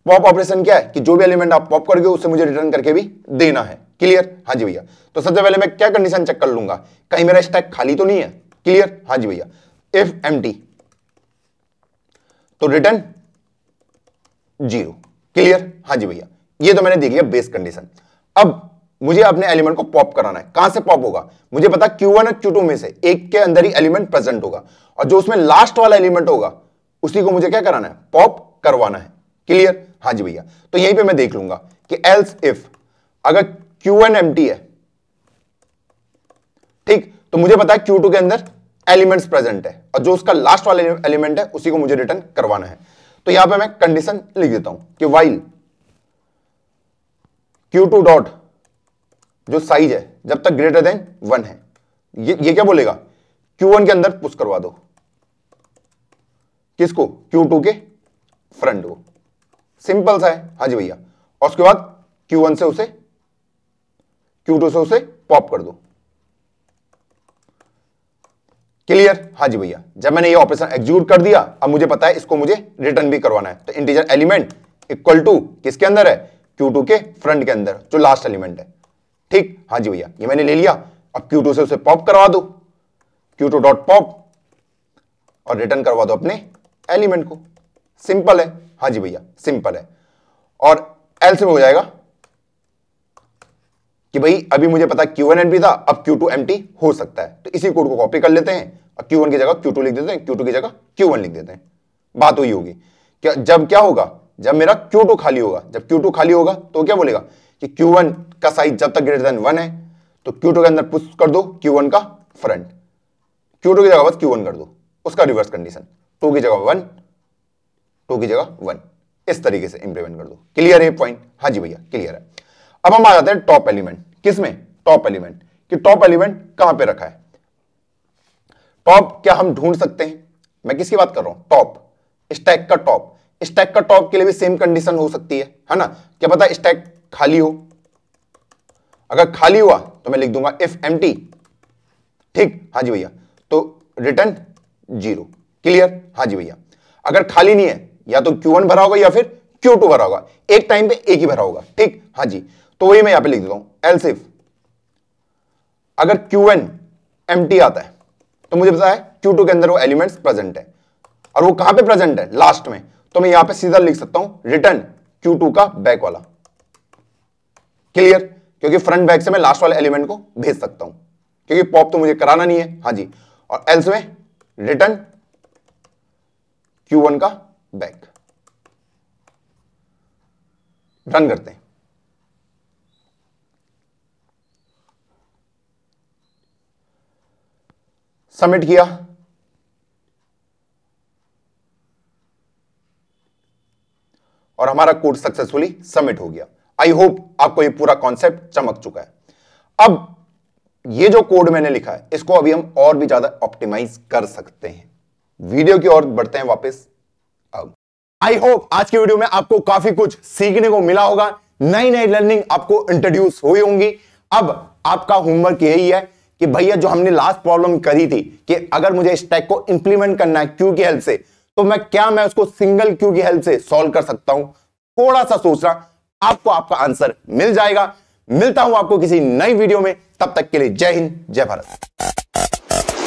पॉप ऑपरेशन क्या है कि जो भी एलिमेंट आप पॉप करोगे उसे मुझे रिटर्न करके भी देना है क्लियर हाँ जी भैया तो सबसे पहले मैं क्या कंडीशन चेक कर लूंगा कहीं मेरा स्टैक खाली तो नहीं है क्लियर हाँ जी भैया इफ एम तो रिटर्न जीरो क्लियर हाँ जी भैया ये तो मैंने देख लिया बेस कंडीशन अब मुझे अपने एलिमेंट को पॉप कराना है कहां से पॉप होगा मुझे पता Q1 और Q2 में से एक के अंदर ही एलिमेंट प्रेजेंट होगा और जो उसमें लास्ट वाला एलिमेंट होगा उसी को मुझे क्या कराना है पॉप करवाना है क्लियर हाँ जी भैया तो यहीं पे मैं देख लूंगा कि एल्स इफ अगर क्यू वन है ठीक तो मुझे पता है क्यू टू के अंदर एलिमेंट्स प्रेजेंट है और जो उसका लास्ट वाला एलिमेंट है उसी को मुझे रिटर्न करवाना है तो यहां पे मैं कंडीशन लिख देता हूं कि वाइल क्यू टू डॉट जो साइज है जब तक ग्रेटर देन वन है ये, ये क्या बोलेगा क्यू वन के अंदर पुश करवा दो किसको क्यू टू के फ्रंट को सिंपल सा है हाजी भैया और उसके बाद क्यू वन से उसे क्यूटो से उसे पॉप कर दो क्लियर हाँ जी भैया जब मैंने ये ऑपरेशन एग्जीक्यूट कर दिया अब मुझे पता है इसको मुझे रिटर्न भी करवाना है तो इंटीजर एलिमेंट इक्वल टू किसके अंदर है Q2 के फ्रंट के अंदर जो लास्ट एलिमेंट है ठीक हाँ जी भैया ये मैंने ले लिया अब Q2 से उसे पॉप करवा दो Q2 डॉट पॉप और रिटर्न करवा दो अपने एलिमेंट को सिंपल है हाँ जी भैया सिंपल है और एल्स में हो जाएगा कि भाई अभी मुझे पता क्यू वन एम्प्टी था अब क्यू टू टी हो सकता है तो इसी कोड को कॉपी कर लेते हैं और क्यू वन की जगह क्यू टू लिख देते हैं क्यू टू की जगह क्यू वन लिख देते हैं बात वही होगी क्या जब क्या होगा जब मेरा क्यू टू खाली होगा जब क्यू टू खाली होगा तो क्या बोलेगा कि क्यू वन का साइज जब तक ग्रेटर देन वन है तो क्यू टू के अंदर पुश कर दो क्यू वन का फ्रंट क्यू टू की जगह बस क्यू वन कर दो उसका रिवर्स कंडीशन टू की जगह वन टू की जगह वन इस तरीके से इंप्लीमेंट कर दो क्लियर है पॉइंट हाँ जी भैया क्लियर है अब हम आ जाते हैं टॉप एलिमेंट किसमें टॉप एलिमेंट कि टॉप एलिमेंट कहां पे रखा है टॉप क्या हम ढूंढ सकते हैं मैं किसकी बात कर रहा हूं टॉप स्टैक का टॉप स्टैक का टॉप के लिए भी सेम कंडीशन हो सकती है है ना क्या पता स्टैक खाली हो अगर खाली हुआ तो मैं लिख दूंगा इफ एम ठीक हाँ जी भैया तो रिटर्न जीरो क्लियर हाँ जी भैया अगर खाली नहीं है या तो वन भरा होगा या फिर टू भरा होगा एक टाइम पे एक ही भरा होगा ठीक हाँ जी तो वही मैं यहां पे लिख देता हूं एल्सिफ अगर क्यू एन एम टी आता है तो मुझे पता है क्यू टू के अंदर वो एलिमेंट्स प्रेजेंट है और वो कहां पे प्रेजेंट है लास्ट में तो मैं यहां पे सीधा लिख सकता हूं रिटर्न क्यू टू का बैक वाला क्लियर क्योंकि फ्रंट बैक से मैं लास्ट वाले एलिमेंट को भेज सकता हूं क्योंकि पॉप तो मुझे कराना नहीं है हाँ जी और एल्स में रिटर्न क्यू वन का बैक रन करते हैं सबमिट किया और हमारा कोड सक्सेसफुली सबमिट हो गया आई होप आपको ये पूरा कॉन्सेप्ट चमक चुका है अब ये जो कोड मैंने लिखा है इसको अभी हम और भी ज्यादा ऑप्टिमाइज कर सकते हैं वीडियो की ओर बढ़ते हैं वापस अब आई होप आज की वीडियो में आपको काफी कुछ सीखने को मिला होगा नई नई लर्निंग आपको इंट्रोड्यूस हुई होंगी अब आपका होमवर्क यही है कि भैया जो हमने लास्ट प्रॉब्लम करी थी कि अगर मुझे स्टैक को इंप्लीमेंट करना है क्यू की हेल्प से तो मैं क्या मैं उसको सिंगल क्यू की हेल्प से सॉल्व कर सकता हूं थोड़ा सा सोचना आपको आपका आंसर मिल जाएगा मिलता हूं आपको किसी नई वीडियो में तब तक के लिए जय हिंद जय भारत